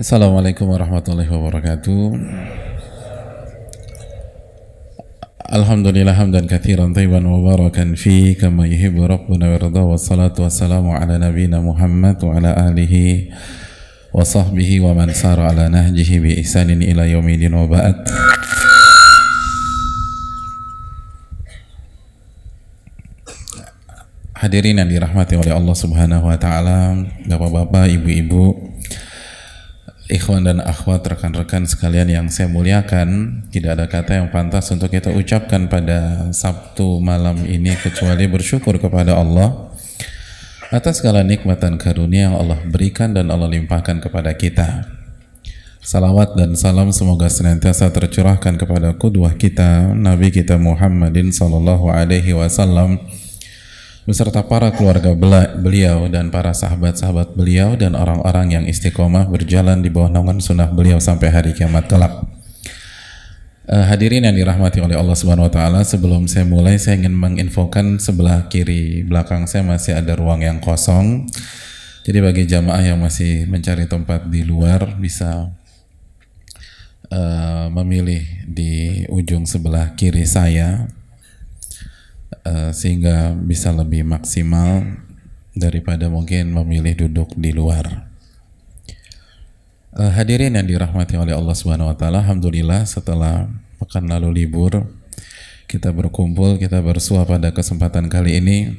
Assalamualaikum warahmatullahi wabarakatuh. Alhamdulillah hamdan kathiran tayyiban barakan fi kama yuhibbu rabbuna warda wassalatu wassalamu ala nabiyyina Muhammad wa ala alihi wa sahbihi wa man sara ala nahjihi bi ihsanin ila yaumidin wa ba'd. Hadirin yang dirahmati oleh Allah Subhanahu wa taala, Bapak-bapak, ibu-ibu, ikhwan dan akhwat rekan-rekan sekalian yang saya muliakan tidak ada kata yang pantas untuk kita ucapkan pada Sabtu malam ini kecuali bersyukur kepada Allah atas segala nikmat dan karunia yang Allah berikan dan Allah limpahkan kepada kita Salawat dan salam semoga senantiasa tercurahkan kepada kedua kita Nabi kita Muhammadin sallallahu alaihi wasallam beserta para keluarga beliau dan para sahabat-sahabat beliau dan orang-orang yang istiqomah berjalan di bawah naungan sunnah beliau sampai hari kiamat kelak. Uh, hadirin yang dirahmati oleh Allah Subhanahu wa taala, sebelum saya mulai saya ingin menginfokan sebelah kiri belakang saya masih ada ruang yang kosong. Jadi bagi jamaah yang masih mencari tempat di luar bisa uh, memilih di ujung sebelah kiri saya Eh, sehingga bisa lebih maksimal daripada mungkin memilih duduk di luar. Uh, hadirin yang dirahmati oleh Allah Subhanahu wa taala, alhamdulillah setelah pekan lalu libur kita berkumpul, kita bersua pada kesempatan kali ini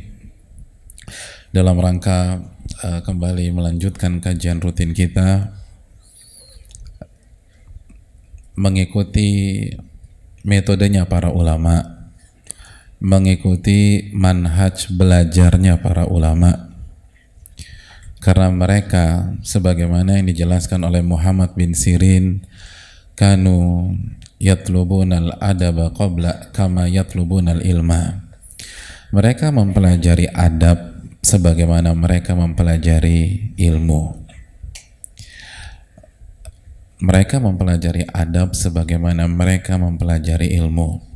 dalam rangka uh, kembali melanjutkan kajian rutin kita mengikuti metodenya para ulama mengikuti manhaj belajarnya para ulama karena mereka sebagaimana yang dijelaskan oleh Muhammad bin Sirin kanu yatlubunal adaba qabla kama yatlubunal ilma mereka mempelajari adab sebagaimana mereka mempelajari ilmu mereka mempelajari adab sebagaimana mereka mempelajari ilmu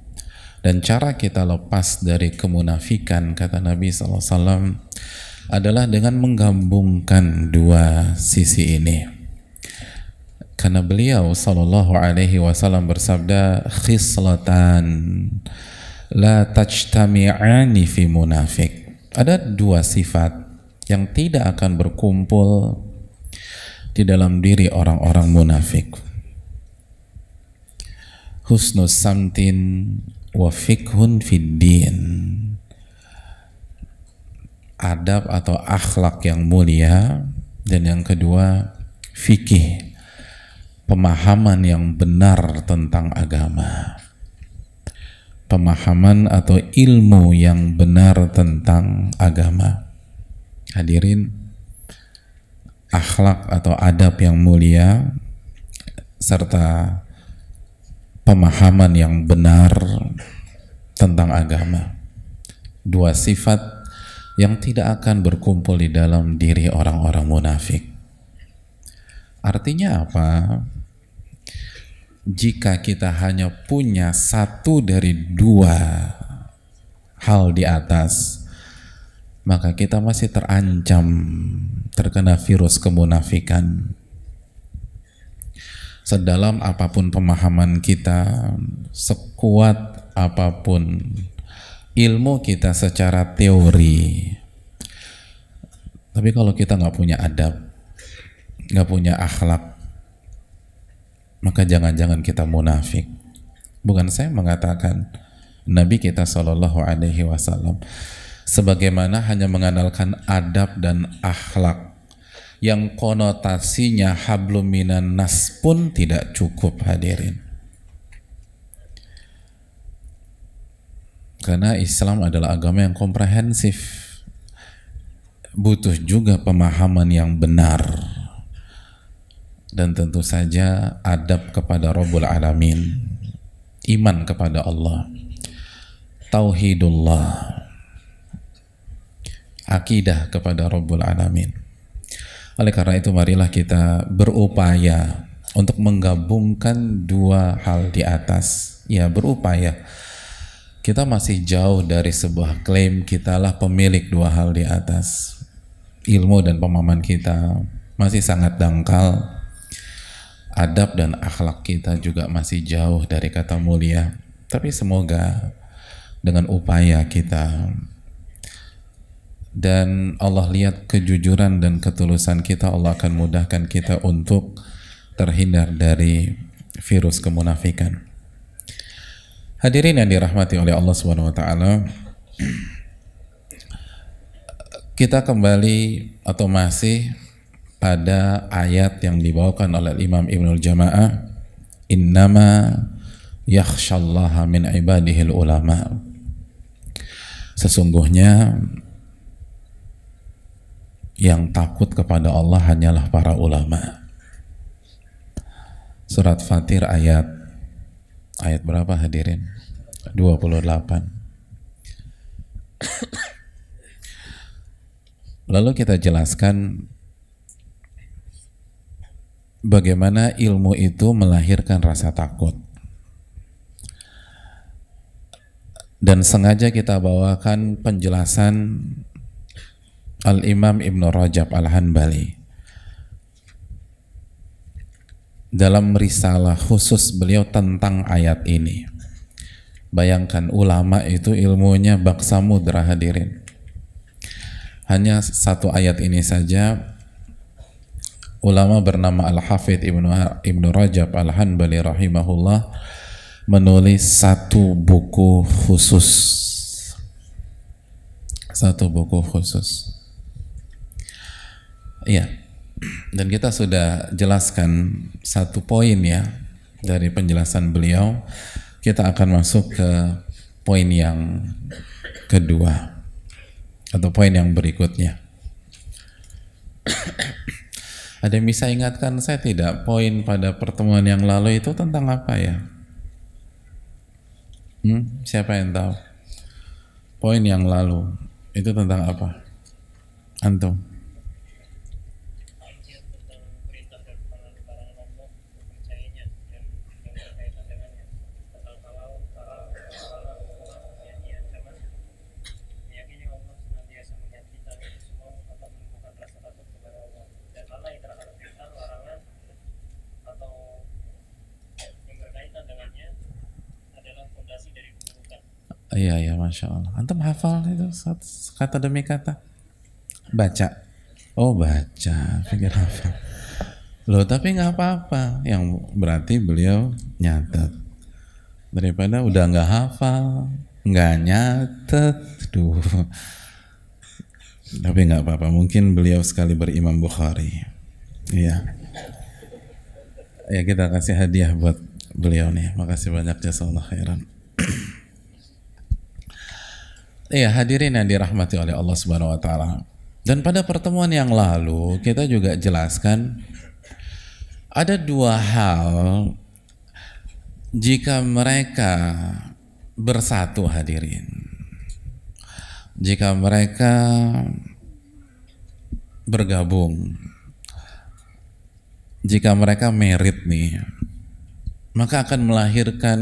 dan cara kita lepas dari kemunafikan kata Nabi SAW adalah dengan menggabungkan dua sisi ini. Karena beliau Shallallahu Alaihi Wasallam bersabda, khislatan la tajtami'ani fi munafik. Ada dua sifat yang tidak akan berkumpul di dalam diri orang-orang munafik husnus samtin wa fikhun fiddin adab atau akhlak yang mulia dan yang kedua fikih pemahaman yang benar tentang agama pemahaman atau ilmu yang benar tentang agama hadirin akhlak atau adab yang mulia serta pemahaman yang benar tentang agama. Dua sifat yang tidak akan berkumpul di dalam diri orang-orang munafik. Artinya apa? Jika kita hanya punya satu dari dua hal di atas, maka kita masih terancam terkena virus kemunafikan sedalam apapun pemahaman kita, sekuat apapun ilmu kita secara teori. Tapi kalau kita nggak punya adab, nggak punya akhlak, maka jangan-jangan kita munafik. Bukan saya mengatakan Nabi kita Shallallahu Alaihi Wasallam sebagaimana hanya mengandalkan adab dan akhlak yang konotasinya hablum nas pun tidak cukup hadirin. Karena Islam adalah agama yang komprehensif. Butuh juga pemahaman yang benar. Dan tentu saja adab kepada Rabbul Alamin. Iman kepada Allah. Tauhidullah. Akidah kepada Rabbul Alamin oleh karena itu marilah kita berupaya untuk menggabungkan dua hal di atas. Ya, berupaya. Kita masih jauh dari sebuah klaim kitalah pemilik dua hal di atas. Ilmu dan pemahaman kita masih sangat dangkal. Adab dan akhlak kita juga masih jauh dari kata mulia. Tapi semoga dengan upaya kita dan Allah lihat kejujuran dan ketulusan kita Allah akan mudahkan kita untuk terhindar dari virus kemunafikan. Hadirin yang dirahmati oleh Allah Subhanahu wa taala. Kita kembali atau masih pada ayat yang dibawakan oleh Imam Ibnul Jamaah innama yakhshallaha min ibadihil ulama. Sesungguhnya yang takut kepada Allah hanyalah para ulama. Surat Fatir ayat ayat berapa hadirin? 28. Lalu kita jelaskan bagaimana ilmu itu melahirkan rasa takut. Dan sengaja kita bawakan penjelasan Al-Imam Ibn Rajab Al-Hanbali dalam risalah khusus beliau tentang ayat ini bayangkan ulama itu ilmunya bak samudra hadirin hanya satu ayat ini saja ulama bernama Al-Hafidh Ibn, Ibn Rajab Al-Hanbali rahimahullah menulis satu buku khusus satu buku khusus Iya. Dan kita sudah jelaskan satu poin ya dari penjelasan beliau. Kita akan masuk ke poin yang kedua atau poin yang berikutnya. Ada yang bisa ingatkan saya tidak poin pada pertemuan yang lalu itu tentang apa ya? Hmm? Siapa yang tahu? Poin yang lalu itu tentang apa? Antum. Iya iya masya Allah. Antum hafal itu kata demi kata. Baca. Oh baca. Pikir hafal. Loh tapi nggak apa-apa. Yang berarti beliau nyatet. Daripada udah nggak hafal, nggak nyatet. Duh. Tapi nggak apa-apa. Mungkin beliau sekali berimam Bukhari. Iya. Ya kita kasih hadiah buat beliau nih. Makasih banyak jasa Allah khairan. Iya, hadirin yang dirahmati oleh Allah Subhanahu wa taala. Dan pada pertemuan yang lalu kita juga jelaskan ada dua hal jika mereka bersatu hadirin. Jika mereka bergabung. Jika mereka merit nih, maka akan melahirkan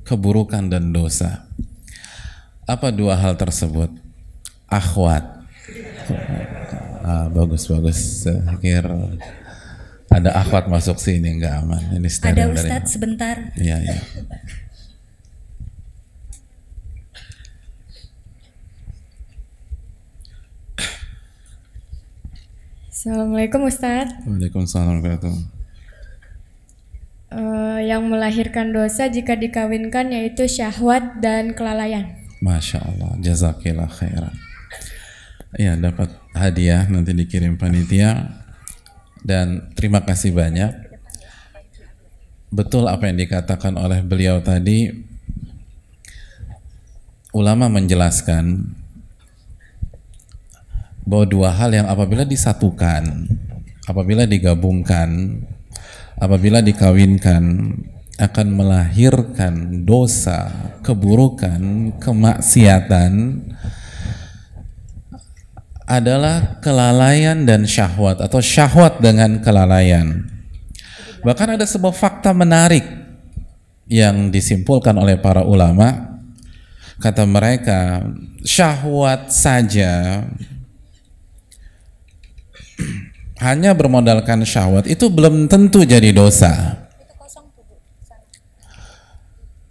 keburukan dan dosa. Apa dua hal tersebut? Akhwat. Ah, bagus bagus. akhir ada akhwat masuk sini nggak aman. Ini ada Ustadz dari... sebentar. Iya iya. Assalamualaikum Ustadz. Waalaikumsalam uh, Yang melahirkan dosa jika dikawinkan yaitu syahwat dan kelalaian. Masya Allah, jazakillah khairan. Ya, dapat hadiah nanti dikirim panitia. Dan terima kasih banyak. Betul apa yang dikatakan oleh beliau tadi. Ulama menjelaskan bahwa dua hal yang apabila disatukan, apabila digabungkan, apabila dikawinkan, akan melahirkan dosa, keburukan, kemaksiatan adalah kelalaian dan syahwat atau syahwat dengan kelalaian. Bahkan ada sebuah fakta menarik yang disimpulkan oleh para ulama. Kata mereka, syahwat saja hanya bermodalkan syahwat itu belum tentu jadi dosa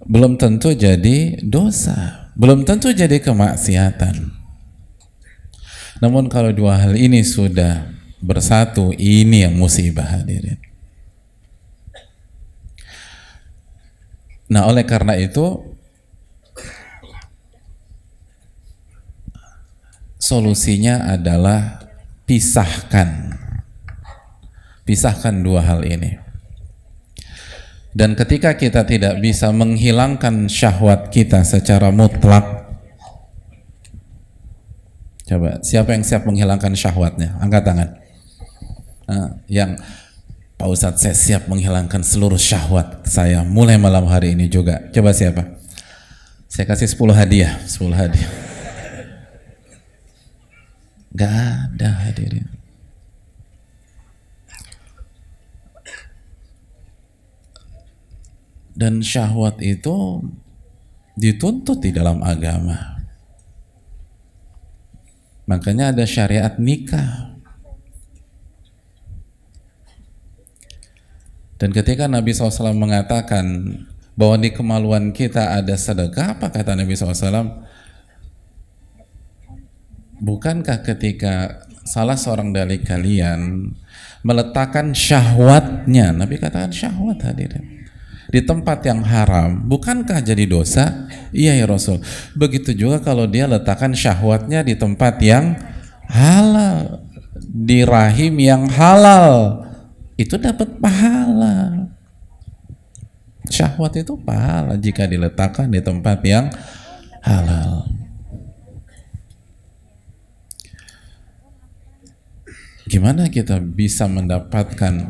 belum tentu jadi dosa, belum tentu jadi kemaksiatan. Namun kalau dua hal ini sudah bersatu, ini yang musibah hadirin. Nah, oleh karena itu solusinya adalah pisahkan. Pisahkan dua hal ini. Dan ketika kita tidak bisa menghilangkan syahwat kita secara mutlak, coba siapa yang siap menghilangkan syahwatnya? Angkat tangan. Nah, yang Pak Ustadz saya siap menghilangkan seluruh syahwat saya mulai malam hari ini juga. Coba siapa? Saya kasih 10 hadiah, 10 hadiah. Gak ada hadirin. dan syahwat itu dituntut di dalam agama makanya ada syariat nikah dan ketika Nabi SAW mengatakan bahwa di kemaluan kita ada sedekah apa kata Nabi SAW bukankah ketika salah seorang dari kalian meletakkan syahwatnya Nabi katakan syahwat hadirin di tempat yang haram, bukankah jadi dosa? Iya ya Rasul. Begitu juga kalau dia letakkan syahwatnya di tempat yang halal, di rahim yang halal, itu dapat pahala. Syahwat itu pahala jika diletakkan di tempat yang halal. Gimana kita bisa mendapatkan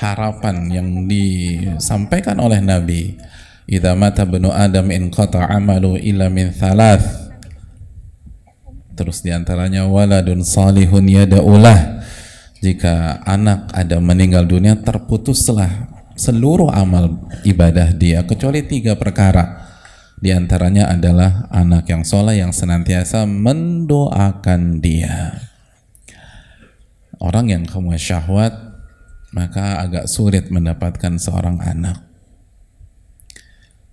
harapan yang disampaikan oleh Nabi Ida mata benu adam in kota amalu illa min thalath terus diantaranya waladun salihun yada'ulah jika anak ada meninggal dunia terputuslah seluruh amal ibadah dia kecuali tiga perkara diantaranya adalah anak yang soleh yang senantiasa mendoakan dia orang yang kamu syahwat maka agak sulit mendapatkan seorang anak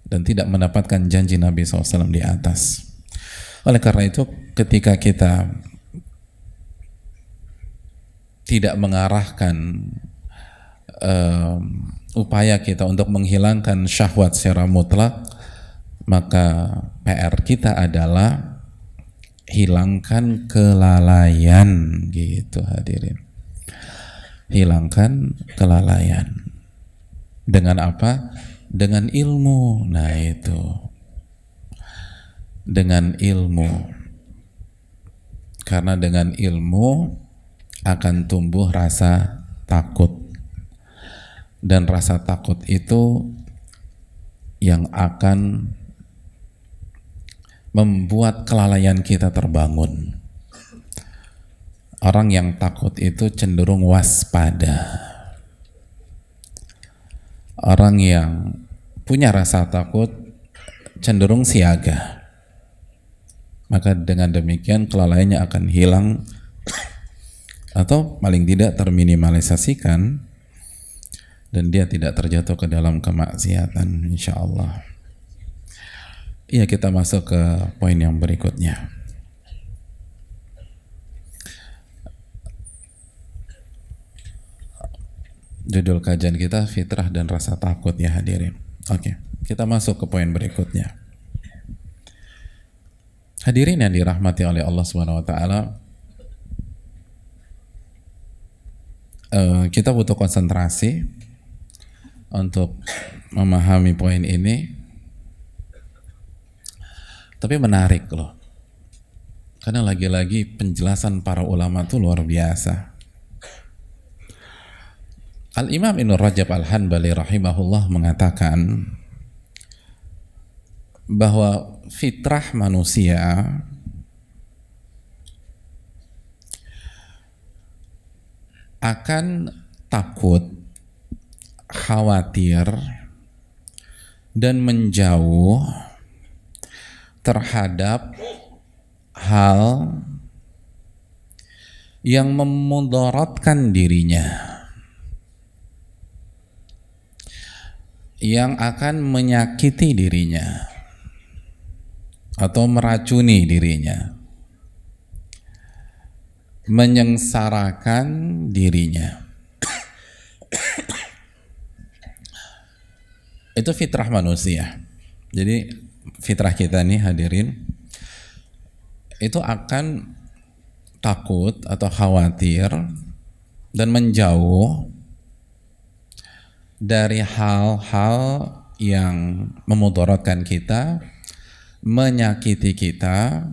dan tidak mendapatkan janji Nabi SAW di atas. Oleh karena itu, ketika kita tidak mengarahkan uh, upaya kita untuk menghilangkan syahwat secara mutlak, maka PR kita adalah hilangkan kelalaian gitu hadirin hilangkan kelalaian dengan apa? Dengan ilmu. Nah, itu. Dengan ilmu. Karena dengan ilmu akan tumbuh rasa takut. Dan rasa takut itu yang akan membuat kelalaian kita terbangun. Orang yang takut itu cenderung waspada. Orang yang punya rasa takut cenderung siaga. Maka dengan demikian kelalaiannya akan hilang atau paling tidak terminimalisasikan dan dia tidak terjatuh ke dalam kemaksiatan insya Allah. Ya kita masuk ke poin yang berikutnya. Judul kajian kita fitrah dan rasa takut ya hadirin. Oke, kita masuk ke poin berikutnya. Hadirin yang dirahmati oleh Allah Subhanahu wa taala, eh, kita butuh konsentrasi untuk memahami poin ini. Tapi menarik loh. Karena lagi-lagi penjelasan para ulama itu luar biasa. Al-Imam Ibn Rajab Al-Hanbali rahimahullah mengatakan bahwa fitrah manusia akan takut, khawatir, dan menjauh terhadap hal yang memudaratkan dirinya. yang akan menyakiti dirinya atau meracuni dirinya menyengsarakan dirinya itu fitrah manusia jadi fitrah kita nih hadirin itu akan takut atau khawatir dan menjauh dari hal-hal yang memudaratkan kita, menyakiti kita,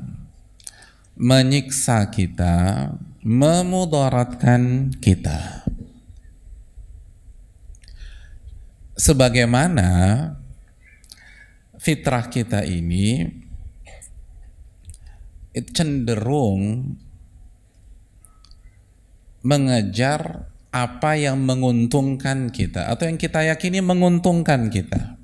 menyiksa kita, memudaratkan kita. Sebagaimana fitrah kita ini cenderung mengejar apa yang menguntungkan kita atau yang kita yakini menguntungkan kita.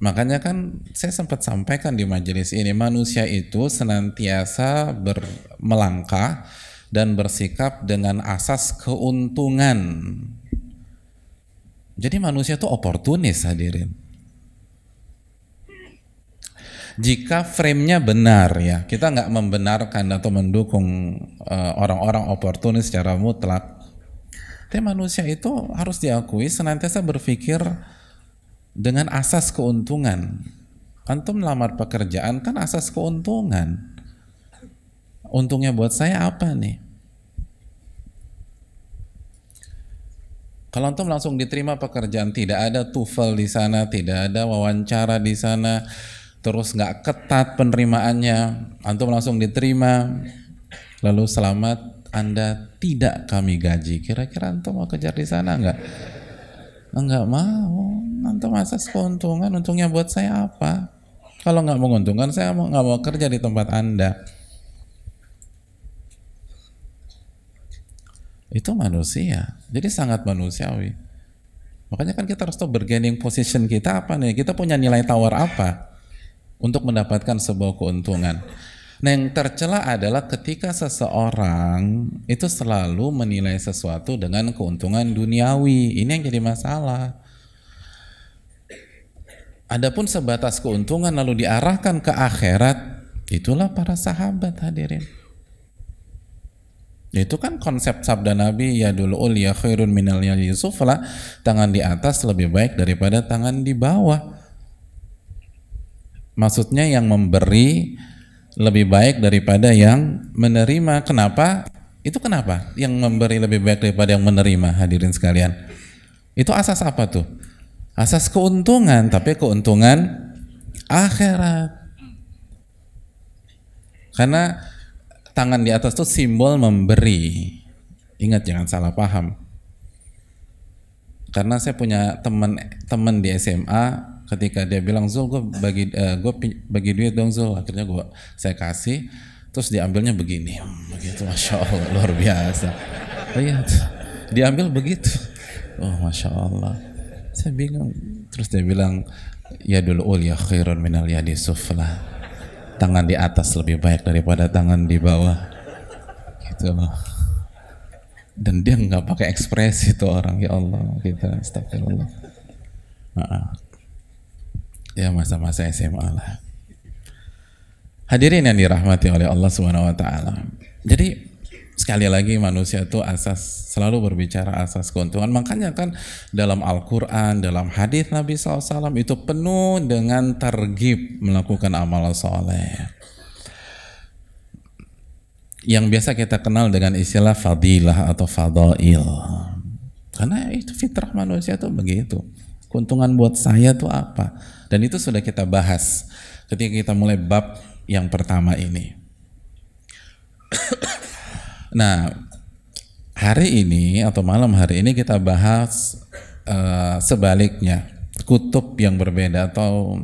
Makanya kan saya sempat sampaikan di majelis ini manusia itu senantiasa ber, dan bersikap dengan asas keuntungan. Jadi manusia itu oportunis hadirin jika framenya benar ya kita nggak membenarkan atau mendukung orang eh, orang-orang oportunis secara mutlak tapi manusia itu harus diakui senantiasa berpikir dengan asas keuntungan antum lamar pekerjaan kan asas keuntungan untungnya buat saya apa nih Kalau antum langsung diterima pekerjaan, tidak ada tufel di sana, tidak ada wawancara di sana, terus nggak ketat penerimaannya, antum langsung diterima, lalu selamat Anda tidak kami gaji. Kira-kira antum mau kejar di sana nggak? Nggak mau, antum masa keuntungan, untungnya buat saya apa? Kalau nggak menguntungkan, saya mau nggak mau kerja di tempat Anda. Itu manusia, jadi sangat manusiawi. Makanya kan kita harus tahu bargaining position kita apa nih, kita punya nilai tawar apa untuk mendapatkan sebuah keuntungan. Nah, yang tercela adalah ketika seseorang itu selalu menilai sesuatu dengan keuntungan duniawi. Ini yang jadi masalah. Adapun sebatas keuntungan lalu diarahkan ke akhirat, itulah para sahabat hadirin. Itu kan konsep sabda Nabi ya dulu ul ya khairun minal ya lah. tangan di atas lebih baik daripada tangan di bawah. Maksudnya yang memberi lebih baik daripada yang menerima. Kenapa? Itu kenapa? Yang memberi lebih baik daripada yang menerima, hadirin sekalian. Itu asas apa tuh? Asas keuntungan, tapi keuntungan akhirat. Karena tangan di atas tuh simbol memberi. Ingat jangan salah paham. Karena saya punya teman teman di SMA ketika dia bilang Zul gue bagi uh, eh, gue bagi duit dong Zul akhirnya gue saya kasih terus diambilnya begini begitu masya Allah luar biasa lihat diambil begitu oh masya Allah saya bingung terus dia bilang ya dulu ul ya khairun minal yadi sufla tangan di atas lebih baik daripada tangan di bawah gitu loh dan dia nggak pakai ekspresi tuh orang ya Allah kita gitu, astagfirullah nah, ya masa-masa SMA lah. Hadirin yang dirahmati oleh Allah Subhanahu wa taala. Jadi sekali lagi manusia itu asas selalu berbicara asas keuntungan makanya kan dalam Al-Quran dalam hadis Nabi SAW itu penuh dengan tergib melakukan amal soleh yang biasa kita kenal dengan istilah fadilah atau fadail karena itu fitrah manusia tuh begitu keuntungan buat saya tuh apa dan itu sudah kita bahas ketika kita mulai bab yang pertama ini. nah, hari ini atau malam hari ini kita bahas uh, sebaliknya, kutub yang berbeda atau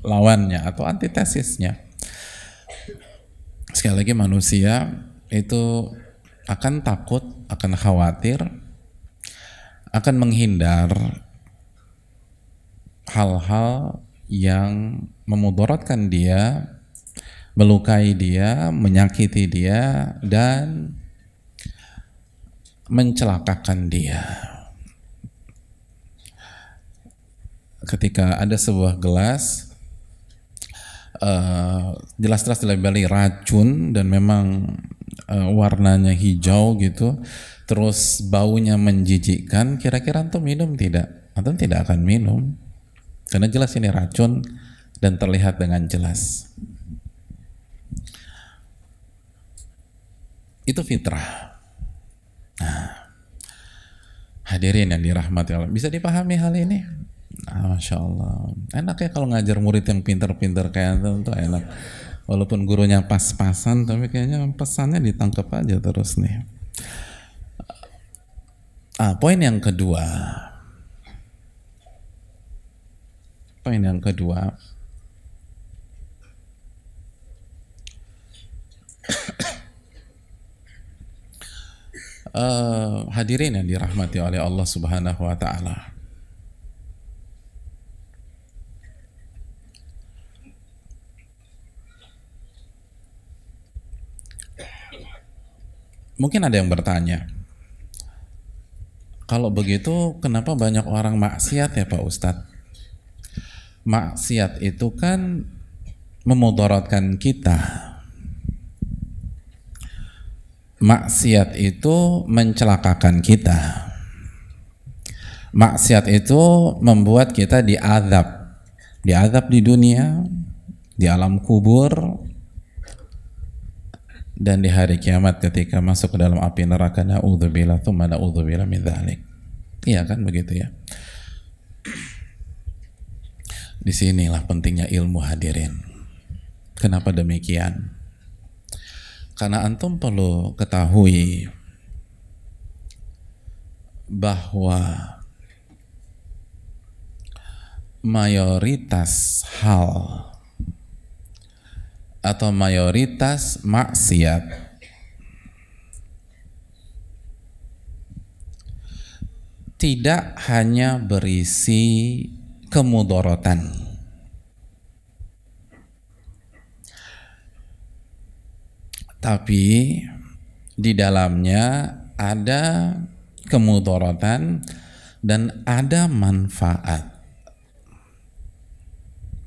lawannya atau antitesisnya. Sekali lagi manusia itu akan takut, akan khawatir, akan menghindar hal-hal yang memudaratkan dia, melukai dia, menyakiti dia, dan mencelakakan dia. Ketika ada sebuah gelas, jelas eh, jelas-jelas dilabeli racun dan memang uh, warnanya hijau gitu, terus baunya menjijikkan, kira-kira antum minum tidak? Antum tidak akan minum karena jelas ini racun dan terlihat dengan jelas. Itu fitrah. Nah, hadirin yang dirahmati Allah. Bisa dipahami hal ini? Nah, Masya Allah. Enak ya kalau ngajar murid yang pintar-pintar kayak itu, itu enak. Walaupun gurunya pas-pasan, tapi kayaknya pesannya ditangkap aja terus nih. Ah, poin yang kedua, Poin yang kedua, uh, hadirin yang dirahmati oleh Allah Subhanahu wa taala. Mungkin ada yang bertanya, kalau begitu kenapa banyak orang maksiat ya Pak Ustadz? maksiat itu kan memudaratkan kita. Maksiat itu mencelakakan kita. Maksiat itu membuat kita diadab. Diadab di dunia, di alam kubur, dan di hari kiamat ketika masuk ke dalam api neraka na'udzubillah thumma na'udzubillah min dhalik. Iya kan begitu ya. Disinilah pentingnya ilmu hadirin. Kenapa demikian? Karena antum perlu ketahui bahwa mayoritas hal atau mayoritas maksiat tidak hanya berisi kemudorotan, Tapi di dalamnya ada kemudorotan dan ada manfaat.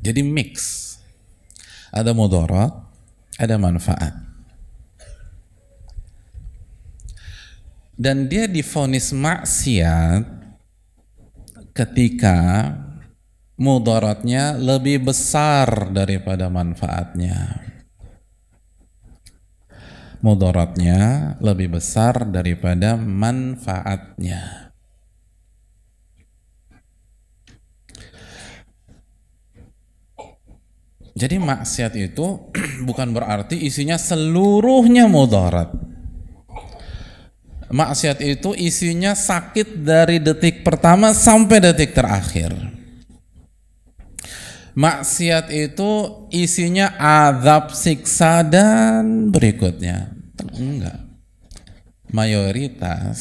Jadi mix. Ada mudorot, ada manfaat. Dan dia difonis maksiat ketika mudaratnya lebih besar daripada manfaatnya. Mudaratnya lebih besar daripada manfaatnya. Jadi maksiat itu bukan berarti isinya seluruhnya mudarat. Maksiat itu isinya sakit dari detik pertama sampai detik terakhir. Maksiat itu isinya azab, siksa dan berikutnya. Enggak. Mayoritas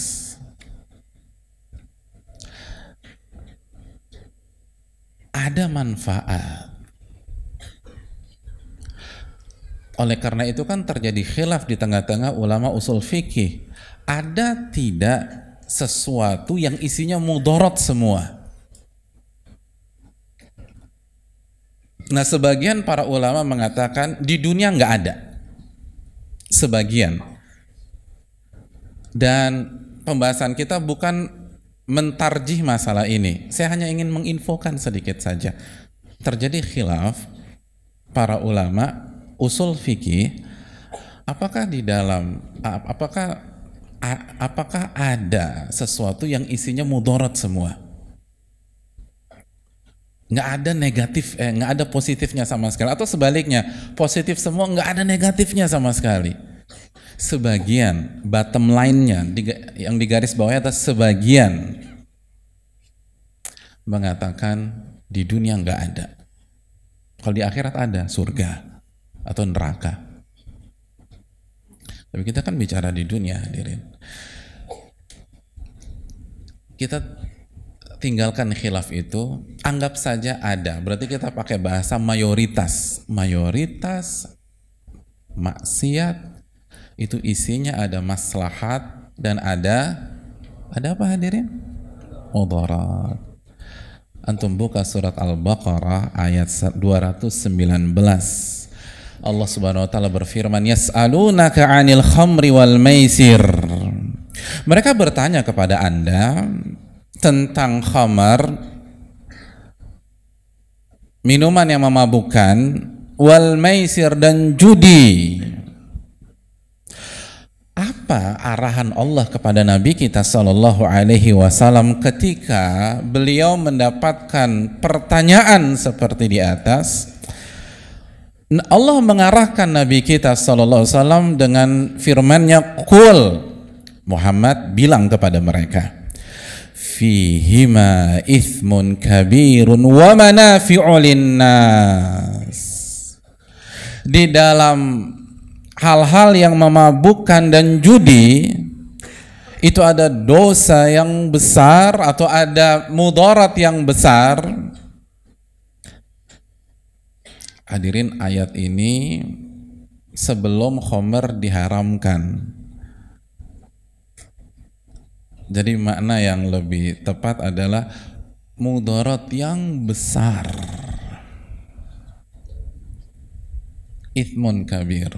ada manfaat. Oleh karena itu kan terjadi khilaf di tengah-tengah ulama usul fikih. Ada tidak sesuatu yang isinya mudorot semua? Nah sebagian para ulama mengatakan di dunia nggak ada. Sebagian. Dan pembahasan kita bukan mentarjih masalah ini. Saya hanya ingin menginfokan sedikit saja. Terjadi khilaf para ulama usul fikih apakah di dalam apakah apakah ada sesuatu yang isinya mudarat semua? nggak ada negatif eh, nggak ada positifnya sama sekali atau sebaliknya positif semua nggak ada negatifnya sama sekali sebagian bottom line-nya yang digaris bawahnya atas sebagian mengatakan di dunia nggak ada kalau di akhirat ada surga atau neraka tapi kita kan bicara di dunia hadirin kita tinggalkan khilaf itu, anggap saja ada. Berarti kita pakai bahasa mayoritas. Mayoritas maksiat itu isinya ada maslahat dan ada ada apa hadirin? Mudarat. Antum buka surat Al-Baqarah ayat 219. Allah Subhanahu wa taala berfirman yas'alunaka 'anil khamri wal maisir. Mereka bertanya kepada Anda tentang khamar minuman yang memabukkan wal maisir dan judi apa arahan Allah kepada Nabi kita Shallallahu Alaihi Wasallam ketika beliau mendapatkan pertanyaan seperti di atas Allah mengarahkan Nabi kita Shallallahu Alaihi Wasallam dengan firmannya. Kul Muhammad bilang kepada mereka fihima ithmun kabirun wa manafi'u linnas di dalam hal-hal yang memabukkan dan judi itu ada dosa yang besar atau ada mudarat yang besar hadirin ayat ini sebelum khomer diharamkan jadi makna yang lebih tepat adalah mudarat yang besar. Ithmun kabir.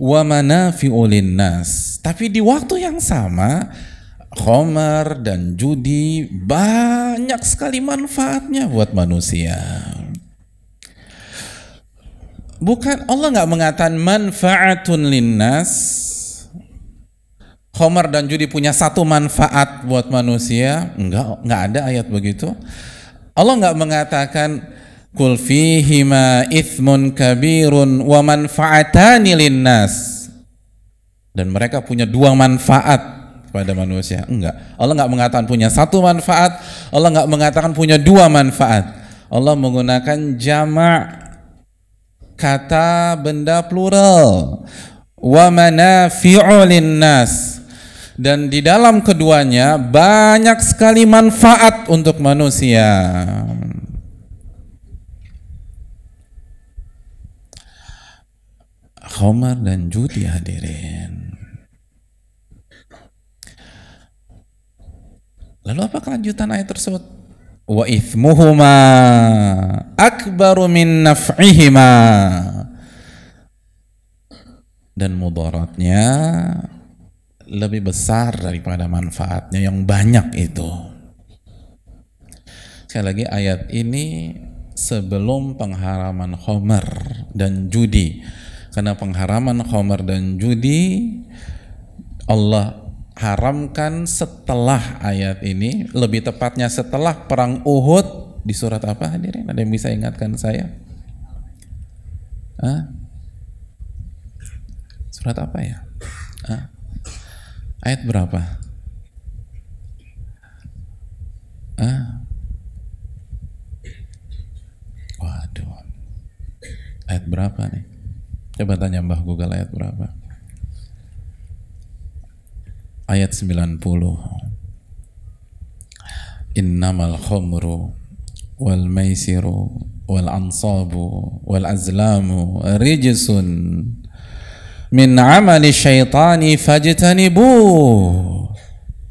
Wa manafi'ul nas. Tapi di waktu yang sama, khomer dan judi banyak sekali manfaatnya buat manusia. Bukan Allah nggak mengatakan manfaatun linnas, Homer dan judi punya satu manfaat buat manusia? Enggak, enggak ada ayat begitu. Allah enggak mengatakan kul fihima ithmun kabirun wa manfa'atani linnas. Dan mereka punya dua manfaat pada manusia. Enggak. Allah enggak mengatakan punya satu manfaat, Allah enggak mengatakan punya dua manfaat. Allah menggunakan jama kata benda plural wa manafi'u linnas dan di dalam keduanya banyak sekali manfaat untuk manusia. Khomar dan judi hadirin. Lalu apa kelanjutan ayat tersebut? Wa ithmuhuma akbaru min naf'ihima. Dan mudaratnya lebih besar daripada manfaatnya yang banyak itu. Sekali lagi ayat ini sebelum pengharaman khomer dan judi. Karena pengharaman khomer dan judi Allah haramkan setelah ayat ini, lebih tepatnya setelah perang Uhud di surat apa hadirin? Ada yang bisa ingatkan saya? Hah? Surat apa ya? Ayat berapa? Hah? Waduh. Ayat berapa nih? Coba tanya Mbah Google ayat berapa? Ayat 90. Innamal khomru wal maisiru wal ansabu wal azlamu rijsun min amali syaitani fajtanibu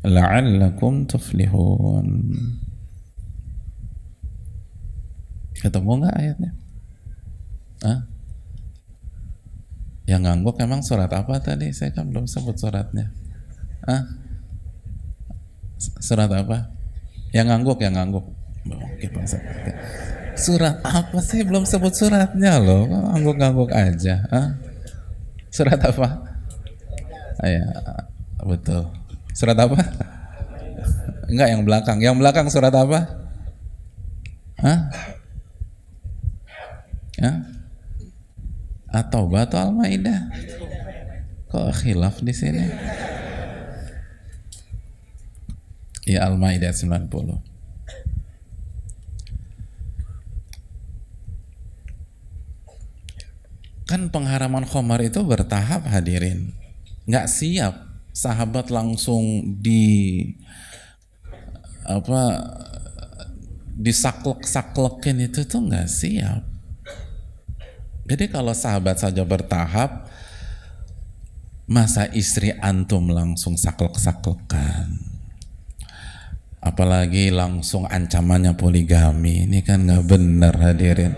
la'allakum tuflihun ketemu nggak ayatnya Hah? yang ngangguk emang surat apa tadi saya kan belum sebut suratnya Hah? surat apa yang ngangguk yang ngangguk oh, Surat apa sih? Belum sebut suratnya loh. Ngangguk-ngangguk aja. Hah? Surat apa? Ayah, betul. Surat apa? Enggak yang belakang. Yang belakang surat apa? Hah? Ya? Atau batu Al-Maidah? Kok khilaf di sini? Ya Al-Maidah 90. kan pengharaman khomar itu bertahap hadirin nggak siap sahabat langsung di apa disaklek-saklekin itu tuh nggak siap jadi kalau sahabat saja bertahap masa istri antum langsung saklek-saklekan apalagi langsung ancamannya poligami ini kan nggak benar hadirin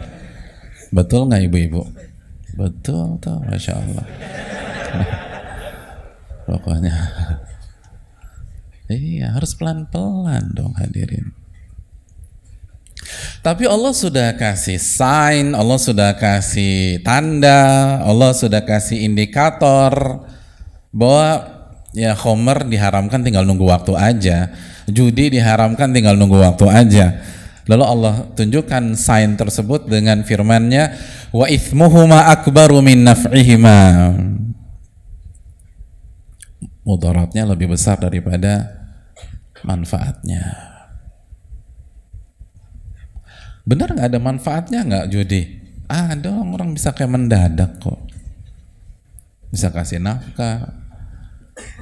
betul nggak ibu-ibu betul tuh masya Allah pokoknya iya harus pelan-pelan dong hadirin tapi Allah sudah kasih sign, Allah sudah kasih tanda, Allah sudah kasih indikator bahwa ya Homer diharamkan tinggal nunggu waktu aja, judi diharamkan tinggal nunggu waktu aja. Lalu Allah tunjukkan sign tersebut dengan firman-Nya, "Wa ithmuhuma akbaru min naf'ihima." Mudaratnya lebih besar daripada manfaatnya. Benar nggak ada manfaatnya nggak judi? Ah, ada orang, orang bisa kayak mendadak kok. Bisa kasih nafkah.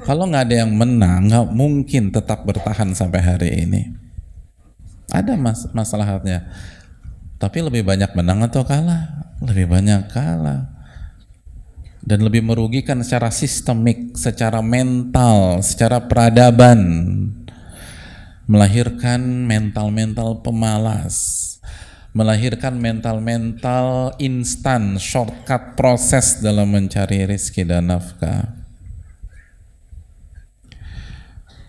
Kalau nggak ada yang menang, nggak mungkin tetap bertahan sampai hari ini. Ada mas masalahnya. Tapi lebih banyak menang atau kalah? Lebih banyak kalah. Dan lebih merugikan secara sistemik, secara mental, secara peradaban. Melahirkan mental-mental pemalas. Melahirkan mental-mental instan, shortcut proses dalam mencari rizki dan nafkah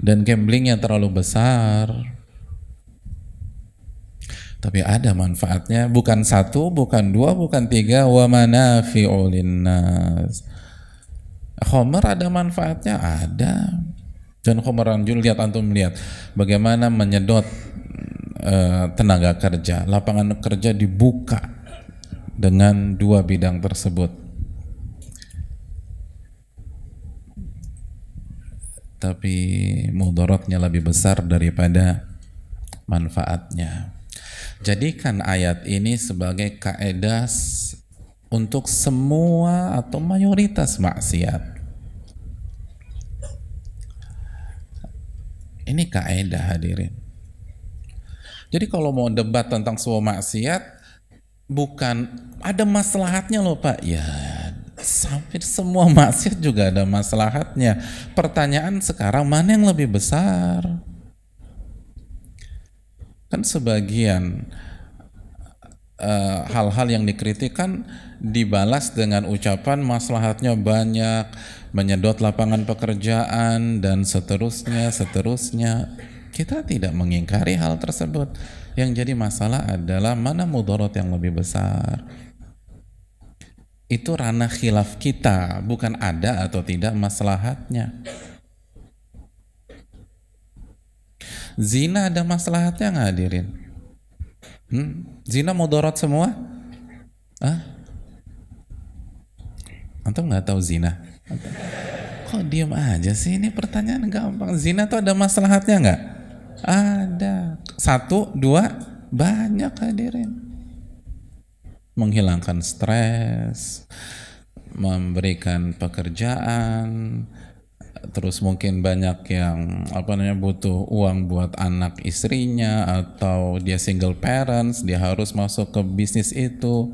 dan gambling yang terlalu besar tapi ada manfaatnya, bukan satu, bukan dua, bukan tiga. Wa manafi'u Homer ada manfaatnya? Ada. Dan Homer Anjul lihat antum lihat bagaimana menyedot uh, tenaga kerja, lapangan kerja dibuka dengan dua bidang tersebut. Tapi mudaratnya lebih besar daripada manfaatnya. Jadikan ayat ini sebagai kaedah untuk semua atau mayoritas maksiat. Ini kaedah hadirin. Jadi kalau mau debat tentang semua maksiat, bukan ada maslahatnya loh Pak. Ya sampai semua maksiat juga ada maslahatnya. Pertanyaan sekarang mana yang lebih besar? kan sebagian eh, hal-hal uh, yang dikritik yang dibalas dengan ucapan maslahatnya banyak, menyedot lapangan pekerjaan dan seterusnya, seterusnya. Kita tidak mengingkari hal tersebut. Yang jadi masalah adalah mana mudorot yang lebih besar. Itu ranah khilaf kita, bukan ada atau tidak maslahatnya. Zina ada maslahatnya nggak hadirin? Hmm? Zina dorot semua? Hah? Antum nggak tahu zina? Kok diem aja sih? Ini pertanyaan gampang. Zina tuh ada maslahatnya nggak? Ada. Satu, dua, banyak hadirin. Menghilangkan stres, memberikan pekerjaan, terus mungkin banyak yang apa namanya butuh uang buat anak istrinya atau dia single parents dia harus masuk ke bisnis itu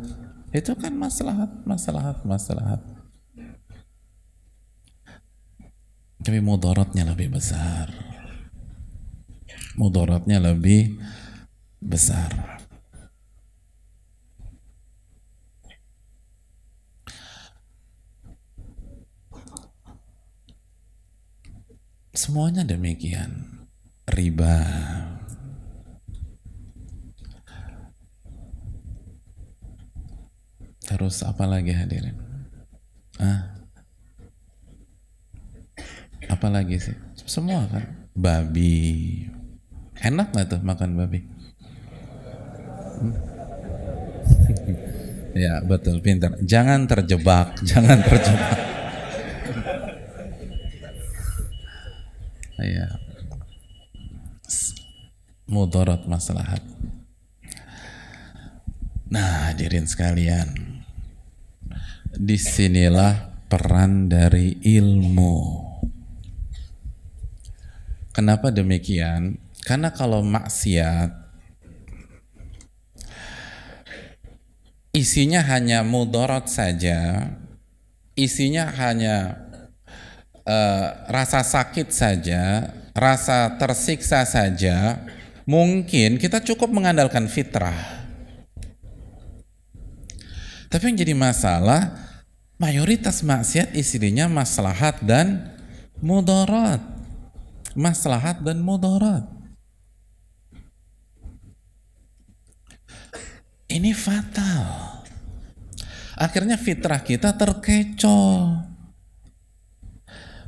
itu kan masalah masalah masalah tapi mudaratnya lebih besar mudaratnya lebih besar Semuanya demikian. Riba. Terus apa lagi hadirin? Ah. Apa lagi sih? Semua kan. Babi. Enak nggak tuh makan babi? Hmm? ya betul pintar. Jangan terjebak, jangan terjebak. ya mudarat maslahat nah hadirin sekalian disinilah peran dari ilmu kenapa demikian karena kalau maksiat isinya hanya mudarat saja, isinya hanya Eh, rasa sakit saja, rasa tersiksa saja, mungkin kita cukup mengandalkan fitrah. Tapi yang jadi masalah, mayoritas maksiat isinya maslahat dan mudarat. Maslahat dan mudarat. Ini fatal. Akhirnya fitrah kita terkecoh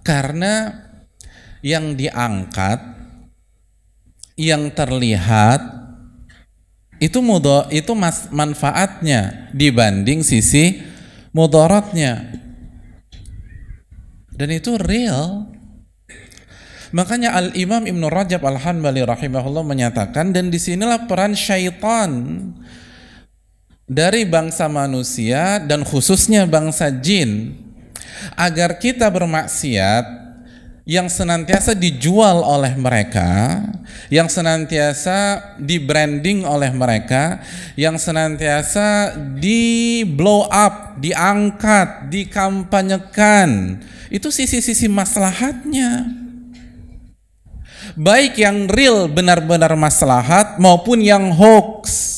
karena yang diangkat yang terlihat itu mudo, itu mas, manfaatnya dibanding sisi mudaratnya dan itu real makanya al Imam Ibnu Rajab al Hanbali rahimahullah menyatakan dan disinilah peran syaitan dari bangsa manusia dan khususnya bangsa jin agar kita bermaksiat yang senantiasa dijual oleh mereka, yang senantiasa dibranding oleh mereka, yang senantiasa di blow up, diangkat, dikampanyekan. Itu sisi-sisi maslahatnya baik yang real benar-benar maslahat maupun yang hoax.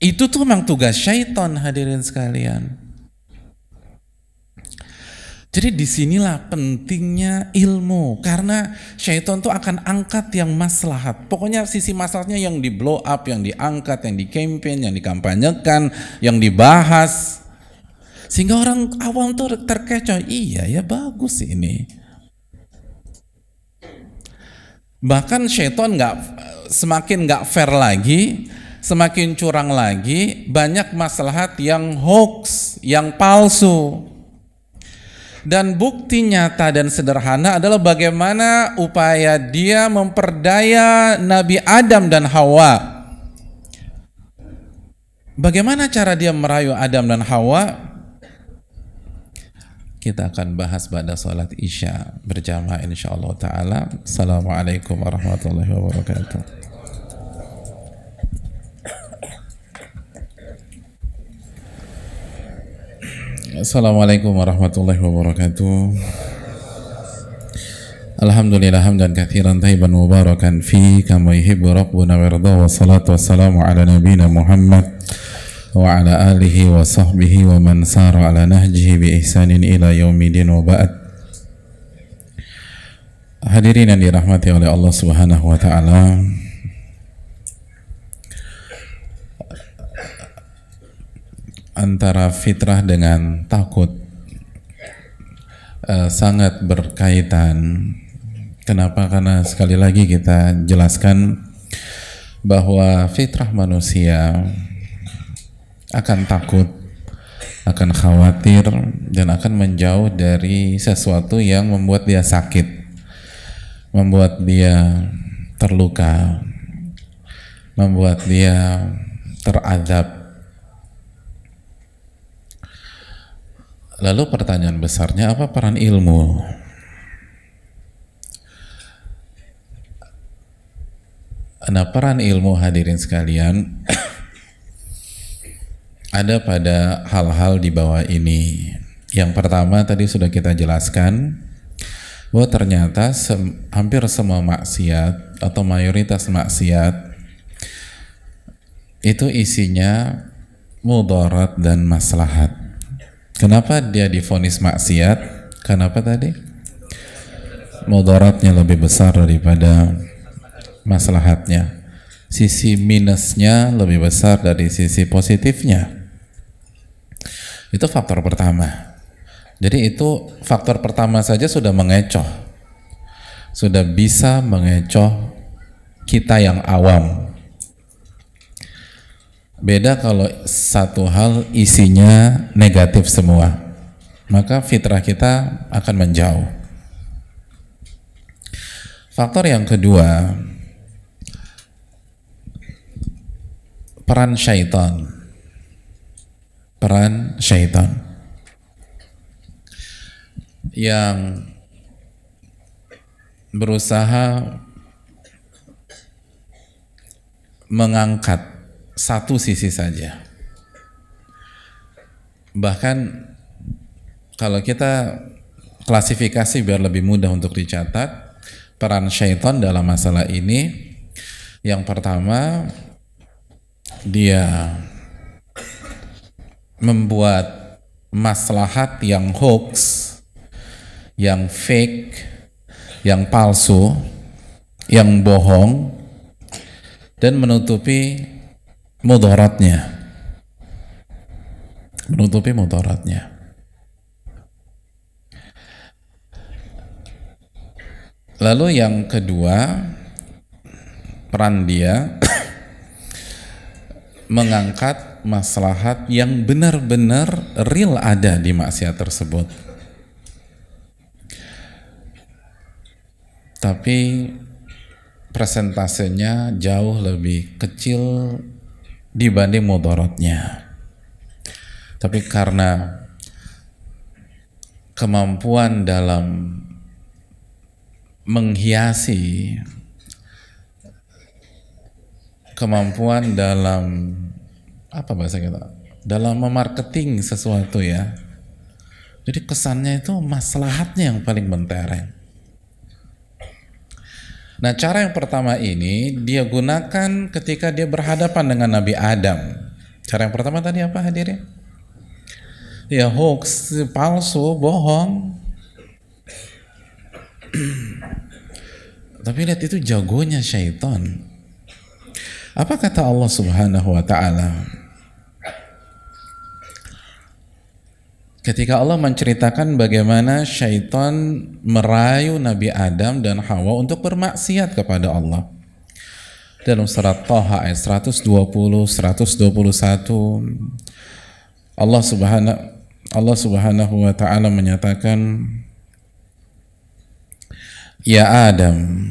Itu tuh memang tugas syaitan hadirin sekalian. Jadi disinilah pentingnya ilmu karena syaitan itu akan angkat yang maslahat. Pokoknya sisi masalahnya yang di blow up, yang diangkat, yang di campaign, yang dikampanyekan, yang dibahas. Sehingga orang awam tuh terkecoh, iya ya bagus ini. Bahkan syaitan nggak semakin nggak fair lagi, semakin curang lagi, banyak maslahat yang hoax, yang palsu. Dan bukti nyata dan sederhana adalah bagaimana upaya dia memperdaya Nabi Adam dan Hawa. Bagaimana cara dia merayu Adam dan Hawa? Kita akan bahas pada sholat isya berjamaah insya Allah ta'ala. Assalamualaikum warahmatullahi wabarakatuh. Assalamualaikum warahmatullahi wabarakatuh. Alhamdulillah hamdan kathiran tayyiban mubarakan fi kama yuhibbu rabbuna wa yarda wa salatu wassalamu ala nabiyyina Muhammad wa ala alihi wa sahbihi wa man sara ala nahjihi bi ihsanin ila yaumidin wa ba'd. Hadirin yang dirahmati oleh Allah Subhanahu wa taala, antara fitrah dengan takut uh, sangat berkaitan. Kenapa? Karena sekali lagi kita jelaskan bahwa fitrah manusia akan takut, akan khawatir, dan akan menjauh dari sesuatu yang membuat dia sakit, membuat dia terluka, membuat dia teradab. Lalu pertanyaan besarnya apa peran ilmu? Nah peran ilmu hadirin sekalian ada pada hal-hal di bawah ini. Yang pertama tadi sudah kita jelaskan bahwa ternyata se hampir semua maksiat atau mayoritas maksiat itu isinya mudarat dan maslahat. Kenapa dia difonis maksiat? Kenapa tadi? Mudaratnya lebih besar daripada maslahatnya. Sisi minusnya lebih besar dari sisi positifnya. Itu faktor pertama. Jadi itu faktor pertama saja sudah mengecoh. Sudah bisa mengecoh kita yang awam Beda kalau satu hal isinya negatif semua. Maka fitrah kita akan menjauh. Faktor yang kedua, peran syaitan. Peran syaitan. Yang berusaha mengangkat satu sisi saja. Bahkan kalau kita klasifikasi biar lebih mudah untuk dicatat, peran syaitan dalam masalah ini yang pertama dia membuat maslahat yang hoax, yang fake, yang palsu, yang bohong dan menutupi mudaratnya menutupi mudaratnya lalu yang kedua peran dia mengangkat maslahat yang benar-benar real ada di maksiat tersebut tapi presentasenya jauh lebih kecil dibanding mudaratnya. Tapi karena kemampuan dalam menghiasi kemampuan dalam apa bahasa kita dalam memarketing sesuatu ya jadi kesannya itu maslahatnya yang paling mentereng Nah, cara yang pertama ini dia gunakan ketika dia berhadapan dengan Nabi Adam. Cara yang pertama tadi apa hadirin? Ya hoax, palsu, bohong. Tapi lihat itu jagonya syaitan. Apa kata Allah Subhanahu wa taala? Ketika Allah menceritakan bagaimana syaitan merayu Nabi Adam dan Hawa untuk bermaksiat kepada Allah. Dalam surat Toha ayat 120, 121, Allah subhanahu Allah subhanahu wa ta'ala menyatakan Ya Adam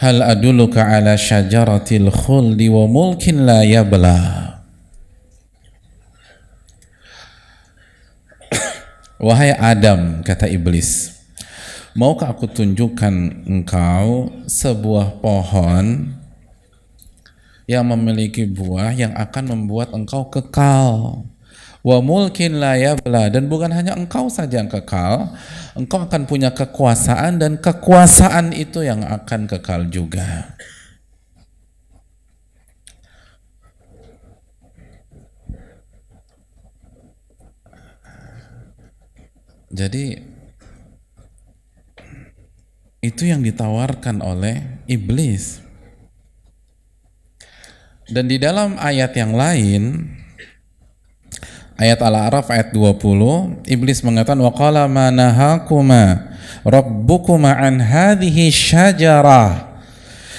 Hal aduluka ala syajaratil khuldi wa mulkin la yablah Wahai Adam, kata iblis, maukah aku tunjukkan engkau sebuah pohon yang memiliki buah yang akan membuat engkau kekal. Wa mulkin la Dan bukan hanya engkau saja yang kekal, engkau akan punya kekuasaan dan kekuasaan itu yang akan kekal juga. Jadi itu yang ditawarkan oleh iblis. Dan di dalam ayat yang lain ayat Al-A'raf ayat 20 iblis mengatakan qala ma nahakuma rabbukuma an hadhihi syajarah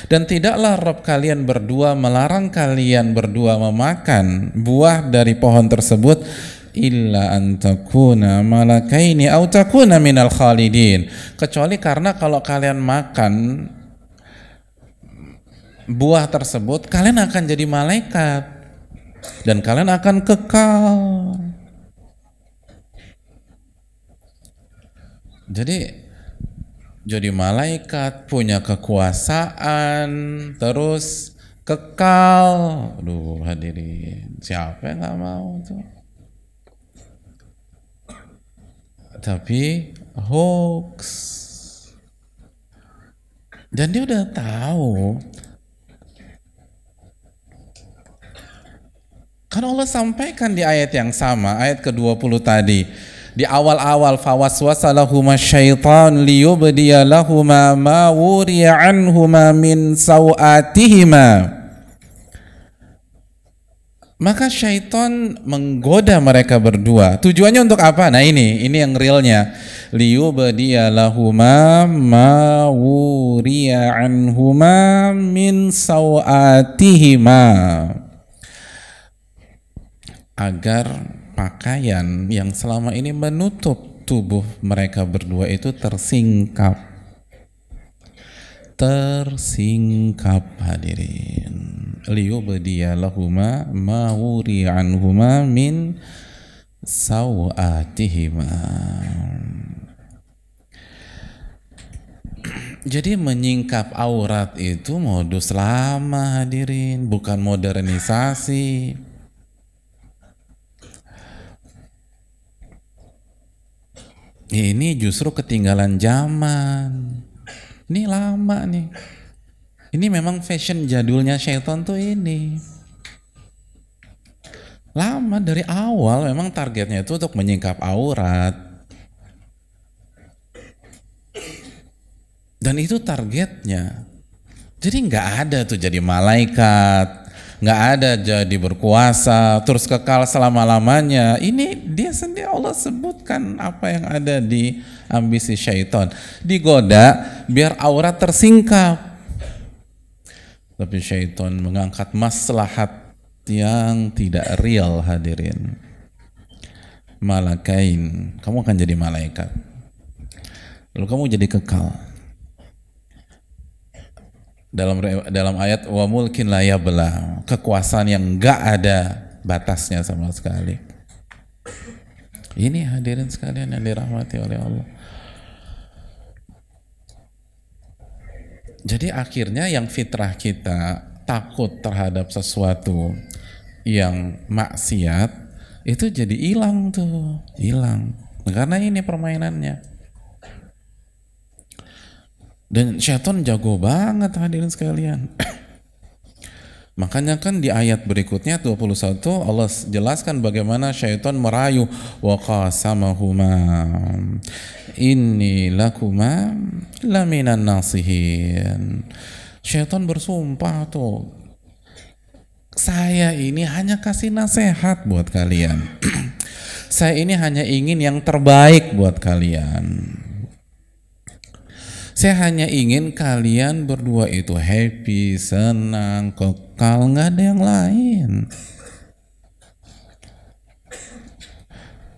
dan tidaklah Rob kalian berdua melarang kalian berdua memakan buah dari pohon tersebut illa an takuna malakaini au takuna minal khalidin kecuali karena kalau kalian makan buah tersebut kalian akan jadi malaikat dan kalian akan kekal jadi jadi malaikat punya kekuasaan terus kekal aduh hadirin siapa yang nggak mau tuh tapi hoax. Dan dia udah tahu. Kan Allah sampaikan di ayat yang sama, ayat ke-20 tadi. Di awal-awal fawaswasalahuma syaitan liyubdiya lahuma ma wuriya anhuma min sawatihima maka syaitan menggoda mereka berdua. Tujuannya untuk apa? Nah ini, ini yang realnya. badia lahuma ma wuriya anhuma min sawatihima. Agar pakaian yang selama ini menutup tubuh mereka berdua itu tersingkap tersingkap hadirin liyubdiyalahuma ma anhuma min sawatihima jadi menyingkap aurat itu modus lama hadirin bukan modernisasi ini justru ketinggalan zaman ini lama nih. Ini memang fashion jadulnya Shelton tuh ini. Lama dari awal memang targetnya itu untuk menyingkap aurat. Dan itu targetnya. Jadi nggak ada tuh jadi malaikat, nggak ada jadi berkuasa terus kekal selama lamanya ini dia sendiri Allah sebutkan apa yang ada di ambisi syaitan digoda biar aurat tersingkap tapi syaitan mengangkat maslahat yang tidak real hadirin malakain kamu akan jadi malaikat lalu kamu jadi kekal dalam dalam ayat wa mulkin la yabla kekuasaan yang enggak ada batasnya sama sekali ini hadirin sekalian yang dirahmati oleh Allah jadi akhirnya yang fitrah kita takut terhadap sesuatu yang maksiat itu jadi hilang tuh hilang karena ini permainannya dan syaitan jago banget hadirin sekalian. Makanya kan di ayat berikutnya 21 Allah jelaskan bagaimana syaitan merayu wa qasamahuma inni lakuma laminan nasihin. Syaitan bersumpah tuh saya ini hanya kasih nasihat buat kalian. saya ini hanya ingin yang terbaik buat kalian. Saya hanya ingin kalian berdua itu happy, senang, kekal, nggak ada yang lain.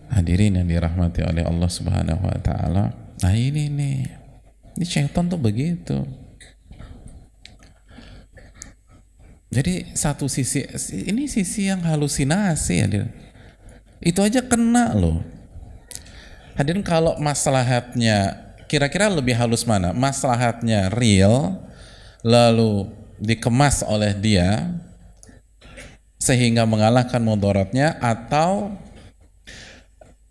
Hadirin yang dirahmati oleh Allah Subhanahu wa taala. Nah, ini nih. Ini syaitan tuh begitu. Jadi satu sisi ini sisi yang halusinasi hadirin. Itu aja kena loh. Hadirin kalau maslahatnya kira-kira lebih halus mana? Maslahatnya real lalu dikemas oleh dia sehingga mengalahkan mudaratnya atau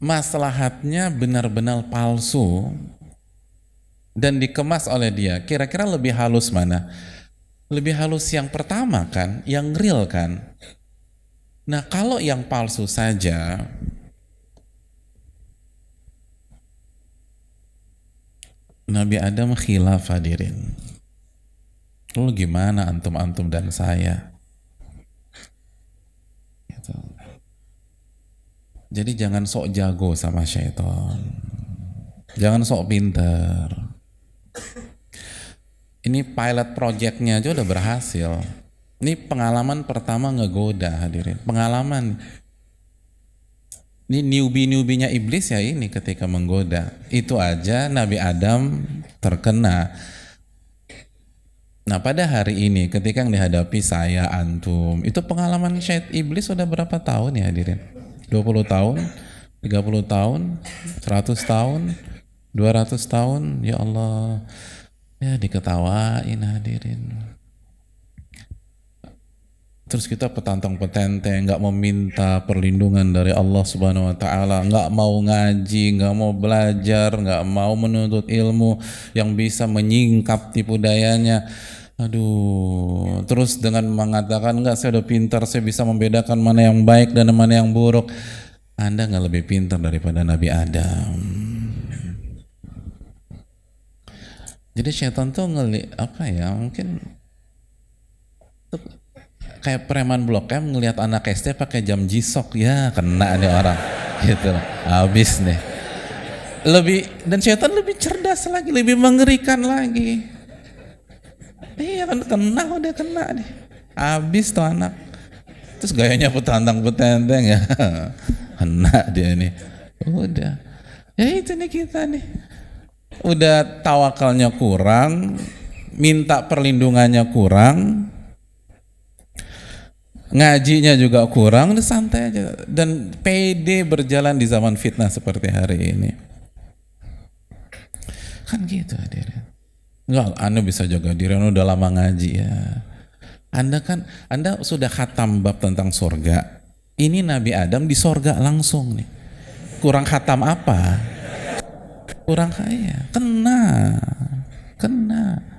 maslahatnya benar-benar palsu dan dikemas oleh dia. Kira-kira lebih halus mana? Lebih halus yang pertama kan, yang real kan. Nah, kalau yang palsu saja Nabi Adam khilaf hadirin. Lu gimana antum-antum dan saya? Gitu. Jadi jangan sok jago sama syaitan. Jangan sok pinter. Ini pilot projectnya aja udah berhasil. Ini pengalaman pertama ngegoda hadirin. Pengalaman ini newbie-newbinya iblis ya ini ketika menggoda. Itu aja Nabi Adam terkena. Nah pada hari ini ketika yang dihadapi saya, antum, itu pengalaman syait iblis sudah berapa tahun ya hadirin? 20 tahun? 30 tahun? 100 tahun? 200 tahun? Ya Allah. Ya diketawain hadirin. Terus kita petantang petente nggak meminta perlindungan dari Allah Subhanahu Wa Taala, nggak mau ngaji, nggak mau belajar, nggak mau menuntut ilmu yang bisa menyingkap tipu dayanya. Aduh, terus dengan mengatakan nggak saya udah pintar, saya bisa membedakan mana yang baik dan mana yang buruk. Anda nggak lebih pintar daripada Nabi Adam. Jadi setan tuh ngeli apa ya mungkin kayak preman blok M ngelihat anak SD pakai jam jisok ya kena nih orang gitu habis nih lebih dan setan lebih cerdas lagi lebih mengerikan lagi iya kan kena udah oh, kena nih habis tuh anak terus gayanya petantang petenteng ya kena dia ini. udah ya itu nih kita nih udah tawakalnya kurang minta perlindungannya kurang ngajinya juga kurang udah santai aja dan PD berjalan di zaman fitnah seperti hari ini kan gitu hadirin enggak anda bisa jaga diri anda udah lama ngaji ya anda kan anda sudah khatam bab tentang surga. ini Nabi Adam di surga langsung nih kurang khatam apa kurang kaya kena kena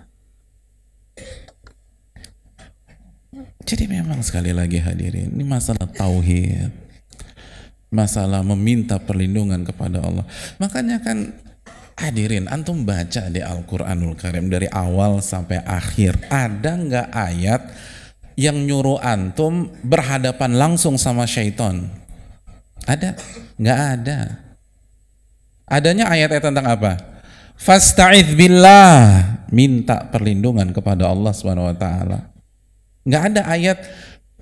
Jadi memang sekali lagi hadirin, ini masalah tauhid. Masalah meminta perlindungan kepada Allah. Makanya kan hadirin, antum baca di Al-Qur'anul Karim dari awal sampai akhir. Ada nggak ayat yang nyuruh antum berhadapan langsung sama syaitan? Ada? Nggak ada. Adanya ayat-ayat tentang apa? Fasta'idz billah, minta perlindungan kepada Allah Subhanahu wa taala. Nggak ada ayat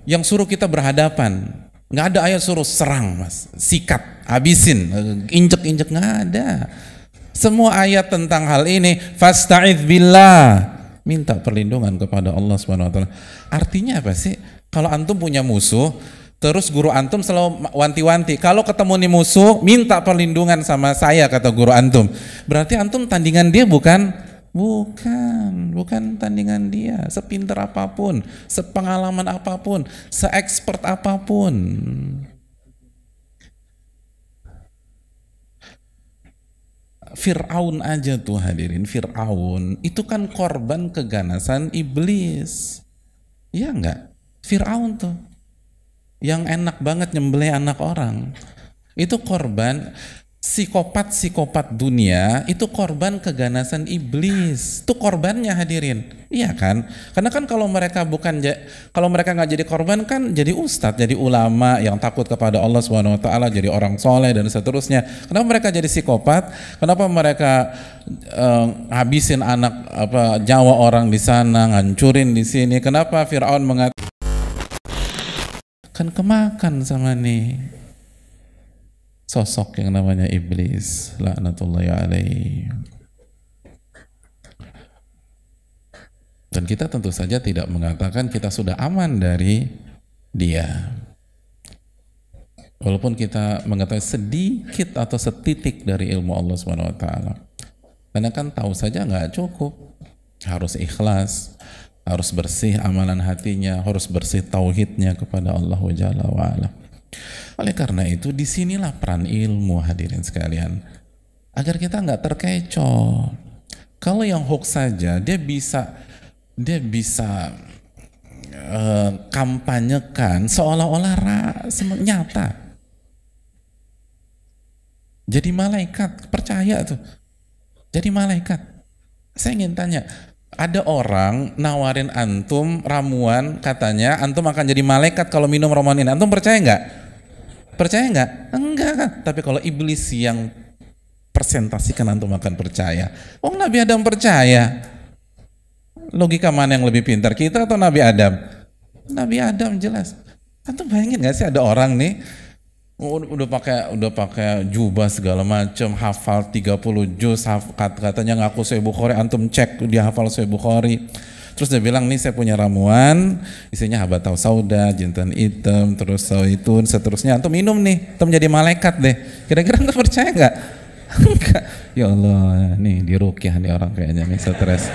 yang suruh kita berhadapan. Nggak ada ayat suruh serang, mas. Sikat, habisin, injek-injek. Nggak ada. Semua ayat tentang hal ini, fastaid billah. Minta perlindungan kepada Allah Subhanahu wa taala. Artinya apa sih? Kalau antum punya musuh, Terus guru antum selalu wanti-wanti, kalau ketemu nih musuh, minta perlindungan sama saya, kata guru antum. Berarti antum tandingan dia bukan Bukan, bukan tandingan dia. Sepinter apapun, sepengalaman apapun, seexpert apapun. Fir'aun aja tuh hadirin, Fir'aun itu kan korban keganasan iblis. Ya enggak? Fir'aun tuh yang enak banget nyembelih anak orang. Itu korban psikopat-psikopat dunia itu korban keganasan iblis. Itu korbannya hadirin. Iya kan? Karena kan kalau mereka bukan kalau mereka nggak jadi korban kan jadi ustadz, jadi ulama yang takut kepada Allah Subhanahu wa taala, jadi orang soleh dan seterusnya. Kenapa mereka jadi psikopat? Kenapa mereka eh, habisin anak apa Jawa orang di sana, ngancurin di sini? Kenapa Firaun mengatakan kan kemakan sama nih sosok yang namanya iblis laknatullahi alaihi dan kita tentu saja tidak mengatakan kita sudah aman dari dia walaupun kita mengetahui sedikit atau setitik dari ilmu Allah Subhanahu wa taala karena kan tahu saja nggak cukup harus ikhlas harus bersih amalan hatinya harus bersih tauhidnya kepada Allah wa oleh karena itu disinilah peran ilmu hadirin sekalian agar kita nggak terkecoh. Kalau yang hoax saja dia bisa dia bisa uh, kampanyekan seolah-olah nyata. Jadi malaikat percaya tuh. Jadi malaikat. Saya ingin tanya, ada orang nawarin antum ramuan katanya antum akan jadi malaikat kalau minum ramuan ini antum percaya nggak percaya nggak enggak kan tapi kalau iblis yang presentasikan antum akan percaya wong oh, Nabi Adam percaya logika mana yang lebih pintar kita atau Nabi Adam Nabi Adam jelas antum bayangin nggak sih ada orang nih Oh, udah pakai udah pakai jubah segala macam hafal 30 juz hafal, katanya ngaku saya Bukhari antum cek dia hafal saya Bukhari terus dia bilang nih saya punya ramuan isinya tau sauda jintan hitam terus itu seterusnya antum minum nih antum jadi malaikat deh kira-kira antum percaya nggak enggak ya Allah nih dirukyah nih orang kayaknya nih stres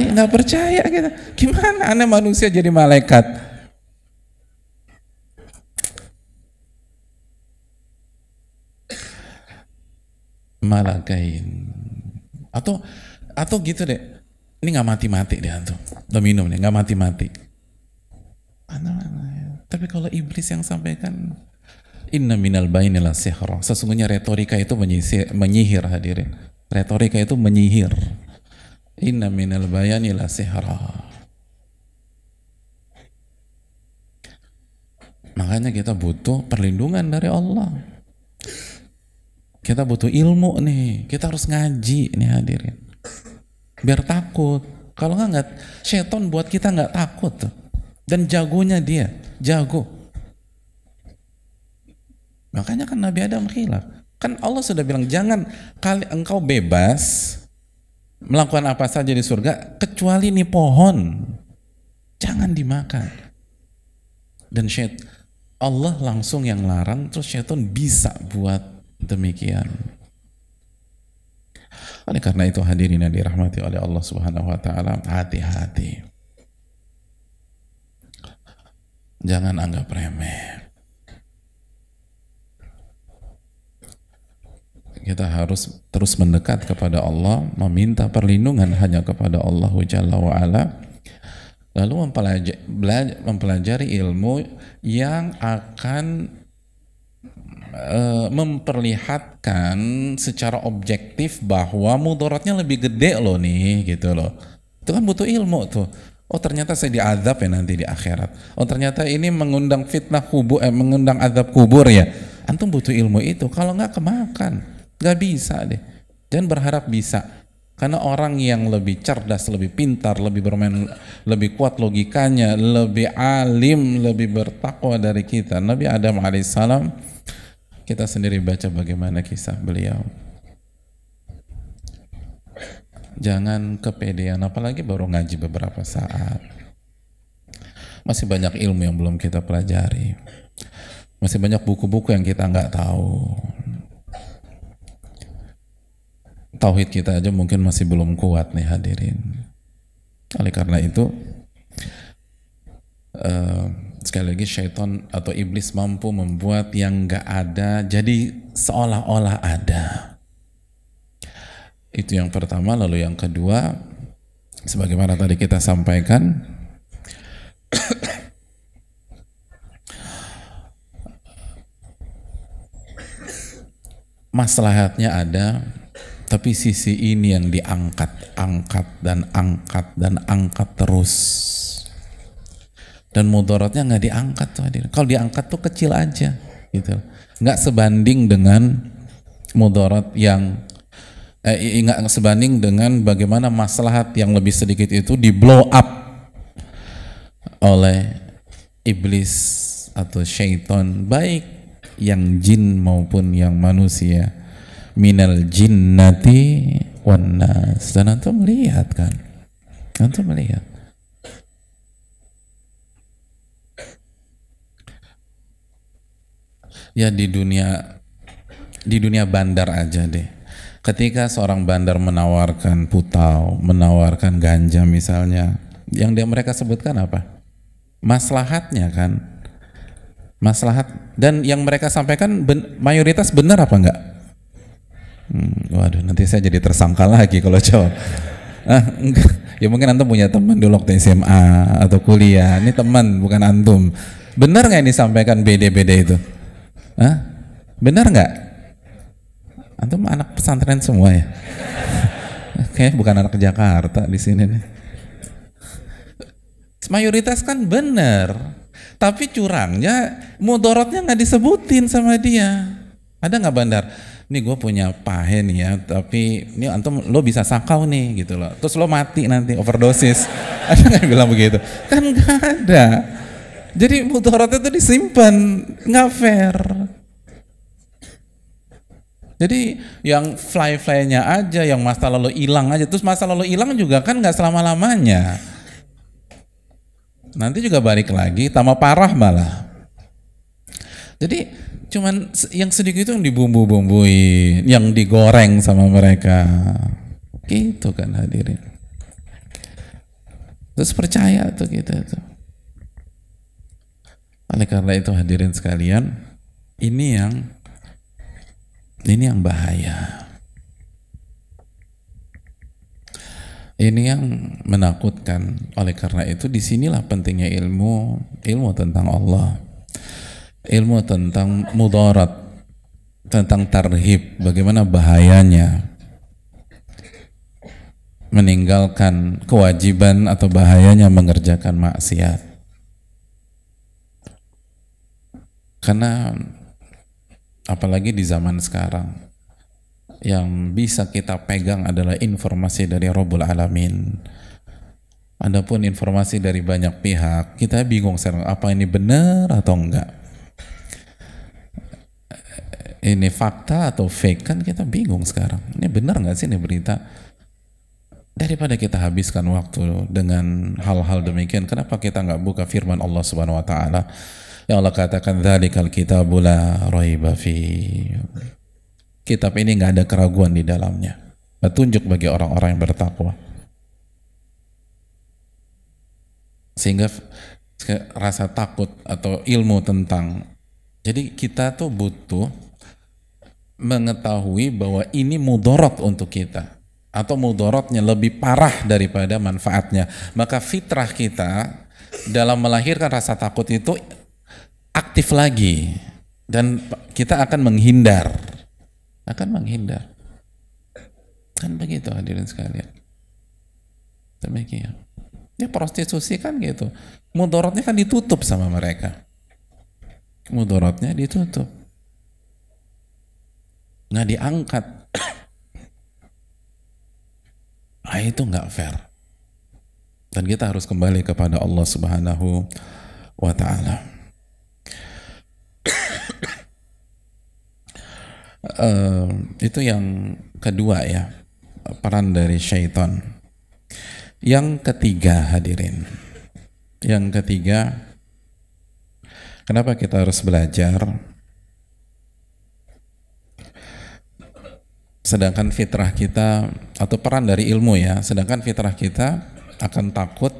nggak percaya gitu gimana aneh manusia jadi malaikat malakain atau atau gitu deh ini nggak mati-mati deh antum udah minum nih nggak mati-mati tapi kalau iblis yang sampaikan inna minal bainilah sihra sesungguhnya retorika itu menyihir, menyihir hadirin retorika itu menyihir inna minal bayanilah sihra makanya kita butuh perlindungan dari Allah kita butuh ilmu nih. Kita harus ngaji nih hadirin. Biar takut. Kalau nggak nggak, setan buat kita nggak takut tuh. Dan jagonya dia, jago. Makanya kan Nabi Adam khilaf. Kan Allah sudah bilang jangan kali engkau bebas melakukan apa saja di surga kecuali nih pohon. Jangan dimakan. Dan syait, Allah langsung yang larang terus syaitan bisa buat demikian. Oleh karena itu hadirin yang dirahmati oleh Allah Subhanahu wa taala, hati-hati. Jangan anggap remeh. Kita harus terus mendekat kepada Allah, meminta perlindungan hanya kepada Allah Jalla wa ala, lalu mempelajari, mempelajari ilmu yang akan Eh, memperlihatkan secara objektif bahwa mudaratnya lebih gede loh nih gitu loh. Itu kan butuh ilmu tuh. Oh ternyata saya diadab ya nanti di akhirat. Oh ternyata ini mengundang fitnah kubur, eh, mengundang adab kubur ya. Antum butuh ilmu itu. Kalau nggak kemakan, nggak bisa deh. Dan berharap bisa. Karena orang yang lebih cerdas, lebih pintar, lebih bermain, lebih kuat logikanya, lebih alim, lebih bertakwa dari kita. Nabi Adam alaihissalam kita sendiri baca bagaimana kisah beliau. Jangan kepedean, apalagi baru ngaji beberapa saat. Masih banyak ilmu yang belum kita pelajari. Masih banyak buku-buku yang kita nggak tahu. Tauhid kita aja mungkin masih belum kuat nih hadirin. Oleh karena itu, eh, sekali lagi syaitan atau iblis mampu membuat yang gak ada jadi seolah-olah ada. Itu yang pertama, lalu yang kedua, sebagaimana tadi kita sampaikan, maslahatnya ada, tapi sisi ini yang diangkat, angkat dan angkat dan angkat terus dan mudaratnya nggak diangkat tuh hadirin. Kalau diangkat tuh kecil aja gitu. Nggak sebanding dengan mudarat yang eh, nggak sebanding dengan bagaimana maslahat yang lebih sedikit itu di blow up oleh iblis atau syaitan baik yang jin maupun yang manusia minal jinnati wan nas dan antum melihat kan antum melihat ya di dunia di dunia bandar aja deh. Ketika seorang bandar menawarkan putau, menawarkan ganja misalnya, yang dia mereka sebutkan apa? Maslahatnya kan. Maslahat dan yang mereka sampaikan ben, mayoritas benar apa enggak? Hmm, waduh, nanti saya jadi tersangka lagi kalau jawab. Nah, ya mungkin antum punya teman dulu waktu SMA atau kuliah. Ini teman bukan antum. Benar nggak ini sampaikan beda-beda itu? Hah? Benar nggak? Antum anak pesantren semua ya? Kayaknya bukan anak Jakarta di sini nih. Mayoritas kan benar, tapi curangnya mudorotnya nggak disebutin sama dia. Ada nggak bandar? Ini gue punya pahe nih ya, tapi ini antum lo bisa sakau nih gitu loh. Terus lo mati nanti overdosis. ada nggak bilang begitu? Kan nggak ada. Jadi mudaratnya itu disimpan, nggak fair. Jadi yang fly-flynya aja, yang masa lalu hilang aja. Terus masa lalu hilang juga kan nggak selama-lamanya. Nanti juga balik lagi, tambah parah malah. Jadi cuman yang sedikit itu yang dibumbu bumbui yang digoreng sama mereka. Gitu kan hadirin. Terus percaya tuh kita tuh. Oleh karena itu hadirin sekalian, ini yang ini yang bahaya. Ini yang menakutkan. Oleh karena itu disinilah pentingnya ilmu, ilmu tentang Allah, ilmu tentang mudarat, tentang tarhib, bagaimana bahayanya meninggalkan kewajiban atau bahayanya mengerjakan maksiat. Karena apalagi di zaman sekarang yang bisa kita pegang adalah informasi dari Robul Alamin. Adapun informasi dari banyak pihak, kita bingung sekarang apa ini benar atau enggak. Ini fakta atau fake kan kita bingung sekarang. Ini benar nggak sih ini berita? Daripada kita habiskan waktu dengan hal-hal demikian, kenapa kita nggak buka firman Allah Subhanahu Wa Taala? Ya Allah katakan dzalikal kitabu la raiba fi. Kitab ini nggak ada keraguan di dalamnya. Petunjuk bagi orang-orang yang bertakwa. Sehingga rasa takut atau ilmu tentang jadi kita tuh butuh mengetahui bahwa ini mudorot untuk kita atau mudorotnya lebih parah daripada manfaatnya. Maka fitrah kita dalam melahirkan rasa takut itu aktif lagi dan kita akan menghindar akan menghindar kan begitu hadirin sekalian demikian ya prostitusi kan gitu mudorotnya kan ditutup sama mereka mudorotnya ditutup nggak diangkat ah itu nggak fair dan kita harus kembali kepada Allah subhanahu wa ta'ala Eh, itu yang kedua ya peran dari syaitan yang ketiga hadirin yang ketiga kenapa kita harus belajar sedangkan fitrah kita atau peran dari ilmu ya sedangkan fitrah kita akan takut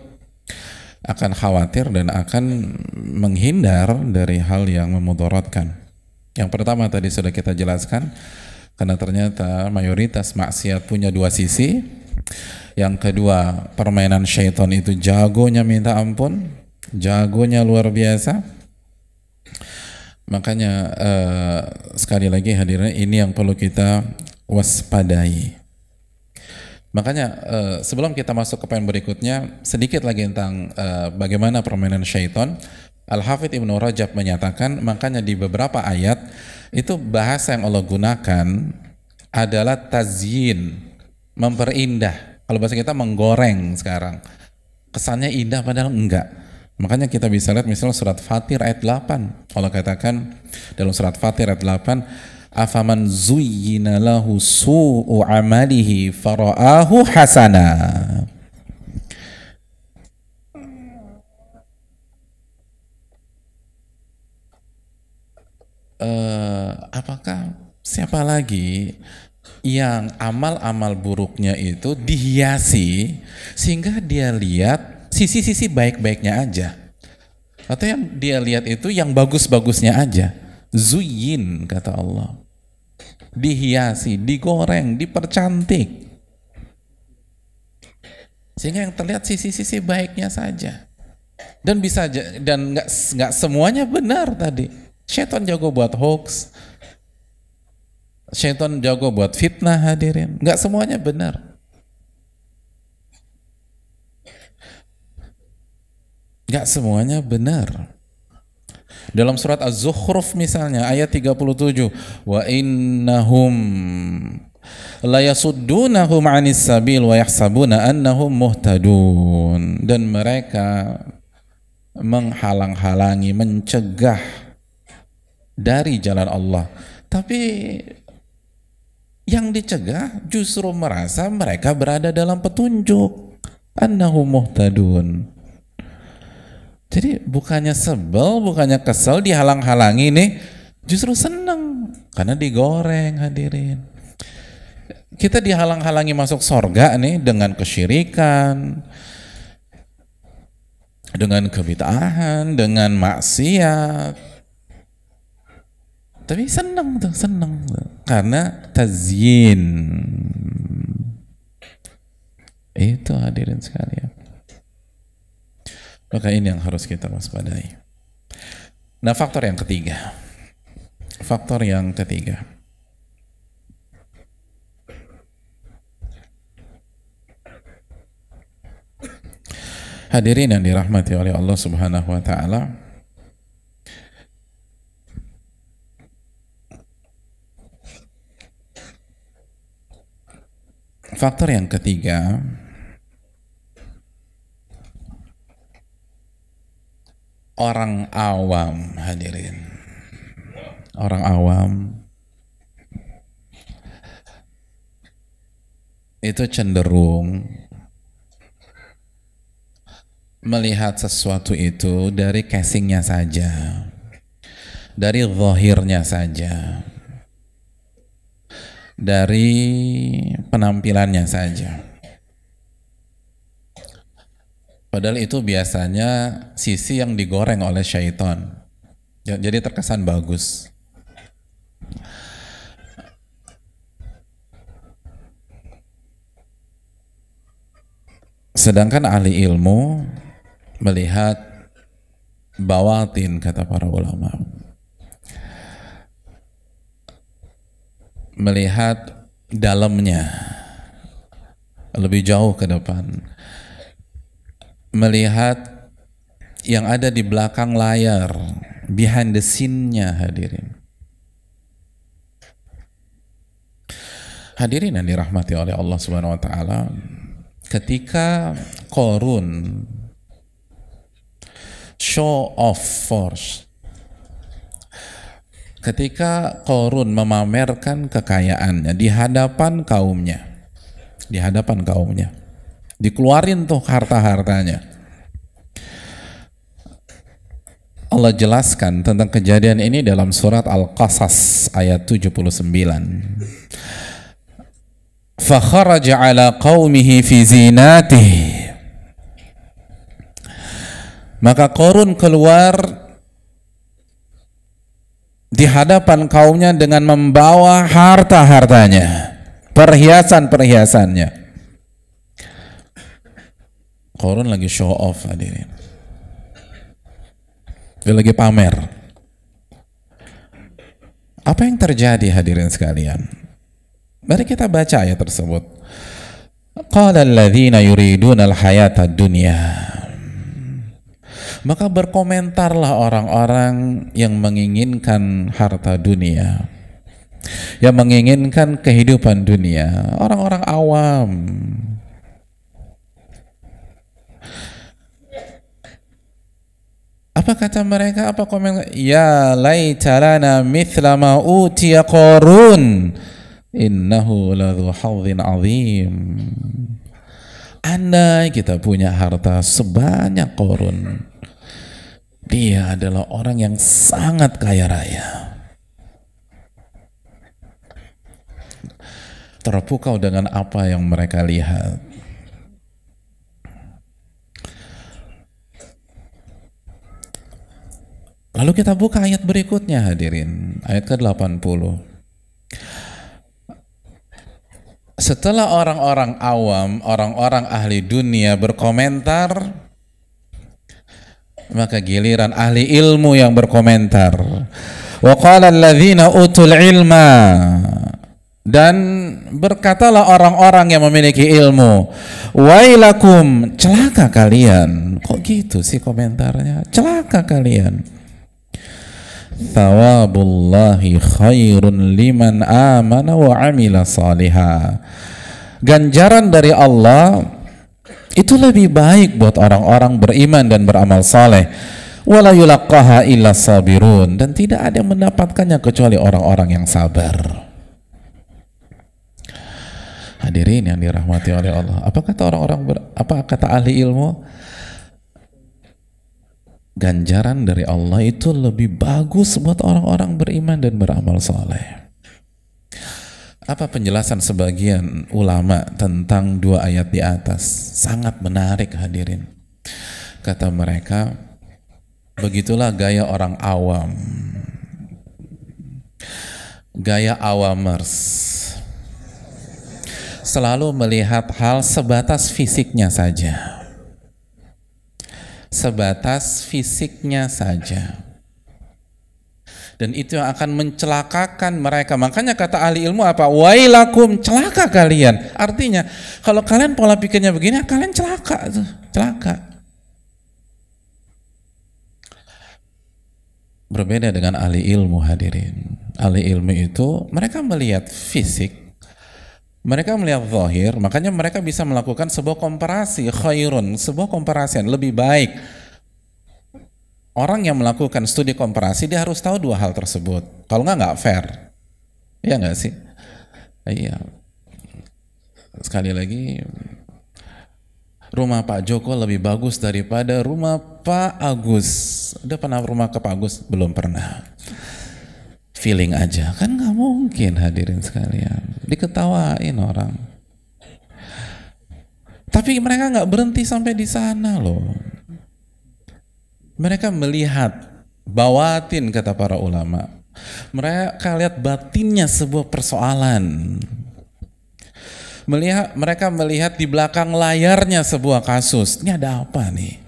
akan khawatir dan akan menghindar dari hal yang memudaratkan yang pertama tadi sudah kita jelaskan karena ternyata mayoritas maksiat punya dua sisi. Yang kedua, permainan syaitan itu jagonya minta ampun, jagonya luar biasa. Makanya eh, sekali lagi hadirnya ini yang perlu kita waspadai. Makanya eh, sebelum kita masuk ke poin berikutnya, sedikit lagi tentang eh, bagaimana permainan syaitan. Al-Hafidh Ibnu Rajab menyatakan makanya di beberapa ayat itu bahasa yang Allah gunakan adalah tazyin, memperindah. Kalau bahasa kita menggoreng sekarang. Kesannya indah padahal enggak. Makanya kita bisa lihat misalnya surat Fatir ayat 8. Allah katakan dalam surat Fatir ayat 8, "Afaman zuyyina lahu su'u amalihi fara'ahu hasana." eh, apakah siapa lagi yang amal-amal buruknya itu dihiasi sehingga dia lihat sisi-sisi baik-baiknya aja atau yang dia lihat itu yang bagus-bagusnya aja zuyin kata Allah dihiasi, digoreng, dipercantik sehingga yang terlihat sisi-sisi baiknya saja dan bisa dan nggak nggak semuanya benar tadi Setan jago buat hoax. Setan jago buat fitnah hadirin. Gak semuanya benar. gak semuanya benar. Dalam surat Az-Zukhruf misalnya ayat 37, wa innahum la yasuddunahum 'anis sabil wa yahsabuna annahum muhtadun. Dan mereka menghalang-halangi, mencegah dari jalan Allah. Tapi yang dicegah justru merasa mereka berada dalam petunjuk. Annahu muhtadun. Jadi bukannya sebel, bukannya kesel dihalang-halangi nih, justru senang karena digoreng hadirin. Kita dihalang-halangi masuk sorga nih dengan kesyirikan, dengan kebitahan, dengan maksiat, tapi senang tuh senang karena tazyin itu hadirin sekalian maka ini yang harus kita waspadai nah faktor yang ketiga faktor yang ketiga hadirin yang dirahmati oleh Allah subhanahu wa ta'ala Faktor yang ketiga orang awam hadirin. Orang awam itu cenderung melihat sesuatu itu dari casingnya saja, dari zahirnya saja dari penampilannya saja. Padahal itu biasanya sisi yang digoreng oleh syaitan. Ya, jadi terkesan bagus. Sedangkan ahli ilmu melihat bawatin kata para ulama. melihat dalamnya lebih jauh ke depan melihat yang ada di belakang layar behind the scene-nya hadirin hadirin yang dirahmati oleh Allah Subhanahu wa taala ketika Korun show of force ketika Korun memamerkan kekayaannya di hadapan kaumnya di hadapan kaumnya dikeluarin tuh harta-hartanya Allah jelaskan tentang kejadian ini dalam surat Al-Qasas ayat 79 Fakhraj ala قَوْمِهِ فِي maka Korun keluar di hadapan kaumnya dengan membawa harta-hartanya, perhiasan-perhiasannya. Korun lagi show off hadirin. Dia lagi pamer. Apa yang terjadi hadirin sekalian? Mari kita baca ayat tersebut. Qala alladhina yuridun al-hayata dunya maka berkomentarlah orang-orang yang menginginkan harta dunia yang menginginkan kehidupan dunia orang-orang awam apa kata mereka apa komen ya laitalana mithla ma utiya qarun innahu ladhu hadzin azim andai kita punya harta sebanyak korun dia adalah orang yang sangat kaya raya. Terpukau dengan apa yang mereka lihat. Lalu kita buka ayat berikutnya hadirin, ayat ke-80. Setelah orang-orang awam, orang-orang ahli dunia berkomentar, maka giliran ahli ilmu yang berkomentar wa alladhina utul ilma dan berkatalah orang-orang yang memiliki ilmu wailakum celaka kalian kok gitu sih komentarnya celaka kalian thawabullahi khairun liman amana wa amila saliha ganjaran dari Allah itu lebih baik buat orang-orang beriman dan beramal saleh. sabirun dan tidak ada yang mendapatkannya kecuali orang-orang yang sabar. Hadirin yang dirahmati oleh Allah. Apa kata orang-orang apa kata ahli ilmu? Ganjaran dari Allah itu lebih bagus buat orang-orang beriman dan beramal saleh. Apa penjelasan sebagian ulama tentang dua ayat di atas? Sangat menarik hadirin. Kata mereka, begitulah gaya orang awam. Gaya awamers. Selalu melihat hal sebatas fisiknya saja. Sebatas fisiknya saja dan itu yang akan mencelakakan mereka. Makanya kata ahli ilmu apa? Wailakum, celaka kalian. Artinya, kalau kalian pola pikirnya begini, kalian celaka celaka. Berbeda dengan ahli ilmu hadirin. Ahli ilmu itu mereka melihat fisik, mereka melihat zahir, makanya mereka bisa melakukan sebuah komparasi khairun, sebuah komparasi yang lebih baik orang yang melakukan studi komparasi dia harus tahu dua hal tersebut. Kalau nggak nggak fair, ya nggak sih? Iya. Sekali lagi, rumah Pak Joko lebih bagus daripada rumah Pak Agus. Udah pernah rumah ke Pak Agus? Belum pernah. Feeling aja, kan nggak mungkin hadirin sekalian. Diketawain orang. Tapi mereka nggak berhenti sampai di sana loh mereka melihat bawatin kata para ulama. Mereka lihat batinnya sebuah persoalan. Melihat mereka melihat di belakang layarnya sebuah kasus. Ini ada apa nih?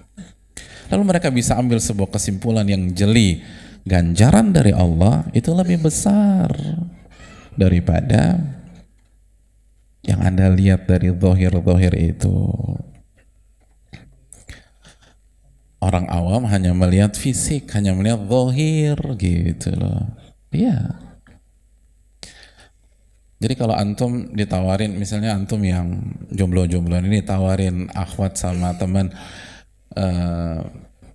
Lalu mereka bisa ambil sebuah kesimpulan yang jeli. Ganjaran dari Allah itu lebih besar daripada yang Anda lihat dari zahir-zahir itu. Orang awam hanya melihat fisik, hanya melihat zohir gitu loh. Iya. Yeah. Jadi kalau antum ditawarin, misalnya antum yang jomblo-jomblo ini ditawarin akhwat sama teman, uh,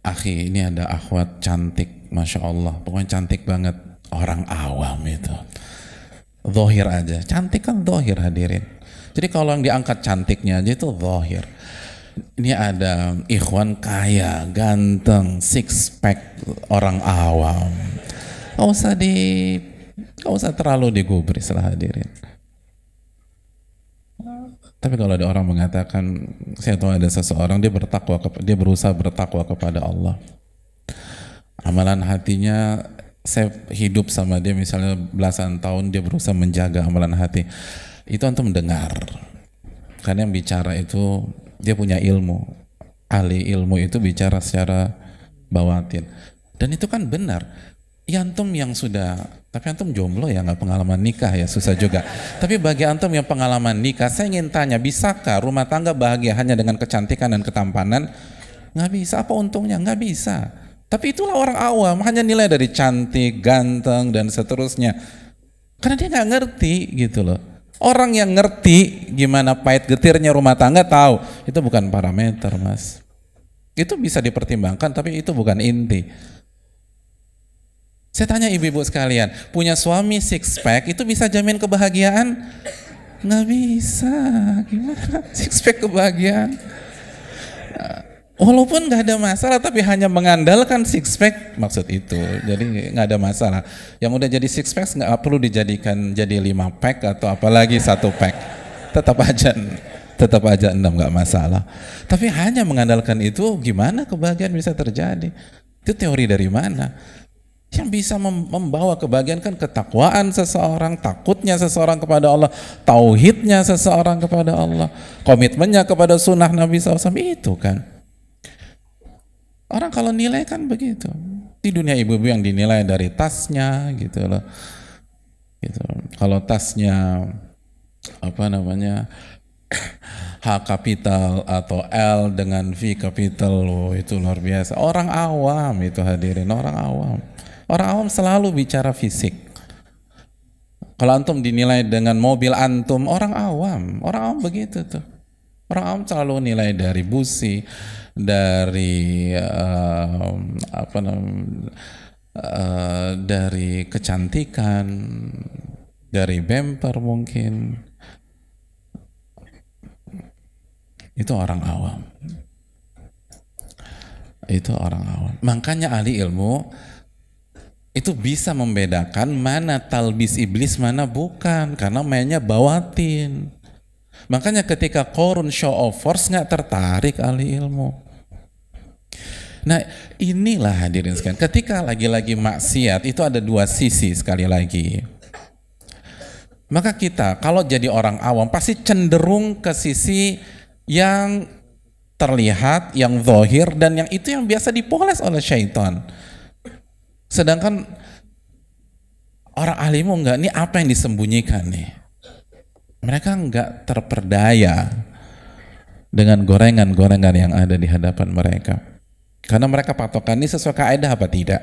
akhi ini ada akhwat cantik, masya Allah, pokoknya cantik banget orang awam itu. Zohir aja, cantik kan zohir hadirin. Jadi kalau yang diangkat cantiknya aja itu zohir ini ada ikhwan kaya, ganteng, six pack orang awam. Kau usah di, gak usah terlalu digubris lah hadirin. Tapi kalau ada orang mengatakan, saya tahu ada seseorang dia bertakwa, dia berusaha bertakwa kepada Allah. Amalan hatinya saya hidup sama dia misalnya belasan tahun dia berusaha menjaga amalan hati. Itu antum dengar. Karena yang bicara itu dia punya ilmu ahli ilmu itu bicara secara bawatin dan itu kan benar Yantum ya, yang sudah, tapi antum jomblo ya nggak pengalaman nikah ya susah juga. tapi bagi antum yang pengalaman nikah, saya ingin tanya, bisakah rumah tangga bahagia hanya dengan kecantikan dan ketampanan? Nggak bisa. Apa untungnya? Nggak bisa. Tapi itulah orang awam hanya nilai dari cantik, ganteng dan seterusnya. Karena dia nggak ngerti gitu loh. Orang yang ngerti gimana pahit getirnya rumah tangga tahu itu bukan parameter, Mas. Itu bisa dipertimbangkan tapi itu bukan inti. Saya tanya ibu-ibu sekalian, punya suami six pack itu bisa jamin kebahagiaan? Nggak bisa. Gimana? Six pack kebahagiaan? Walaupun nggak ada masalah, tapi hanya mengandalkan six pack maksud itu. Jadi nggak ada masalah. Yang udah jadi six pack nggak perlu dijadikan jadi lima pack atau apalagi satu pack. Tetap aja, tetap aja enam nggak masalah. Tapi hanya mengandalkan itu, gimana kebahagiaan bisa terjadi? Itu teori dari mana? Yang bisa membawa kebahagiaan kan ketakwaan seseorang, takutnya seseorang kepada Allah, tauhidnya seseorang kepada Allah, komitmennya kepada sunnah Nabi SAW itu kan. Orang kalau nilai kan begitu. Di dunia ibu-ibu yang dinilai dari tasnya gitu loh. Gitu. Kalau tasnya apa namanya H kapital atau L dengan V kapital loh itu luar biasa. Orang awam itu hadirin orang awam. Orang awam selalu bicara fisik. Kalau antum dinilai dengan mobil antum, orang awam, orang awam begitu tuh. Orang awam selalu nilai dari busi, dari uh, apa namanya uh, eh, dari kecantikan dari bemper mungkin itu orang awam itu orang awam makanya ahli ilmu itu bisa membedakan mana talbis iblis mana bukan karena mainnya bawatin Makanya ketika korun show of force nggak tertarik ahli ilmu. Nah inilah hadirin sekalian. Ketika lagi-lagi maksiat itu ada dua sisi sekali lagi. Maka kita kalau jadi orang awam pasti cenderung ke sisi yang terlihat, yang zohir dan yang itu yang biasa dipoles oleh syaitan. Sedangkan orang ahli mau nggak. ini apa yang disembunyikan nih? mereka nggak terperdaya dengan gorengan-gorengan yang ada di hadapan mereka. Karena mereka patokan ini sesuai kaidah apa tidak?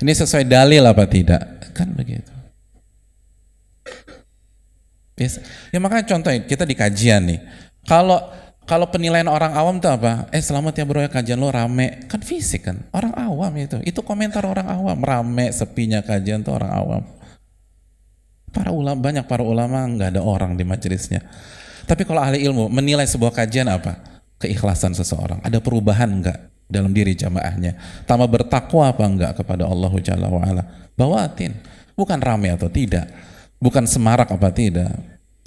Ini sesuai dalil apa tidak? Kan begitu. Biasa. Ya makanya contohnya kita di kajian nih. Kalau kalau penilaian orang awam itu apa? Eh selamat ya bro ya kajian lo rame. Kan fisik kan. Orang awam itu. Itu komentar orang awam. Rame sepinya kajian tuh orang awam. Para ulama banyak para ulama nggak ada orang di majelisnya. Tapi kalau ahli ilmu menilai sebuah kajian apa? Keikhlasan seseorang. Ada perubahan nggak dalam diri jamaahnya? Tambah bertakwa apa nggak kepada Allah Jalla wa'ala? Bawatin. Bukan rame atau tidak. Bukan semarak apa tidak.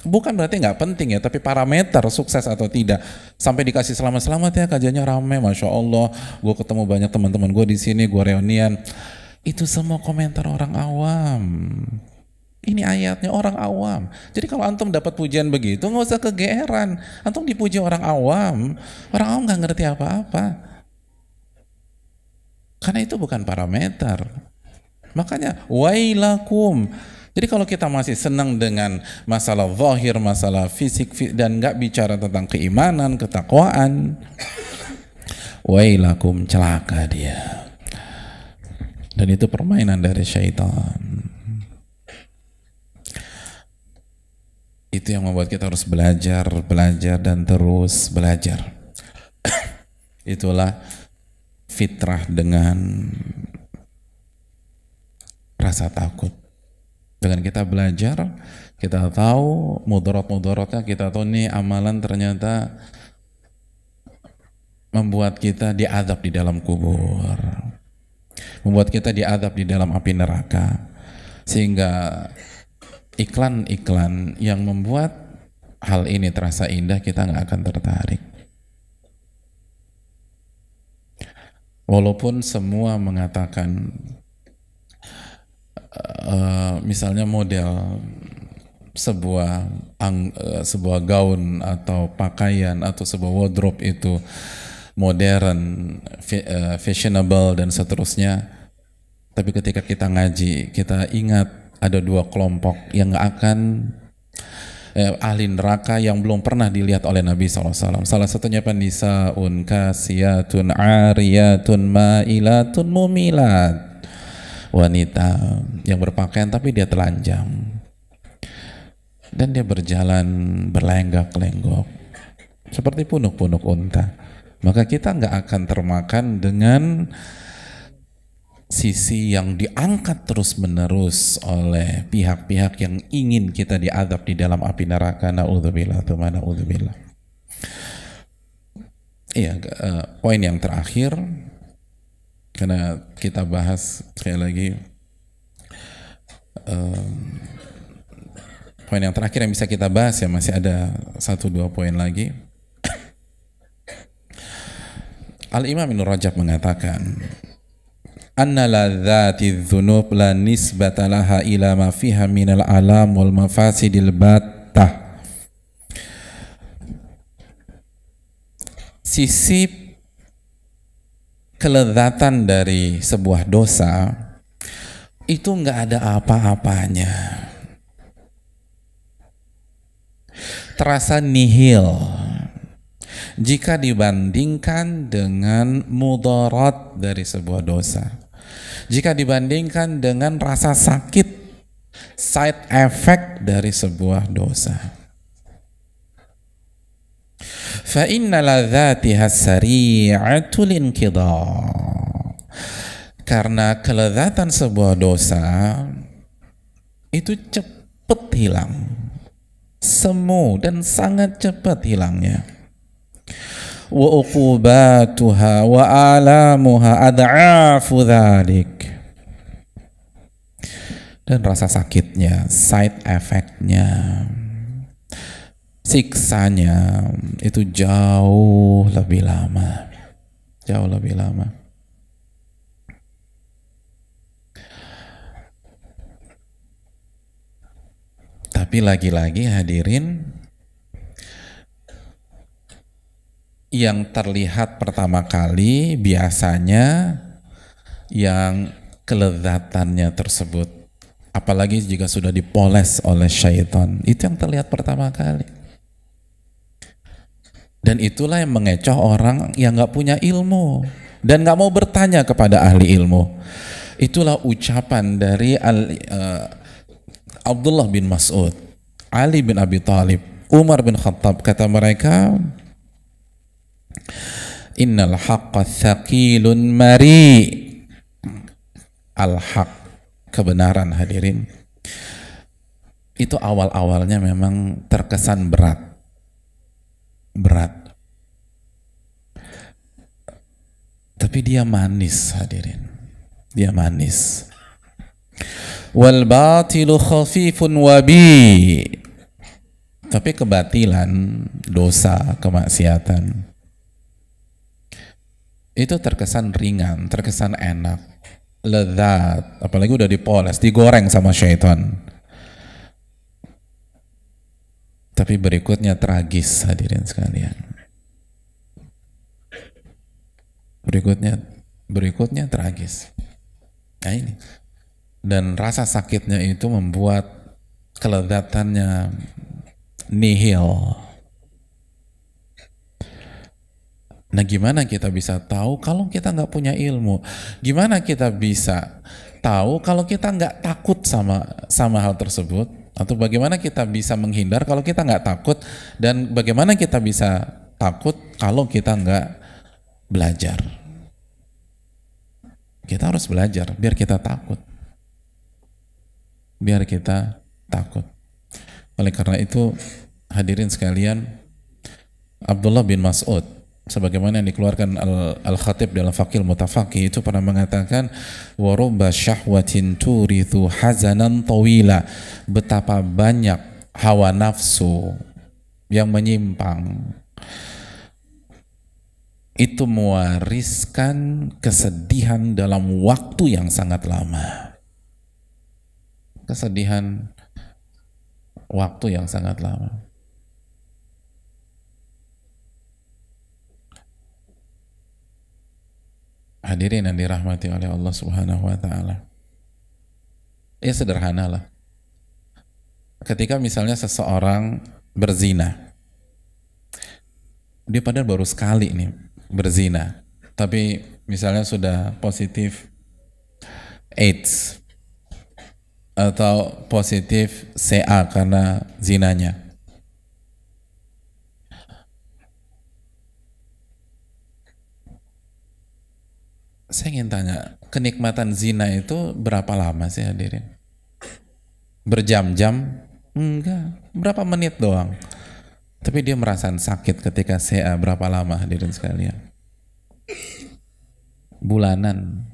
Bukan berarti nggak penting ya, tapi parameter sukses atau tidak. Sampai dikasih selamat-selamat ya kajiannya rame, masya Allah. Gue ketemu banyak teman-teman gue di sini, gue reunian. Itu semua komentar orang awam. Ini ayatnya orang awam. Jadi kalau antum dapat pujian begitu nggak usah kegeeran. Antum dipuji orang awam, orang awam nggak ngerti apa-apa. Karena itu bukan parameter. Makanya wailakum. Jadi kalau kita masih senang dengan masalah zahir, masalah fisik dan nggak bicara tentang keimanan, ketakwaan, wailakum celaka dia. Dan itu permainan dari syaitan. itu yang membuat kita harus belajar, belajar dan terus belajar. Itulah fitrah dengan rasa takut. Dengan kita belajar, kita tahu mudorot-mudorotnya, kita tahu ini amalan ternyata membuat kita diadab di dalam kubur. Membuat kita diadab di dalam api neraka. Sehingga iklan-iklan yang membuat hal ini terasa indah kita nggak akan tertarik walaupun semua mengatakan uh, misalnya model sebuah ang, uh, sebuah gaun atau pakaian atau sebuah wardrobe itu modern, eh, fashionable dan seterusnya. Tapi ketika kita ngaji, kita ingat ada dua kelompok yang akan eh, ahli neraka yang belum pernah dilihat oleh Nabi SAW. Salah satunya penisaun kasiyatun ariyatun ma'ilatun mumilat. Wanita yang berpakaian tapi dia telanjang. Dan dia berjalan berlenggak-lenggok. Seperti punuk-punuk unta. Maka kita nggak akan termakan dengan sisi yang diangkat terus-menerus oleh pihak-pihak yang ingin kita diadab di dalam api neraka naudzubillah atau naudzubillah. Iya, uh, poin yang terakhir karena kita bahas sekali lagi um, poin yang terakhir yang bisa kita bahas ya masih ada satu dua poin lagi. Al Imam Ibnu Rajab mengatakan anna ila ma fiha alam wal sisi kelezatan dari sebuah dosa itu nggak ada apa-apanya terasa nihil jika dibandingkan dengan mudarat dari sebuah dosa jika dibandingkan dengan rasa sakit side effect dari sebuah dosa. Fa inna Karena kelezatan sebuah dosa itu cepat hilang. Semu dan sangat cepat hilangnya. وعقوباتها وآلامها أضعاف ذلك dan rasa sakitnya, side effectnya, siksanya itu jauh lebih lama, jauh lebih lama. Tapi lagi-lagi hadirin yang terlihat pertama kali biasanya yang kelezatannya tersebut apalagi jika sudah dipoles oleh syaitan itu yang terlihat pertama kali dan itulah yang mengecoh orang yang nggak punya ilmu dan nggak mau bertanya kepada ahli ilmu itulah ucapan dari Al, uh, Abdullah bin Mas'ud Ali bin Abi Thalib Umar bin Khattab kata mereka Innal haqqa thaqilun mari. Al-haq, kebenaran hadirin. Itu awal-awalnya memang terkesan berat. Berat. Tapi dia manis hadirin. Dia manis. Wal batilu khafifun wabi. Tapi kebatilan, dosa, kemaksiatan itu terkesan ringan, terkesan enak, lezat, apalagi udah dipoles, digoreng sama syaitan. Tapi berikutnya tragis hadirin sekalian. Berikutnya berikutnya tragis. Nah ini. Dan rasa sakitnya itu membuat kelezatannya nihil. Nah, gimana kita bisa tahu kalau kita nggak punya ilmu? Gimana kita bisa tahu kalau kita nggak takut sama sama hal tersebut? Atau bagaimana kita bisa menghindar kalau kita nggak takut? Dan bagaimana kita bisa takut kalau kita nggak belajar? Kita harus belajar biar kita takut. Biar kita takut. Oleh karena itu, hadirin sekalian, Abdullah bin Mas'ud sebagaimana yang dikeluarkan Al-Khatib dalam Fakil mutafaki itu pernah mengatakan warubba syahwatin turithu hazanan tawila betapa banyak hawa nafsu yang menyimpang itu mewariskan kesedihan dalam waktu yang sangat lama kesedihan waktu yang sangat lama Hadirin yang dirahmati oleh Allah Subhanahu wa taala. Ya sederhana lah. Ketika misalnya seseorang berzina. Dia padahal baru sekali nih berzina, tapi misalnya sudah positif AIDS atau positif CA karena zinanya Saya ingin tanya, kenikmatan zina itu berapa lama sih hadirin? Berjam-jam? Enggak, berapa menit doang. Tapi dia merasa sakit ketika saya berapa lama hadirin sekalian? Bulanan.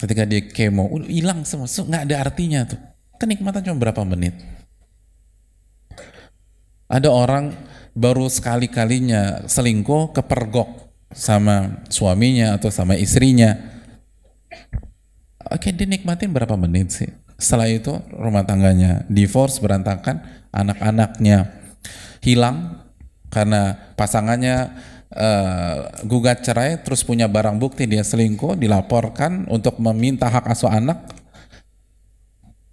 Ketika dia kemo, uh, hilang semua, nggak ada artinya tuh. Kenikmatan cuma berapa menit. Ada orang baru sekali-kalinya selingkuh kepergok sama suaminya atau sama istrinya oke dinikmatin berapa menit sih setelah itu rumah tangganya divorce berantakan anak-anaknya hilang karena pasangannya uh, gugat cerai terus punya barang bukti dia selingkuh dilaporkan untuk meminta hak asuh anak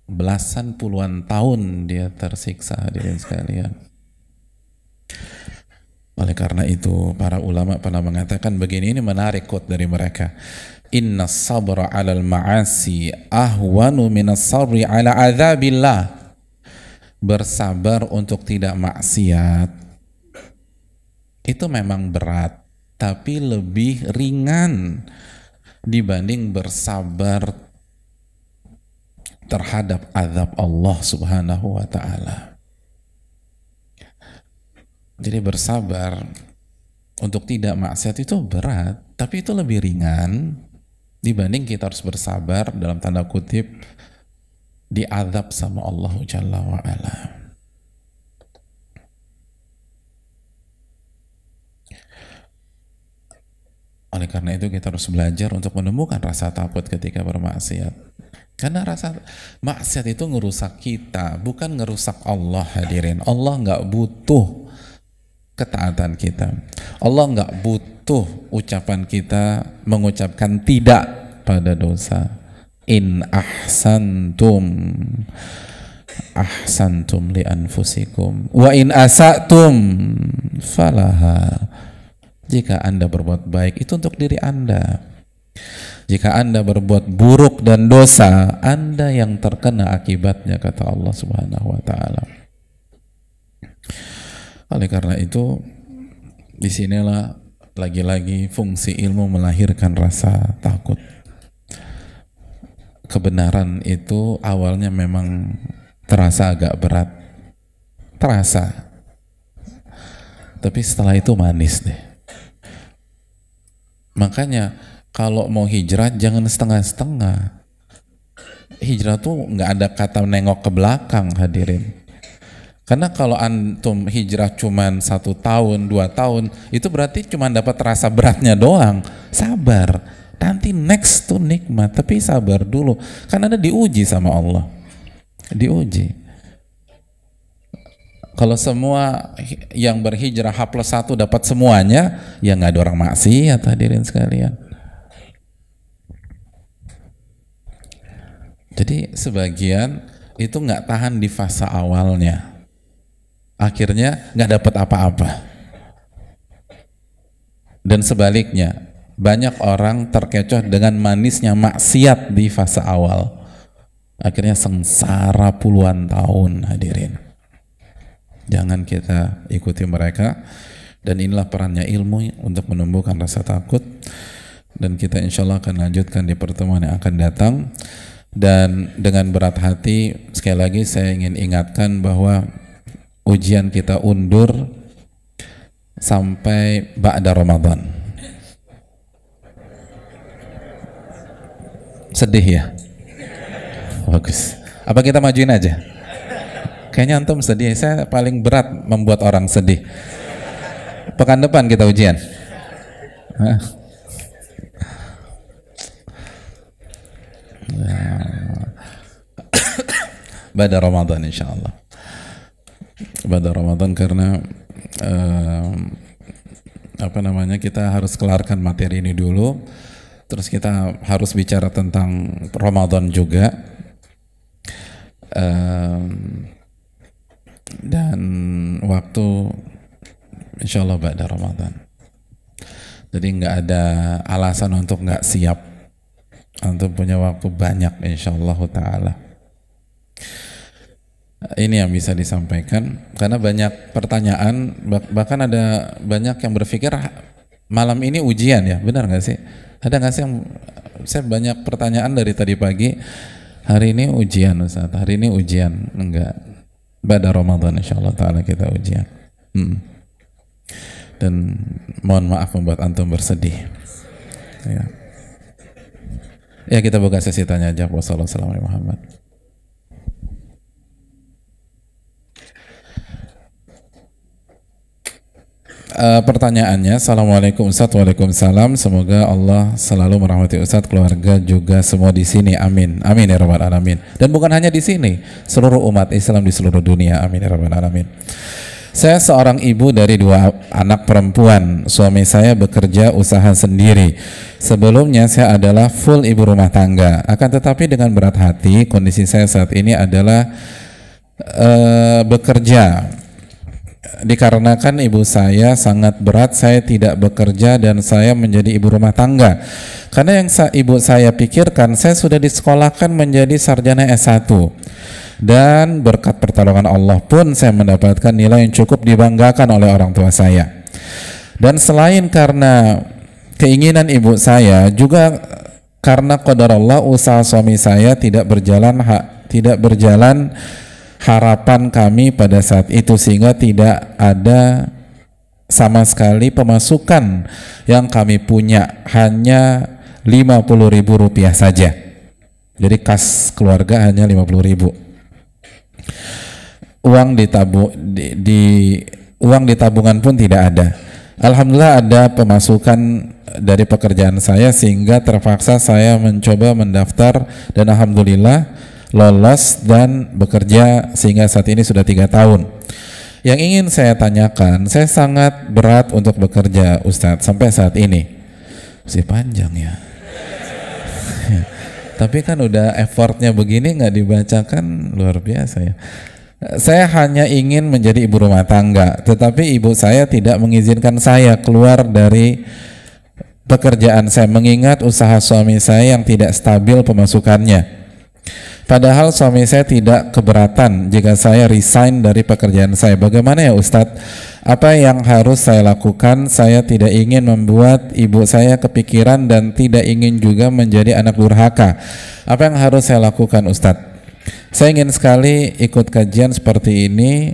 belasan puluhan tahun dia tersiksa hadirin sekalian oleh karena itu para ulama pernah mengatakan begini ini menarik quote dari mereka. Inna sabra 'alal ma'asi ahwanu minas sabri 'ala adzabillah. Bersabar untuk tidak maksiat itu memang berat tapi lebih ringan dibanding bersabar terhadap azab Allah Subhanahu wa taala. Jadi bersabar untuk tidak maksiat itu berat, tapi itu lebih ringan dibanding kita harus bersabar dalam tanda kutip diadab sama Allah Jalla wa'ala. Oleh karena itu kita harus belajar untuk menemukan rasa takut ketika bermaksiat. Karena rasa maksiat itu ngerusak kita, bukan ngerusak Allah hadirin. Allah nggak butuh ketaatan kita. Allah nggak butuh ucapan kita mengucapkan tidak pada dosa. In ahsantum ahsantum li anfusikum wa in asatum falaha. Jika Anda berbuat baik itu untuk diri Anda. Jika Anda berbuat buruk dan dosa, Anda yang terkena akibatnya kata Allah Subhanahu wa taala. Oleh karena itu, disinilah lagi-lagi fungsi ilmu melahirkan rasa takut. Kebenaran itu awalnya memang terasa agak berat, terasa, tapi setelah itu manis deh. Makanya kalau mau hijrah jangan setengah-setengah. Hijrah tuh nggak ada kata nengok ke belakang hadirin. Karena kalau antum hijrah cuma satu tahun, dua tahun, itu berarti cuma dapat rasa beratnya doang. Sabar. Nanti next tuh nikmat, tapi sabar dulu. Karena ada diuji sama Allah. Diuji. Kalau semua yang berhijrah H plus satu dapat semuanya, ya nggak ada orang maksiat hadirin sekalian. Jadi sebagian itu nggak tahan di fase awalnya akhirnya nggak dapat apa-apa. Dan sebaliknya, banyak orang terkecoh dengan manisnya maksiat di fase awal. Akhirnya sengsara puluhan tahun hadirin. Jangan kita ikuti mereka dan inilah perannya ilmu untuk menumbuhkan rasa takut dan kita insya Allah akan lanjutkan di pertemuan yang akan datang dan dengan berat hati sekali lagi saya ingin ingatkan bahwa ujian kita undur sampai ba'da Ramadan. Sedih ya? Bagus. Apa kita majuin aja? Kayaknya antum sedih. Saya paling berat membuat orang sedih. Pekan depan kita ujian. Bada Ramadan insya Allah pada Ramadan karena uh, apa namanya kita harus kelarkan materi ini dulu terus kita harus bicara tentang Ramadan juga uh, dan waktu insya Allah pada Ramadan jadi nggak ada alasan untuk nggak siap untuk punya waktu banyak insya Allah taala ini yang bisa disampaikan karena banyak pertanyaan bahkan ada banyak yang berpikir ah, malam ini ujian ya benar nggak sih ada nggak sih yang saya banyak pertanyaan dari tadi pagi hari ini ujian Ustaz hari ini ujian enggak pada Ramadan insya Allah taala kita ujian hmm. dan mohon maaf membuat antum bersedih ya ya kita buka sesi tanya jawab wassalamualaikum warahmatullahi wabarakatuh Eh, pertanyaannya Assalamualaikum Ustaz, Waalaikumsalam Semoga Allah selalu merahmati Ustadz Keluarga juga semua di sini Amin Amin ya Rabbal Alamin Dan bukan hanya di sini Seluruh umat Islam di seluruh dunia Amin ya Rabbal Alamin saya seorang ibu dari dua anak perempuan. Suami saya bekerja usaha sendiri. Sebelumnya saya adalah full ibu rumah tangga. Akan tetapi dengan berat hati, kondisi saya saat ini adalah uh, bekerja dikarenakan ibu saya sangat berat, saya tidak bekerja dan saya menjadi ibu rumah tangga. Karena yang sa ibu saya pikirkan, saya sudah disekolahkan menjadi sarjana S1. Dan berkat pertolongan Allah pun saya mendapatkan nilai yang cukup dibanggakan oleh orang tua saya. Dan selain karena keinginan ibu saya juga karena kodar Allah usaha suami saya tidak berjalan hak tidak berjalan harapan kami pada saat itu sehingga tidak ada sama sekali pemasukan yang kami punya hanya Rp50.000 saja. Jadi kas keluarga hanya Rp50.000. Uang tabu, di, di uang di tabungan pun tidak ada. Alhamdulillah ada pemasukan dari pekerjaan saya sehingga terpaksa saya mencoba mendaftar dan alhamdulillah lolos dan bekerja sehingga saat ini sudah tiga tahun. Yang ingin saya tanyakan, saya sangat berat untuk bekerja Ustadz sampai saat ini. Masih panjang ya. Tapi kan udah effortnya begini nggak dibacakan luar biasa ya. Saya hanya ingin menjadi ibu rumah tangga, tetapi ibu saya tidak mengizinkan saya keluar dari pekerjaan saya mengingat usaha suami saya yang tidak stabil pemasukannya. Padahal suami saya tidak keberatan jika saya resign dari pekerjaan saya. Bagaimana ya Ustadz? Apa yang harus saya lakukan? Saya tidak ingin membuat ibu saya kepikiran dan tidak ingin juga menjadi anak durhaka. Apa yang harus saya lakukan Ustadz? Saya ingin sekali ikut kajian seperti ini.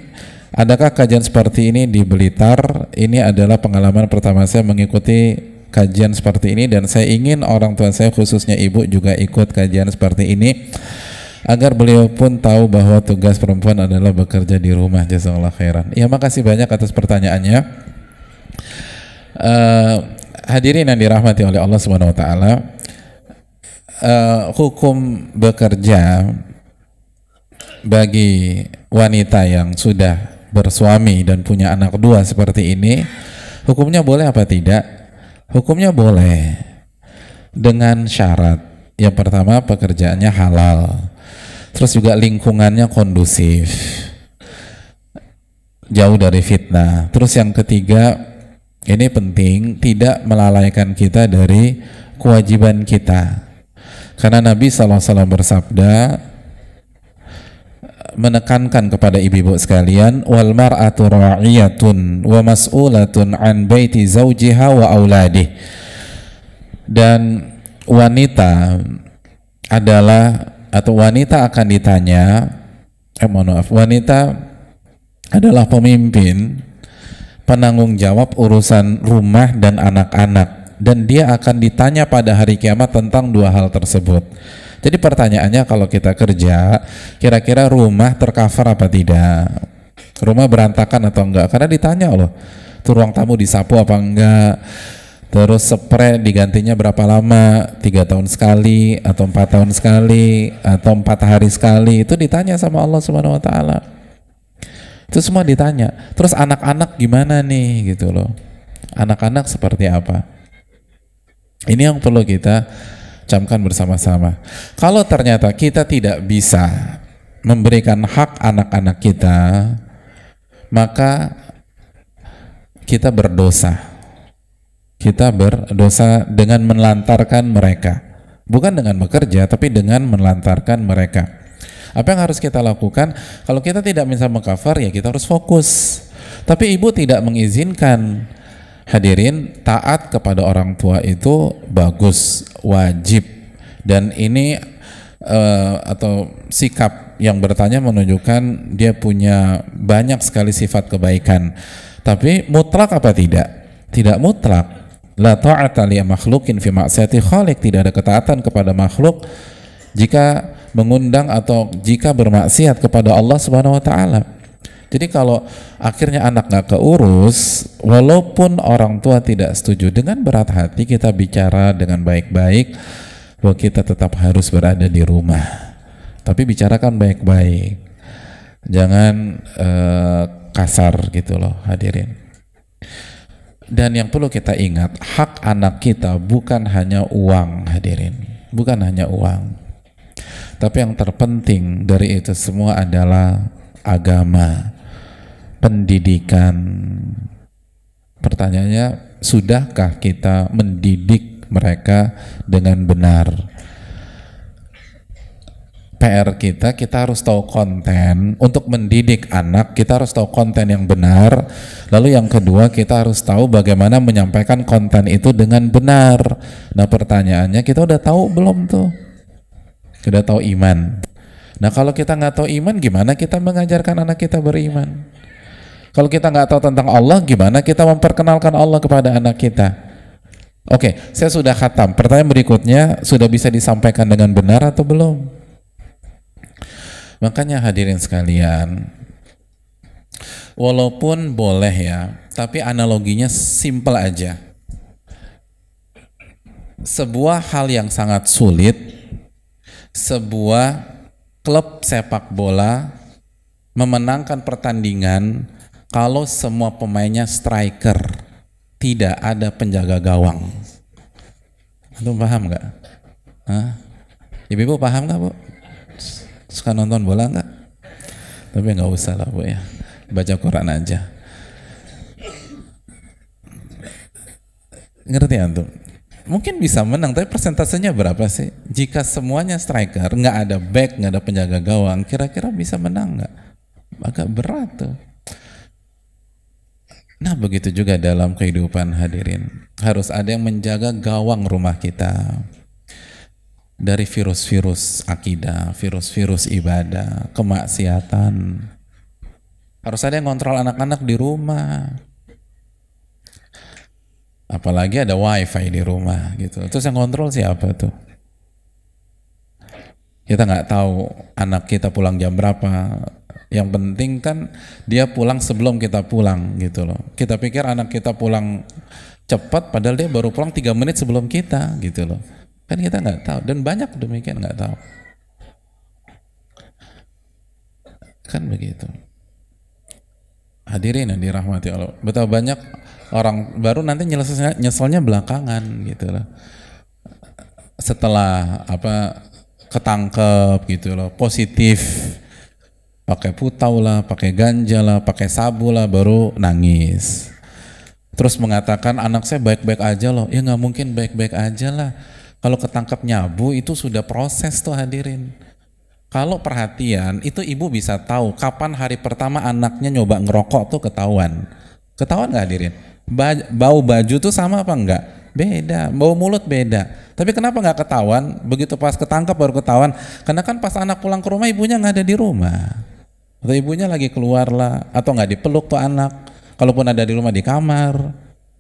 Adakah kajian seperti ini di Blitar? Ini adalah pengalaman pertama saya mengikuti kajian seperti ini dan saya ingin orang tua saya khususnya ibu juga ikut kajian seperti ini agar beliau pun tahu bahwa tugas perempuan adalah bekerja di rumah jazakallah khairan ya makasih banyak atas pertanyaannya uh, hadirin yang dirahmati oleh Allah subhanahu wa taala uh, hukum bekerja bagi wanita yang sudah bersuami dan punya anak dua seperti ini hukumnya boleh apa tidak hukumnya boleh dengan syarat yang pertama pekerjaannya halal terus juga lingkungannya kondusif jauh dari fitnah terus yang ketiga ini penting tidak melalaikan kita dari kewajiban kita karena Nabi SAW bersabda menekankan kepada ibu-ibu sekalian wal mar'atu ra'iyatun wa mas'ulatun an baiti zawjiha wa auladih dan wanita adalah atau wanita akan ditanya eh mohon maaf wanita adalah pemimpin penanggung jawab urusan rumah dan anak-anak dan dia akan ditanya pada hari kiamat tentang dua hal tersebut jadi pertanyaannya kalau kita kerja kira-kira rumah tercover apa tidak rumah berantakan atau enggak karena ditanya loh tuh ruang tamu disapu apa enggak Terus spray digantinya berapa lama? Tiga tahun sekali atau empat tahun sekali atau empat hari sekali? Itu ditanya sama Allah Subhanahu Wa Taala. Itu semua ditanya. Terus anak-anak gimana nih gitu loh? Anak-anak seperti apa? Ini yang perlu kita camkan bersama-sama. Kalau ternyata kita tidak bisa memberikan hak anak-anak kita, maka kita berdosa kita berdosa dengan melantarkan mereka. Bukan dengan bekerja, tapi dengan melantarkan mereka. Apa yang harus kita lakukan? Kalau kita tidak bisa mengcover, ya kita harus fokus. Tapi ibu tidak mengizinkan hadirin taat kepada orang tua itu bagus, wajib. Dan ini uh, atau sikap yang bertanya menunjukkan dia punya banyak sekali sifat kebaikan. Tapi mutlak apa tidak? Tidak mutlak. La ta'ata li makhlukin fi ma'siyati khaliq. Tidak ada ketaatan kepada makhluk jika mengundang atau jika bermaksiat kepada Allah Subhanahu wa taala. Jadi kalau akhirnya anak nggak keurus, walaupun orang tua tidak setuju, dengan berat hati kita bicara dengan baik-baik bahwa kita tetap harus berada di rumah. Tapi bicarakan baik-baik, jangan eh, kasar gitu loh hadirin. Dan yang perlu kita ingat, hak anak kita bukan hanya uang, hadirin. Bukan hanya uang. Tapi yang terpenting dari itu semua adalah agama, pendidikan. Pertanyaannya, sudahkah kita mendidik mereka dengan benar? PR kita, kita harus tahu konten untuk mendidik anak, kita harus tahu konten yang benar. Lalu yang kedua, kita harus tahu bagaimana menyampaikan konten itu dengan benar. Nah, pertanyaannya kita udah tahu belum tuh? Udah tahu iman. Nah, kalau kita nggak tahu iman, gimana kita mengajarkan anak kita beriman? Kalau kita nggak tahu tentang Allah, gimana kita memperkenalkan Allah kepada anak kita? Oke, saya sudah khatam. Pertanyaan berikutnya, sudah bisa disampaikan dengan benar atau belum? Makanya hadirin sekalian, walaupun boleh ya, tapi analoginya simple aja. Sebuah hal yang sangat sulit, sebuah klub sepak bola memenangkan pertandingan kalau semua pemainnya striker, tidak ada penjaga gawang. Itu paham nggak? Ibu-ibu paham nggak, Bu? Suka nonton bola nggak? Tapi nggak usah lah bu ya. Baca Quran aja. Ngerti antum? Mungkin bisa menang, tapi persentasenya berapa sih? Jika semuanya striker, nggak ada back, nggak ada penjaga gawang, kira-kira bisa menang nggak? Agak berat tuh. Nah begitu juga dalam kehidupan hadirin Harus ada yang menjaga gawang rumah kita dari virus-virus akidah, virus-virus ibadah, kemaksiatan. Harus ada yang kontrol anak-anak di rumah. Apalagi ada wifi di rumah gitu. Terus yang kontrol siapa tuh? Kita nggak tahu anak kita pulang jam berapa. Yang penting kan dia pulang sebelum kita pulang gitu loh. Kita pikir anak kita pulang cepat padahal dia baru pulang tiga menit sebelum kita gitu loh Kan kita nggak tahu dan banyak demikian nggak tahu. Kan begitu. Hadirin yang dirahmati Allah. Betapa banyak orang baru nanti nyeselnya, nyeselnya belakangan gitu loh. Setelah apa ketangkep gitu loh, positif pakai putau lah, pakai ganja lah, pakai sabu lah, baru nangis. Terus mengatakan anak saya baik-baik aja loh, ya nggak mungkin baik-baik aja lah kalau ketangkap nyabu itu sudah proses tuh hadirin. Kalau perhatian itu ibu bisa tahu kapan hari pertama anaknya nyoba ngerokok tuh ketahuan. Ketahuan nggak hadirin? Ba bau baju tuh sama apa enggak? Beda, bau mulut beda. Tapi kenapa nggak ketahuan? Begitu pas ketangkap baru ketahuan. Karena kan pas anak pulang ke rumah ibunya nggak ada di rumah. Atau ibunya lagi keluar lah, atau nggak dipeluk tuh anak. Kalaupun ada di rumah di kamar.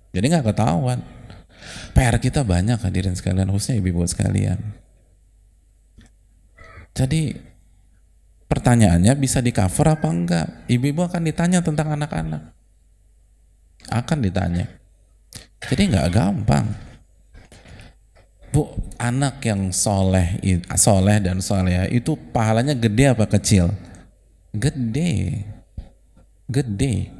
Jadi nggak ketahuan. PR kita banyak hadirin sekalian, khususnya ibu-ibu sekalian. Jadi pertanyaannya bisa di cover apa enggak? Ibu-ibu akan ditanya tentang anak-anak. Akan ditanya. Jadi nggak gampang. Bu, anak yang soleh, soleh dan soleh itu pahalanya gede apa kecil? Gede. Gede.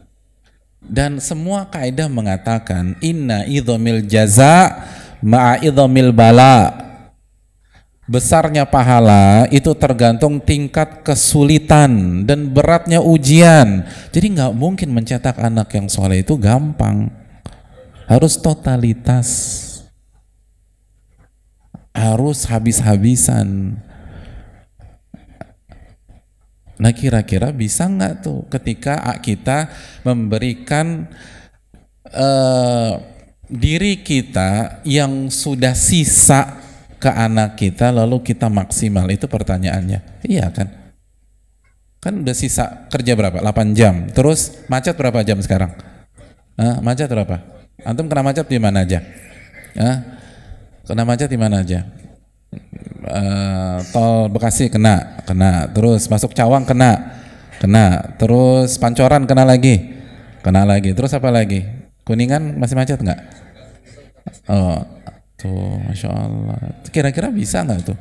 Dan semua kaidah mengatakan inna idomil jaza ma idomil bala. Besarnya pahala itu tergantung tingkat kesulitan dan beratnya ujian. Jadi nggak mungkin mencetak anak yang soleh itu gampang. Harus totalitas. Harus habis-habisan. Nah kira-kira bisa nggak tuh ketika kita memberikan uh, diri kita yang sudah sisa ke anak kita lalu kita maksimal itu pertanyaannya iya kan kan udah sisa kerja berapa 8 jam terus macet berapa jam sekarang Hah? macet berapa antum kena macet di mana aja Hah? kena macet di mana aja uh, tol Bekasi kena, kena. Terus masuk Cawang kena, kena. Terus Pancoran kena lagi, kena lagi. Terus apa lagi? Kuningan masih macet nggak? Oh, tuh, masya Allah. Kira-kira bisa nggak tuh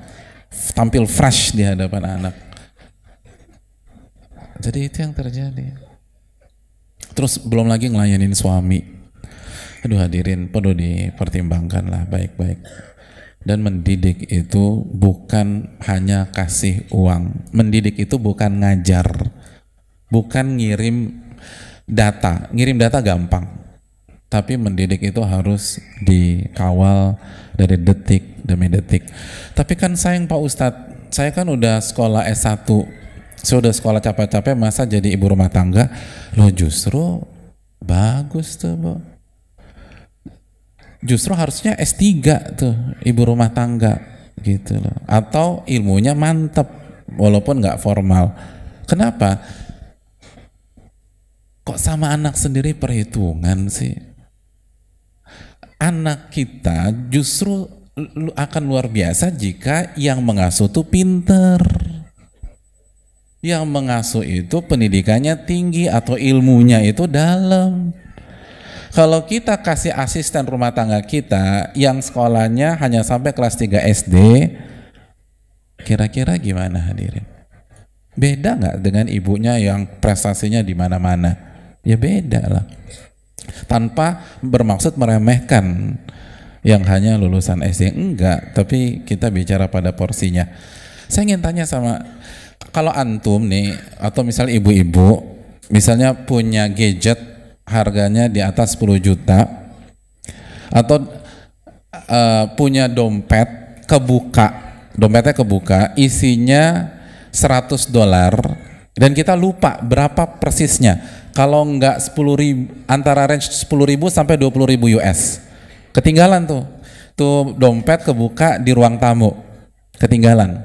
tampil fresh di hadapan anak? Jadi itu yang terjadi. Terus belum lagi ngelayanin suami. Aduh hadirin perlu dipertimbangkan lah baik-baik dan mendidik itu bukan hanya kasih uang mendidik itu bukan ngajar bukan ngirim data ngirim data gampang tapi mendidik itu harus dikawal dari detik demi detik. Tapi kan sayang Pak Ustadz, saya kan udah sekolah S1, saya udah sekolah capek-capek, masa jadi ibu rumah tangga? lo justru bagus tuh, Bu justru harusnya S3 tuh ibu rumah tangga gitu loh atau ilmunya mantep walaupun nggak formal kenapa kok sama anak sendiri perhitungan sih anak kita justru akan luar biasa jika yang mengasuh itu pinter yang mengasuh itu pendidikannya tinggi atau ilmunya itu dalam kalau kita kasih asisten rumah tangga kita yang sekolahnya hanya sampai kelas 3 SD, kira-kira gimana hadirin? Beda nggak dengan ibunya yang prestasinya di mana-mana? Ya beda lah. Tanpa bermaksud meremehkan yang hanya lulusan SD enggak, tapi kita bicara pada porsinya. Saya ingin tanya sama kalau antum nih atau misal ibu-ibu misalnya punya gadget harganya di atas 10 juta atau uh, punya dompet kebuka dompetnya kebuka isinya 100 dolar dan kita lupa berapa persisnya kalau nggak 10 ribu antara range 10 ribu sampai 20 ribu US ketinggalan tuh tuh dompet kebuka di ruang tamu ketinggalan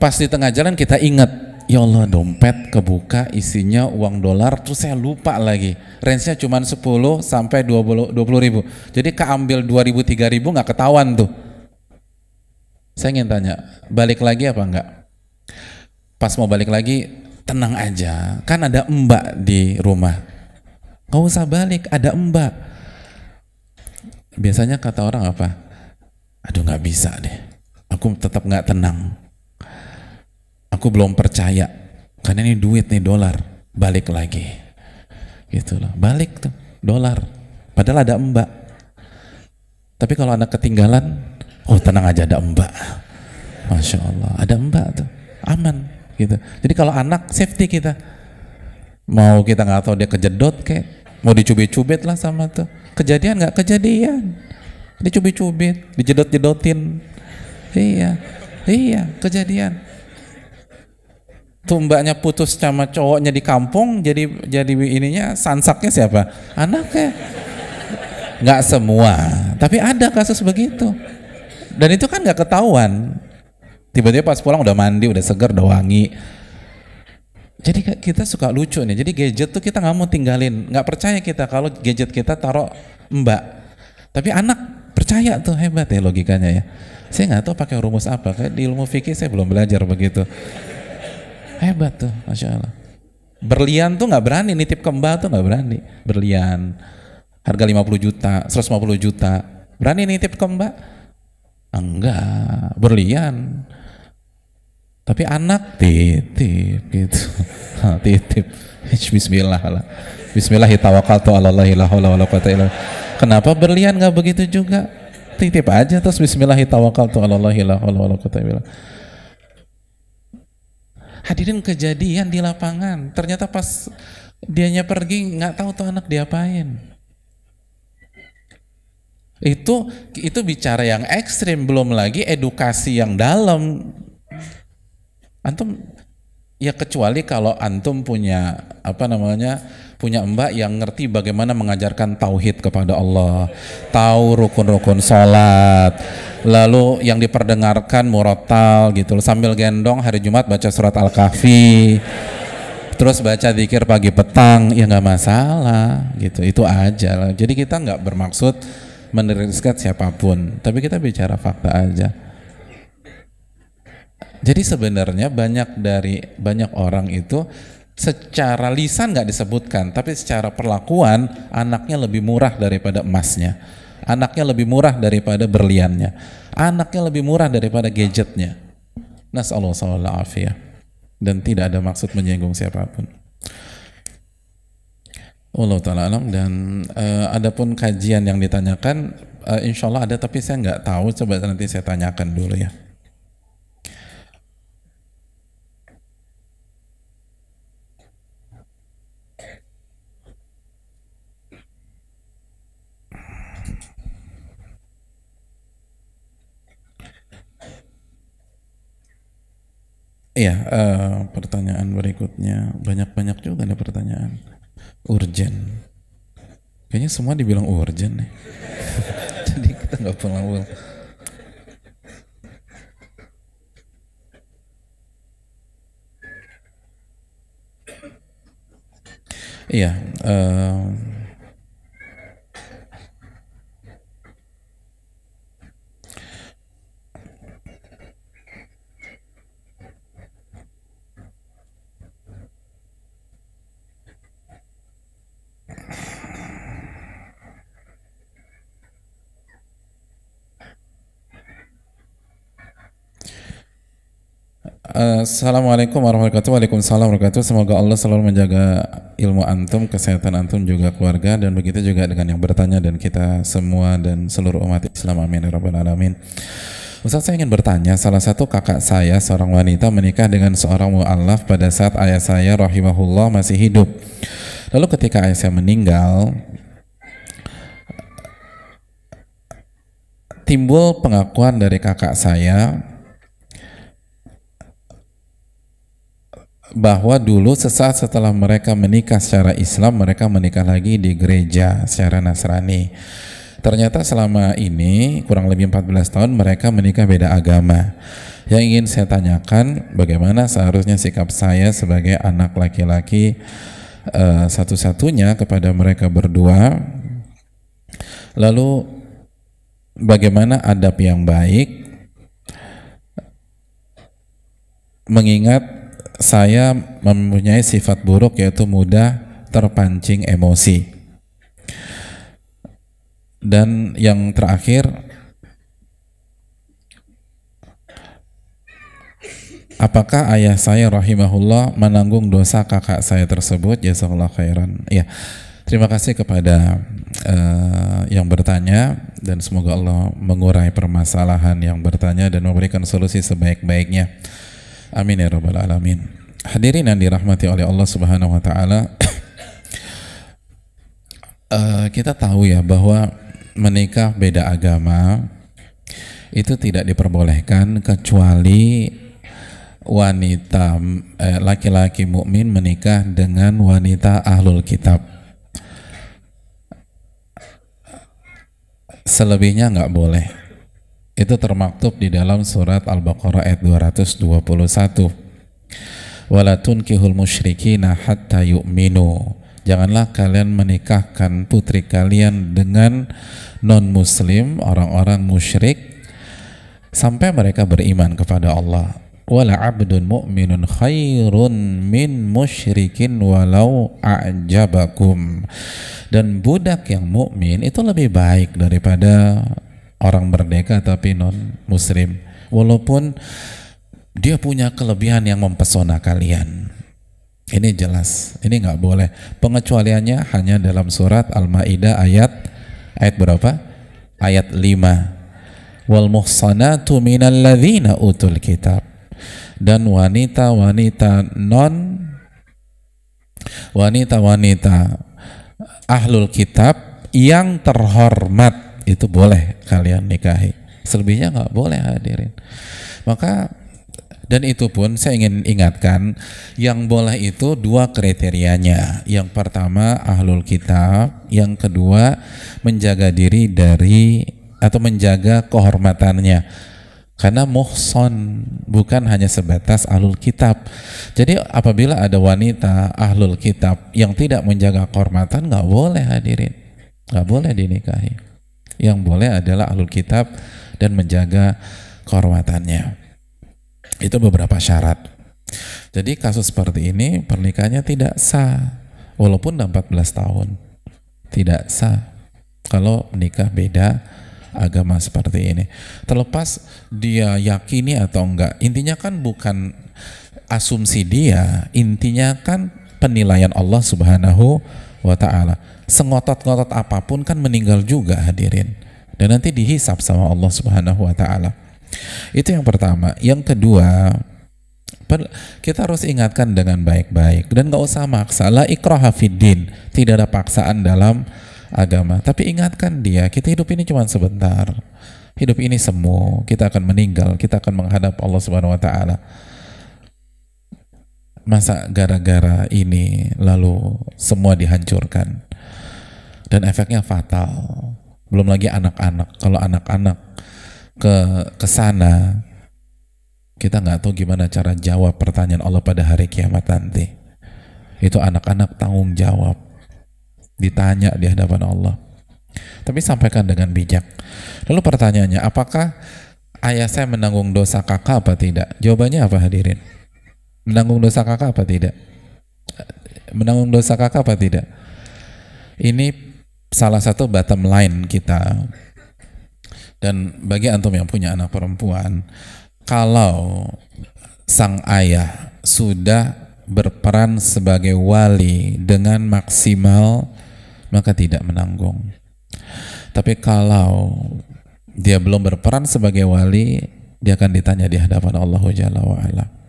pas di tengah jalan kita ingat ya Allah dompet kebuka isinya uang dolar terus saya lupa lagi range-nya cuma 10 sampai 20, 20 ribu jadi keambil 2 ribu 3 ribu gak ketahuan tuh saya ingin tanya balik lagi apa enggak pas mau balik lagi tenang aja kan ada mbak di rumah gak usah balik ada mbak biasanya kata orang apa aduh gak bisa deh aku tetap gak tenang aku belum percaya karena ini duit nih dolar balik lagi gitu loh balik tuh dolar padahal ada mbak tapi kalau anak ketinggalan oh tenang aja ada mbak masya Allah ada mbak tuh aman gitu jadi kalau anak safety kita mau kita nggak tahu dia kejedot kayak mau dicubit-cubit lah sama tuh kejadian nggak kejadian dicubit-cubit dijedot-jedotin iya iya kejadian tumbaknya putus sama cowoknya di kampung jadi jadi ininya sansaknya siapa anaknya nggak semua tapi ada kasus begitu dan itu kan nggak ketahuan tiba-tiba pas pulang udah mandi udah seger udah wangi jadi kita suka lucu nih jadi gadget tuh kita nggak mau tinggalin nggak percaya kita kalau gadget kita taruh mbak tapi anak percaya tuh hebat ya logikanya ya saya nggak tahu pakai rumus apa kayak di ilmu fikih saya belum belajar begitu Hebat tuh, Masya Allah. Berlian tuh nggak berani, nitip ke tuh nggak berani. Berlian, harga 50 juta, 150 juta. Berani nitip ke Enggak, berlian. Tapi anak titip gitu. titip. Bismillah lah. Bismillahirrahmanirrahim. Bismillahirrahmanirrahim. Hadirin kejadian di lapangan. Ternyata pas dianya pergi nggak tahu tuh anak diapain. Itu itu bicara yang ekstrim belum lagi edukasi yang dalam. Antum ya kecuali kalau antum punya apa namanya punya mbak yang ngerti bagaimana mengajarkan tauhid kepada Allah, tahu rukun-rukun salat, lalu yang diperdengarkan murotal gitu, sambil gendong hari Jumat baca surat Al-Kahfi, terus baca dikir pagi petang, ya nggak masalah gitu, itu aja. Jadi kita nggak bermaksud meneruskan siapapun, tapi kita bicara fakta aja. Jadi sebenarnya banyak dari banyak orang itu secara lisan nggak disebutkan, tapi secara perlakuan anaknya lebih murah daripada emasnya, anaknya lebih murah daripada berliannya, anaknya lebih murah daripada gadgetnya. Allah alaihi dan tidak ada maksud menyinggung siapapun. Allah taala alam dan uh, eh, pun kajian yang ditanyakan uh, insya Allah ada tapi saya nggak tahu coba nanti saya tanyakan dulu ya. Iya, uh, pertanyaan berikutnya banyak-banyak juga ada pertanyaan. urgent. Kayaknya semua dibilang urgent nih. Jadi kita nggak pernah ulang. Iya, uh, Eh, Assalamualaikum warahmatullahi wabarakatuh. Waalaikumsalam warahmatullahi wabarakatuh. Semoga Allah selalu menjaga ilmu antum, kesehatan antum juga keluarga dan begitu juga dengan yang bertanya dan kita semua dan seluruh umat Islam. Amin ya rabbal alamin. Ustaz saya ingin bertanya, salah satu kakak saya seorang wanita menikah dengan seorang mu'allaf pada saat ayah saya rahimahullah masih hidup. Lalu ketika ayah saya meninggal, timbul pengakuan dari kakak saya bahwa dulu sesaat setelah mereka menikah secara Islam, mereka menikah lagi di gereja secara Nasrani. Ternyata selama ini kurang lebih 14 tahun mereka menikah beda agama. Yang ingin saya tanyakan bagaimana seharusnya sikap saya sebagai anak laki-laki uh, satu-satunya kepada mereka berdua. Lalu bagaimana adab yang baik mengingat saya mempunyai sifat buruk yaitu mudah terpancing emosi. Dan yang terakhir Apakah ayah saya rahimahullah menanggung dosa kakak saya tersebut? Jazakallah khairan. Ya. Terima kasih kepada uh, yang bertanya dan semoga Allah mengurai permasalahan yang bertanya dan memberikan solusi sebaik-baiknya. Amin ya rabbal alamin. Hadirin yang dirahmati oleh Allah Subhanahu wa taala. Eh, kita tahu ya bahwa menikah beda agama itu tidak diperbolehkan kecuali wanita eh, laki-laki eh, mukmin menikah dengan wanita ahlul kitab. Selebihnya nggak boleh. Itu termaktub di dalam surat Al-Baqarah ayat 221. Wala tunkihul musyrikina hatta yu'minu. Janganlah kalian menikahkan putri kalian dengan non muslim, orang-orang musyrik sampai mereka beriman kepada Allah. Wala abdun mu'minun khairun min musyrikin walau a'jabakum. Dan budak yang mukmin itu lebih baik daripada orang merdeka tapi non muslim walaupun dia punya kelebihan yang mempesona kalian ini jelas ini nggak boleh pengecualiannya hanya dalam surat Al-Maidah ayat ayat berapa ayat 5 wal muhsanatu minal utul kitab dan wanita-wanita non wanita-wanita ahlul kitab yang terhormat itu boleh kalian nikahi selebihnya nggak boleh hadirin maka dan itu pun saya ingin ingatkan yang boleh itu dua kriterianya. Yang pertama ahlul kitab, yang kedua menjaga diri dari atau menjaga kehormatannya. Karena muhson bukan hanya sebatas ahlul kitab. Jadi apabila ada wanita ahlul kitab yang tidak menjaga kehormatan nggak boleh hadirin, nggak boleh dinikahi. Yang boleh adalah ahlul kitab dan menjaga kehormatannya. Itu beberapa syarat. Jadi kasus seperti ini pernikahannya tidak sah walaupun 14 tahun. Tidak sah kalau menikah beda agama seperti ini. Terlepas dia yakini atau enggak, intinya kan bukan asumsi dia, intinya kan penilaian Allah Subhanahu wa taala. Sengotot-ngotot apapun kan meninggal juga hadirin. Dan nanti dihisap sama Allah Subhanahu wa taala. Itu yang pertama. Yang kedua, kita harus ingatkan dengan baik-baik dan nggak usah maksa la ikraha fiddin tidak ada paksaan dalam agama tapi ingatkan dia kita hidup ini cuma sebentar hidup ini semu kita akan meninggal kita akan menghadap Allah Subhanahu wa taala masa gara-gara ini lalu semua dihancurkan dan efeknya fatal belum lagi anak-anak kalau anak-anak ke ke sana kita nggak tahu gimana cara jawab pertanyaan Allah pada hari kiamat nanti itu anak-anak tanggung jawab ditanya di hadapan Allah tapi sampaikan dengan bijak lalu pertanyaannya apakah ayah saya menanggung dosa kakak apa tidak jawabannya apa hadirin Menanggung dosa kakak apa tidak? Menanggung dosa kakak apa tidak? Ini salah satu bottom line kita. Dan bagi antum yang punya anak perempuan, kalau sang ayah sudah berperan sebagai wali dengan maksimal, maka tidak menanggung. Tapi kalau dia belum berperan sebagai wali, dia akan ditanya di hadapan Allah Jalla wa'ala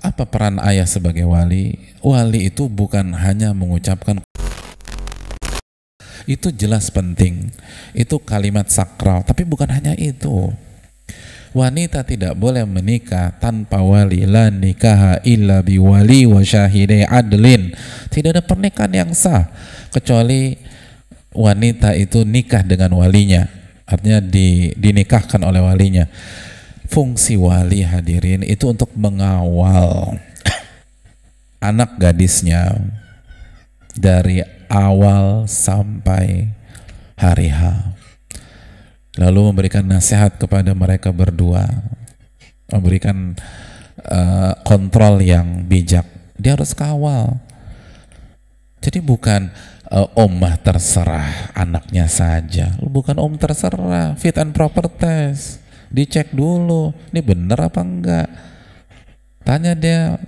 apa peran ayah sebagai wali? Wali itu bukan hanya mengucapkan itu jelas penting. Itu kalimat sakral, tapi bukan hanya itu. Wanita tidak boleh menikah tanpa wali. La nikaha illa biwali wa syahide adlin. Tidak ada pernikahan yang sah kecuali wanita itu nikah dengan walinya. Artinya di, dinikahkan oleh walinya fungsi wali hadirin itu untuk mengawal anak gadisnya dari awal sampai hari H. Lalu memberikan nasihat kepada mereka berdua, memberikan uh, kontrol yang bijak. Dia harus kawal. Jadi bukan uh, omah terserah anaknya saja, bukan om terserah, fit and proper test dicek dulu ini bener apa enggak tanya dia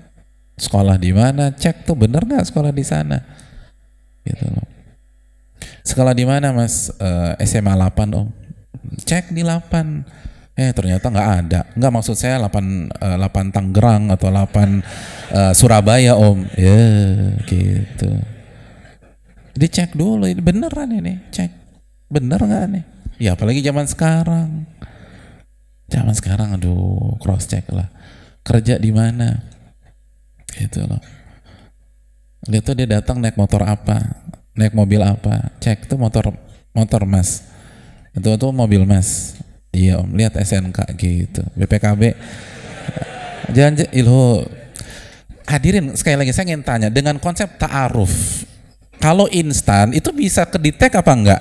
sekolah di mana cek tuh bener nggak sekolah di sana gitu loh sekolah di mana mas e, SMA 8 om cek di 8 eh ternyata nggak ada nggak maksud saya 8 delapan 8 eh, Tangerang atau 8 uh, eh, Surabaya om ya yeah, gitu dicek dulu ini beneran ini cek bener nggak nih ya apalagi zaman sekarang Zaman sekarang aduh cross check lah. Kerja di mana? Gitu loh. Lihat tuh dia datang naik motor apa, naik mobil apa. Cek tuh motor motor Mas. Itu tuh mobil Mas. Iya Om, lihat SNK gitu. BPKB jangan ilho hadirin sekali lagi saya ingin tanya dengan konsep ta'aruf kalau instan itu bisa kedetek apa enggak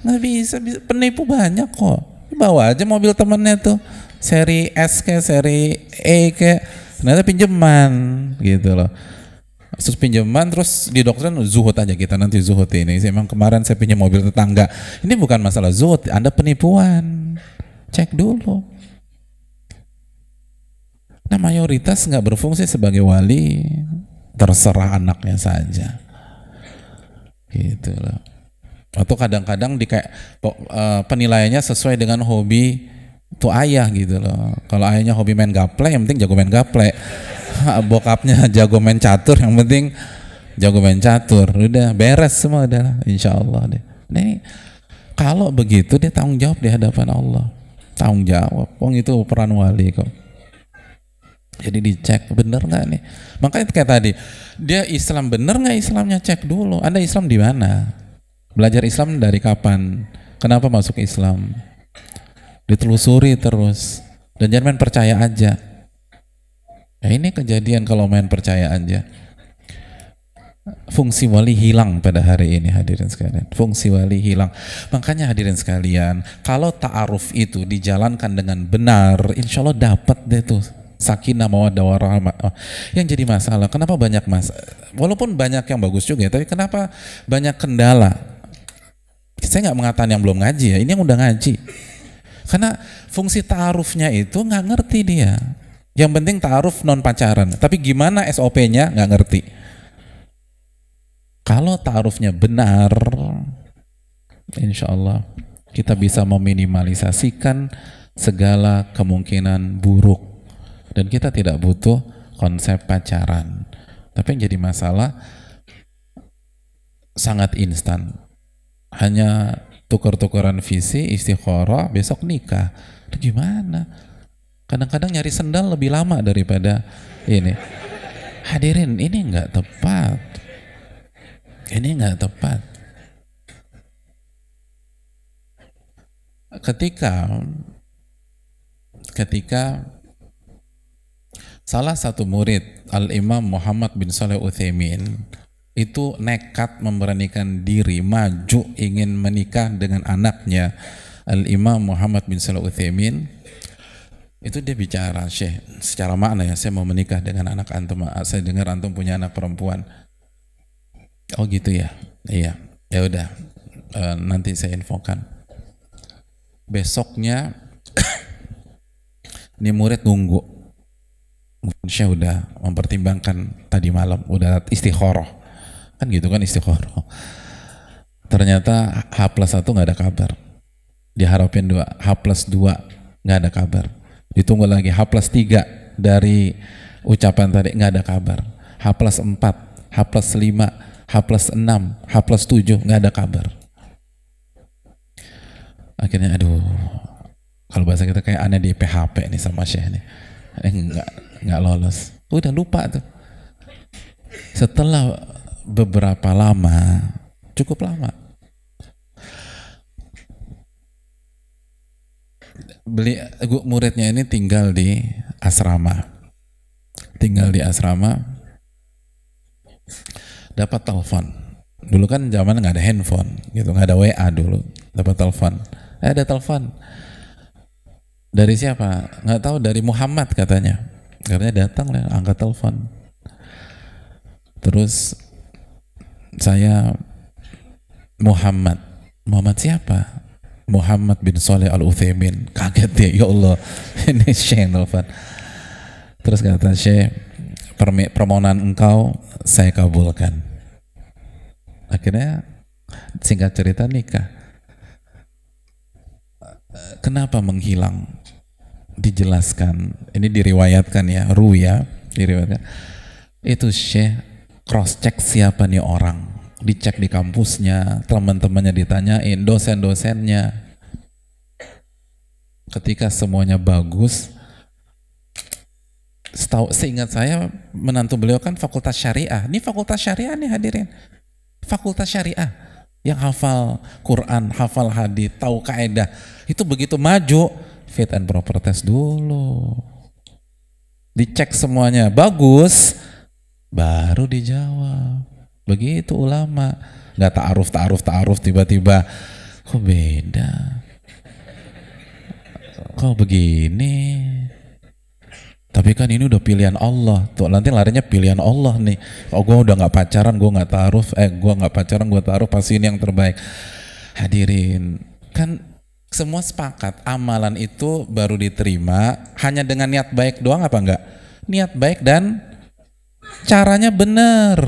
nggak bisa, bisa penipu banyak kok bawa aja mobil temennya tuh seri S ke seri E ke ternyata pinjaman gitu loh terus pinjaman terus di dokteran zuhud aja kita nanti zuhud ini emang kemarin saya pinjam mobil tetangga ini bukan masalah zuhud anda penipuan cek dulu nah mayoritas nggak berfungsi sebagai wali terserah anaknya saja gitu loh atau kadang-kadang di kayak uh, penilaiannya sesuai dengan hobi tuh ayah gitu loh kalau ayahnya hobi main gaple yang penting jago main gaple bokapnya jago main catur yang penting jago main catur udah beres semua udah insya Allah deh Nih ini kalau begitu dia tanggung jawab di hadapan Allah tanggung jawab wong itu peran wali kok jadi dicek bener nggak nih makanya kayak tadi dia Islam bener nggak Islamnya cek dulu anda Islam di mana Belajar Islam dari kapan? Kenapa masuk Islam? Ditelusuri terus. Dan jangan main percaya aja. Ya ini kejadian kalau main percaya aja. Fungsi wali hilang pada hari ini hadirin sekalian. Fungsi wali hilang. Makanya hadirin sekalian, kalau ta'aruf itu dijalankan dengan benar, insya Allah dapat deh tuh sakinah mawaddah warahmah. Oh, yang jadi masalah, kenapa banyak mas? Walaupun banyak yang bagus juga, ya, tapi kenapa banyak kendala? saya nggak mengatakan yang belum ngaji ya, ini yang udah ngaji. Karena fungsi ta'arufnya itu nggak ngerti dia. Yang penting ta'aruf non pacaran, tapi gimana SOP-nya nggak ngerti. Kalau ta'arufnya benar, insya Allah kita bisa meminimalisasikan segala kemungkinan buruk dan kita tidak butuh konsep pacaran. Tapi yang jadi masalah sangat instan hanya tukar-tukaran visi, istikharah, besok nikah. Itu gimana? Kadang-kadang nyari sendal lebih lama daripada ini. Hadirin, ini nggak tepat. Ini nggak tepat. Ketika ketika salah satu murid Al Imam Muhammad bin Saleh Utsaimin itu nekat memberanikan diri maju ingin menikah dengan anaknya Al Imam Muhammad bin Salih Uthaimin itu dia bicara Syekh secara makna ya saya mau menikah dengan anak antum saya dengar antum punya anak perempuan oh gitu ya iya ya udah e, nanti saya infokan besoknya ini murid nunggu Syekh udah mempertimbangkan tadi malam udah istikharah kan gitu kan istiqoroh ternyata H plus satu nggak ada kabar diharapin dua H plus dua nggak ada kabar ditunggu lagi H plus tiga dari ucapan tadi nggak ada kabar H plus empat H plus lima H plus enam H plus tujuh nggak ada kabar akhirnya aduh kalau bahasa kita kayak aneh di PHP nih sama Syekh nih eh, nggak nggak lolos udah lupa tuh setelah beberapa lama, cukup lama. Beli muridnya ini tinggal di asrama. Tinggal di asrama dapat telepon. Dulu kan zaman nggak ada handphone, gitu nggak ada WA dulu. Dapat telepon. Eh, ada telepon. Dari siapa? Nggak tahu dari Muhammad katanya. Karena datang lah angkat telepon. Terus saya Muhammad Muhammad siapa Muhammad bin Soleh al Uthaimin kaget dia ya Allah ini Syekh Novan terus kata Syekh permohonan engkau saya kabulkan akhirnya singkat cerita nikah kenapa menghilang dijelaskan ini diriwayatkan ya ruya diriwayatkan itu Syekh cross check siapa nih orang dicek di kampusnya, teman-temannya ditanyain, dosen-dosennya. Ketika semuanya bagus, setahu seingat saya menantu beliau kan fakultas syariah. Ini fakultas syariah nih hadirin. Fakultas syariah yang hafal Quran, hafal hadis, tahu kaidah. Itu begitu maju fit and proper test dulu. Dicek semuanya bagus baru dijawab. Begitu ulama. Nggak ta'aruf, ta'aruf, ta'aruf, tiba-tiba kok beda. Kok begini? Tapi kan ini udah pilihan Allah. Tuh nanti larinya pilihan Allah nih. Oh gue udah nggak pacaran, gue nggak taaruf Eh gue nggak pacaran, gue taaruf pasti ini yang terbaik. Hadirin, kan semua sepakat amalan itu baru diterima hanya dengan niat baik doang apa enggak? Niat baik dan caranya benar.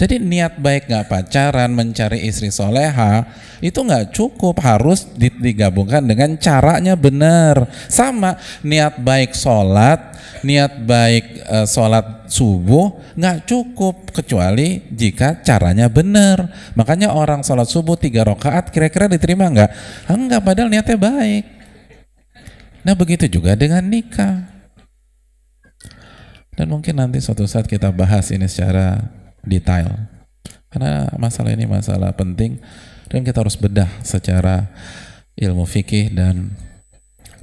Jadi niat baik nggak pacaran, mencari istri soleha itu nggak cukup harus digabungkan dengan caranya benar. Sama niat baik sholat, niat baik eh, sholat subuh nggak cukup kecuali jika caranya benar. Makanya orang sholat subuh tiga rakaat kira-kira diterima nggak? Enggak, padahal niatnya baik. Nah begitu juga dengan nikah. Dan mungkin nanti suatu saat kita bahas ini secara detail karena masalah ini masalah penting dan kita harus bedah secara ilmu fikih dan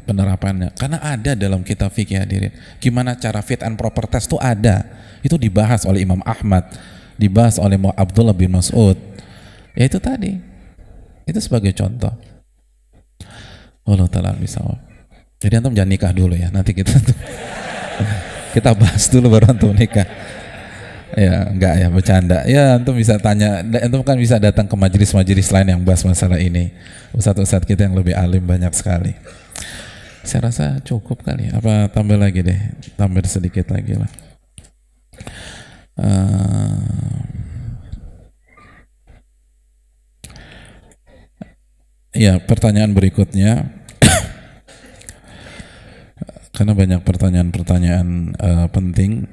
penerapannya karena ada dalam kita fikih hadirin gimana cara fit and proper test itu ada itu dibahas oleh Imam Ahmad dibahas oleh Abdullah bin Mas'ud ya itu tadi itu sebagai contoh Allah taala bisa jadi antum jangan nikah dulu ya nanti kita kita bahas dulu baru antum nikah Ya, enggak ya bercanda. Ya, antum bisa tanya, antum kan bisa datang ke majelis-majelis lain yang bahas masalah ini. Ustadz-ustadz kita yang lebih alim banyak sekali. Saya rasa cukup kali. Ya. Apa tambah lagi deh? Tambah sedikit lagi lah. Uh, ya, pertanyaan berikutnya karena banyak pertanyaan-pertanyaan uh, penting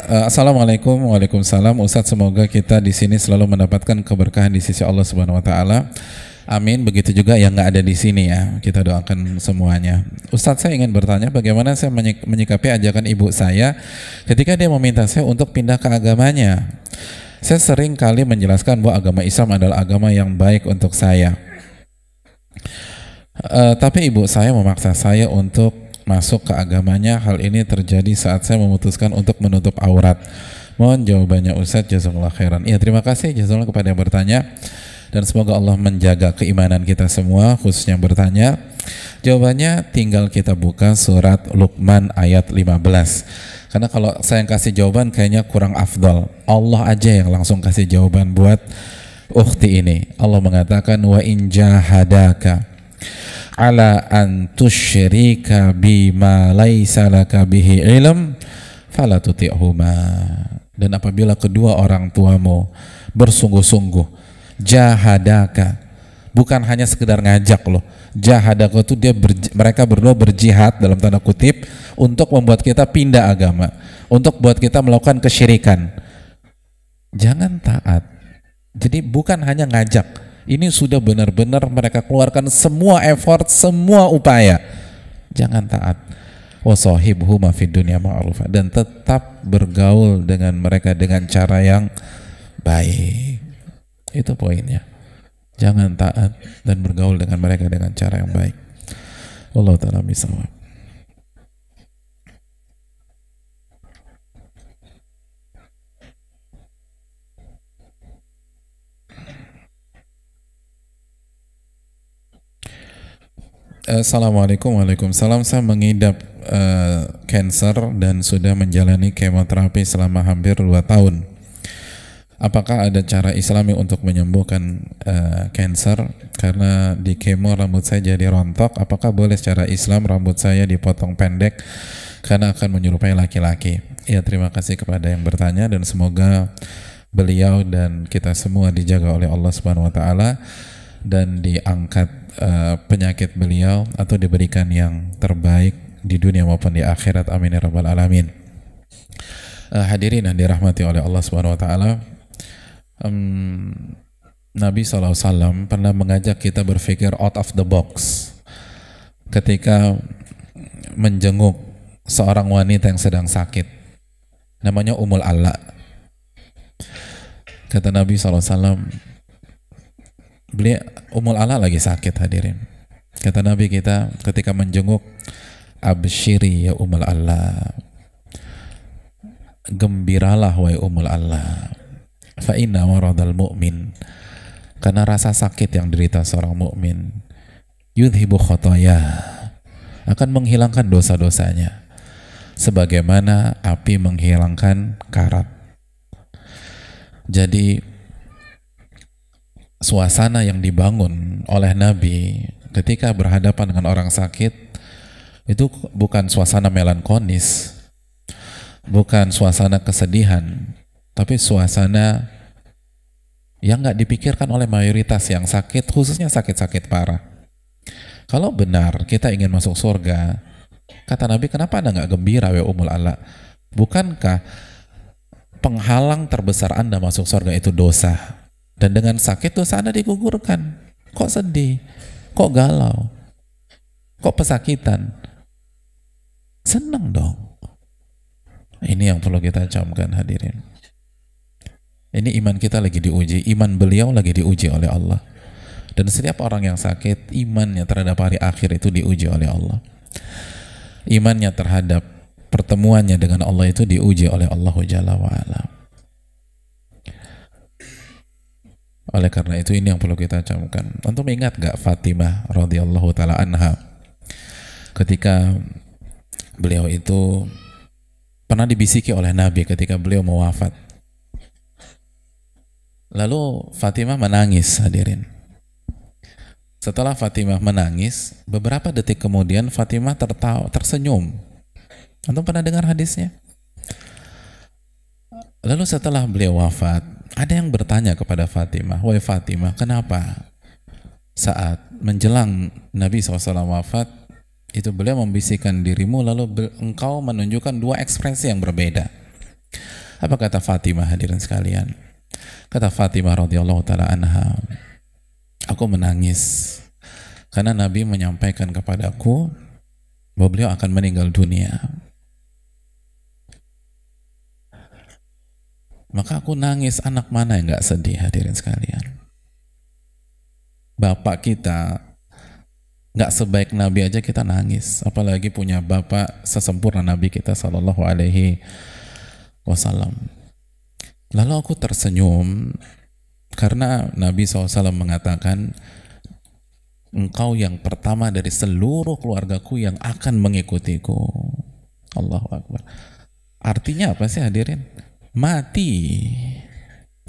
Eh, Assalamualaikum, waalaikumsalam. Ustadz, semoga kita di sini selalu mendapatkan keberkahan di sisi Allah Subhanahu Wa Taala. Amin. Begitu juga yang nggak ada di sini ya. Kita doakan semuanya. Ustadz, saya ingin bertanya, bagaimana saya menyikapi ajakan ibu saya ketika dia meminta saya untuk pindah ke agamanya. Saya sering kali menjelaskan bahwa agama Islam adalah agama yang baik untuk saya. Uh, tapi ibu saya memaksa saya untuk masuk ke agamanya hal ini terjadi saat saya memutuskan untuk menutup aurat mohon jawabannya Ustadz jazakallah khairan ya terima kasih jazakallah kepada yang bertanya dan semoga Allah menjaga keimanan kita semua khususnya yang bertanya jawabannya tinggal kita buka surat Luqman ayat 15 karena kalau saya yang kasih jawaban kayaknya kurang afdol Allah aja yang langsung kasih jawaban buat ukhti ini Allah mengatakan wa in jahadaka ala an tusyrika bima laisa laka bihi ilm fala tuti'huma. Dan apabila kedua orang tuamu bersungguh-sungguh jahadaka bukan hanya sekedar ngajak loh jahadaka itu dia ber, mereka berdua berjihad dalam tanda kutip untuk membuat kita pindah agama untuk buat kita melakukan kesyirikan jangan taat jadi bukan hanya ngajak ini sudah benar-benar mereka keluarkan semua effort, semua upaya. Jangan taat. Wasahibhu fid dunya ma'rufa dan tetap bergaul dengan mereka dengan cara yang baik. Itu poinnya. Jangan taat dan bergaul dengan mereka dengan cara yang baik. Allah taala misawab. Eh, Assalamualaikum Waalaikumsalam Saya mengidap uh, cancer dan sudah menjalani kemoterapi selama hampir 2 tahun Apakah ada cara islami untuk menyembuhkan uh, cancer? Karena di kemo rambut saya jadi rontok Apakah boleh secara islam rambut saya dipotong pendek? Karena akan menyerupai laki-laki Ya terima kasih kepada yang bertanya dan semoga beliau dan kita semua dijaga oleh Allah Subhanahu wa taala dan diangkat uh, penyakit beliau atau diberikan yang terbaik di dunia maupun di akhirat amin ya rabbal alamin uh, hadirin yang dirahmati oleh Allah subhanahu wa taala um, Nabi saw pernah mengajak kita berpikir out of the box ketika menjenguk seorang wanita yang sedang sakit namanya Umul Ala kata Nabi saw beliau Umul Ala lagi sakit hadirin. Kata Nabi kita ketika menjenguk Abshiri ya Umul Ala. Gembiralah wahai Umul Ala. Fa inna waradal mu'min. Karena rasa sakit yang derita seorang mukmin yudhibu khotoya akan menghilangkan dosa-dosanya sebagaimana api menghilangkan karat. Jadi suasana yang dibangun oleh Nabi ketika berhadapan dengan orang sakit itu bukan suasana melankonis, bukan suasana kesedihan, tapi suasana yang nggak dipikirkan oleh mayoritas yang sakit, khususnya sakit-sakit parah. Kalau benar kita ingin masuk surga, kata Nabi, kenapa anda nggak gembira ya umul ala? Bukankah penghalang terbesar anda masuk surga itu dosa? Dan dengan sakit dosa Anda digugurkan. Kok sedih? Kok galau? Kok pesakitan? Senang dong. Ini yang perlu kita camkan hadirin. Ini iman kita lagi diuji, iman beliau lagi diuji oleh Allah. Dan setiap orang yang sakit, imannya terhadap hari akhir itu diuji oleh Allah. Imannya terhadap pertemuannya dengan Allah itu diuji oleh Allah Jalla Oleh karena itu ini yang perlu kita camkan. Untuk ingat gak Fatimah radhiyallahu taala anha ketika beliau itu pernah dibisiki oleh Nabi ketika beliau mau wafat. Lalu Fatimah menangis hadirin. Setelah Fatimah menangis, beberapa detik kemudian Fatimah tertawa, tersenyum. Antum pernah dengar hadisnya? Lalu setelah beliau wafat, ada yang bertanya kepada Fatimah, "Wahai Fatimah, kenapa saat menjelang Nabi SAW wafat itu beliau membisikkan dirimu lalu engkau menunjukkan dua ekspresi yang berbeda?" Apa kata Fatimah hadirin sekalian? Kata Fatimah radhiyallahu taala anha, "Aku menangis karena Nabi menyampaikan kepadaku bahwa beliau akan meninggal dunia." Maka aku nangis, anak mana yang gak sedih hadirin sekalian. Bapak kita, gak sebaik Nabi aja kita nangis. Apalagi punya bapak sesempurna Nabi kita Sallallahu Alaihi Wasallam. Lalu aku tersenyum karena Nabi SAW mengatakan, engkau yang pertama dari seluruh keluargaku yang akan mengikutiku. Allahu Akbar. Artinya apa sih hadirin? mati.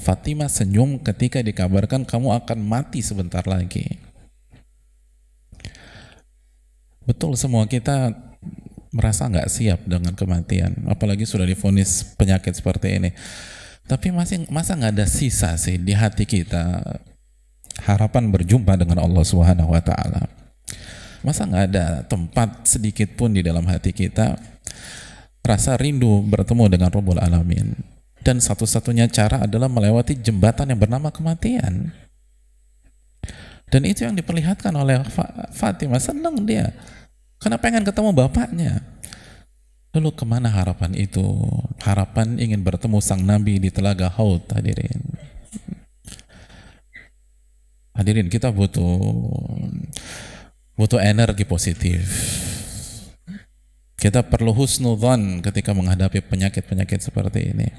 Fatimah senyum ketika dikabarkan kamu akan mati sebentar lagi. Betul semua kita merasa nggak siap dengan kematian, apalagi sudah difonis penyakit seperti ini. Tapi masih masa nggak ada sisa sih di hati kita harapan berjumpa dengan Allah Subhanahu Wa Taala. Masa nggak ada tempat sedikit pun di dalam hati kita rasa rindu bertemu dengan Rabbul Alamin. Dan satu-satunya cara adalah melewati jembatan yang bernama kematian. Dan itu yang diperlihatkan oleh Fatimah. Senang dia. Karena pengen ketemu bapaknya. Lalu kemana harapan itu? Harapan ingin bertemu sang Nabi di Telaga Haud, hadirin. Hadirin, kita butuh butuh energi positif kita perlu husnudhan ketika menghadapi penyakit-penyakit seperti ini.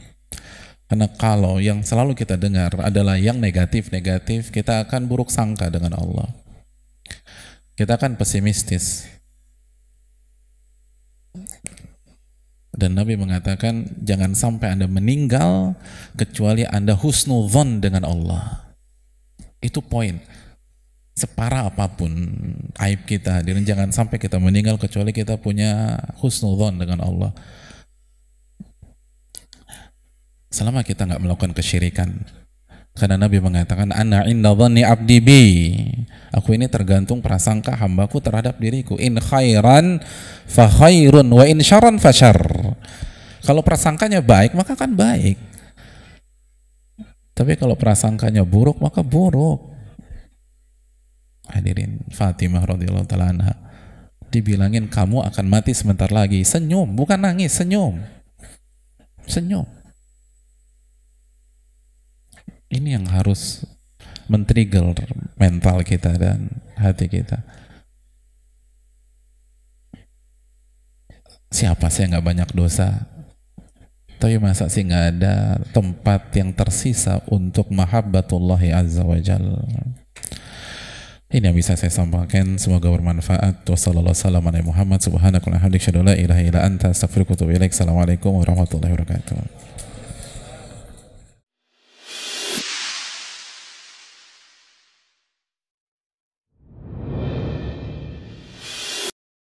Karena kalau yang selalu kita dengar adalah yang negatif-negatif, kita akan buruk sangka dengan Allah. Kita akan pesimistis. Dan Nabi mengatakan, jangan sampai Anda meninggal kecuali Anda husnudhan dengan Allah. Itu poin separah apapun aib kita hadirin jangan sampai kita meninggal kecuali kita punya husnudon dengan Allah selama kita nggak melakukan kesyirikan karena Nabi mengatakan ana inna dhanni abdi bi aku ini tergantung prasangka hambaku terhadap diriku in khairan fa khairun wa in syarran fa syar kalau prasangkanya baik maka kan baik tapi kalau prasangkanya buruk maka buruk hadirin Fatimah radhiyallahu taala anha dibilangin kamu akan mati sebentar lagi senyum bukan nangis senyum senyum ini yang harus men-trigger mental kita dan hati kita siapa sih nggak banyak dosa tapi masa sih nggak ada tempat yang tersisa untuk mahabbatullahi azza wa jalla ini yang bisa saya sampaikan. Semoga bermanfaat. Wassalamualaikum warahmatullahi wabarakatuh.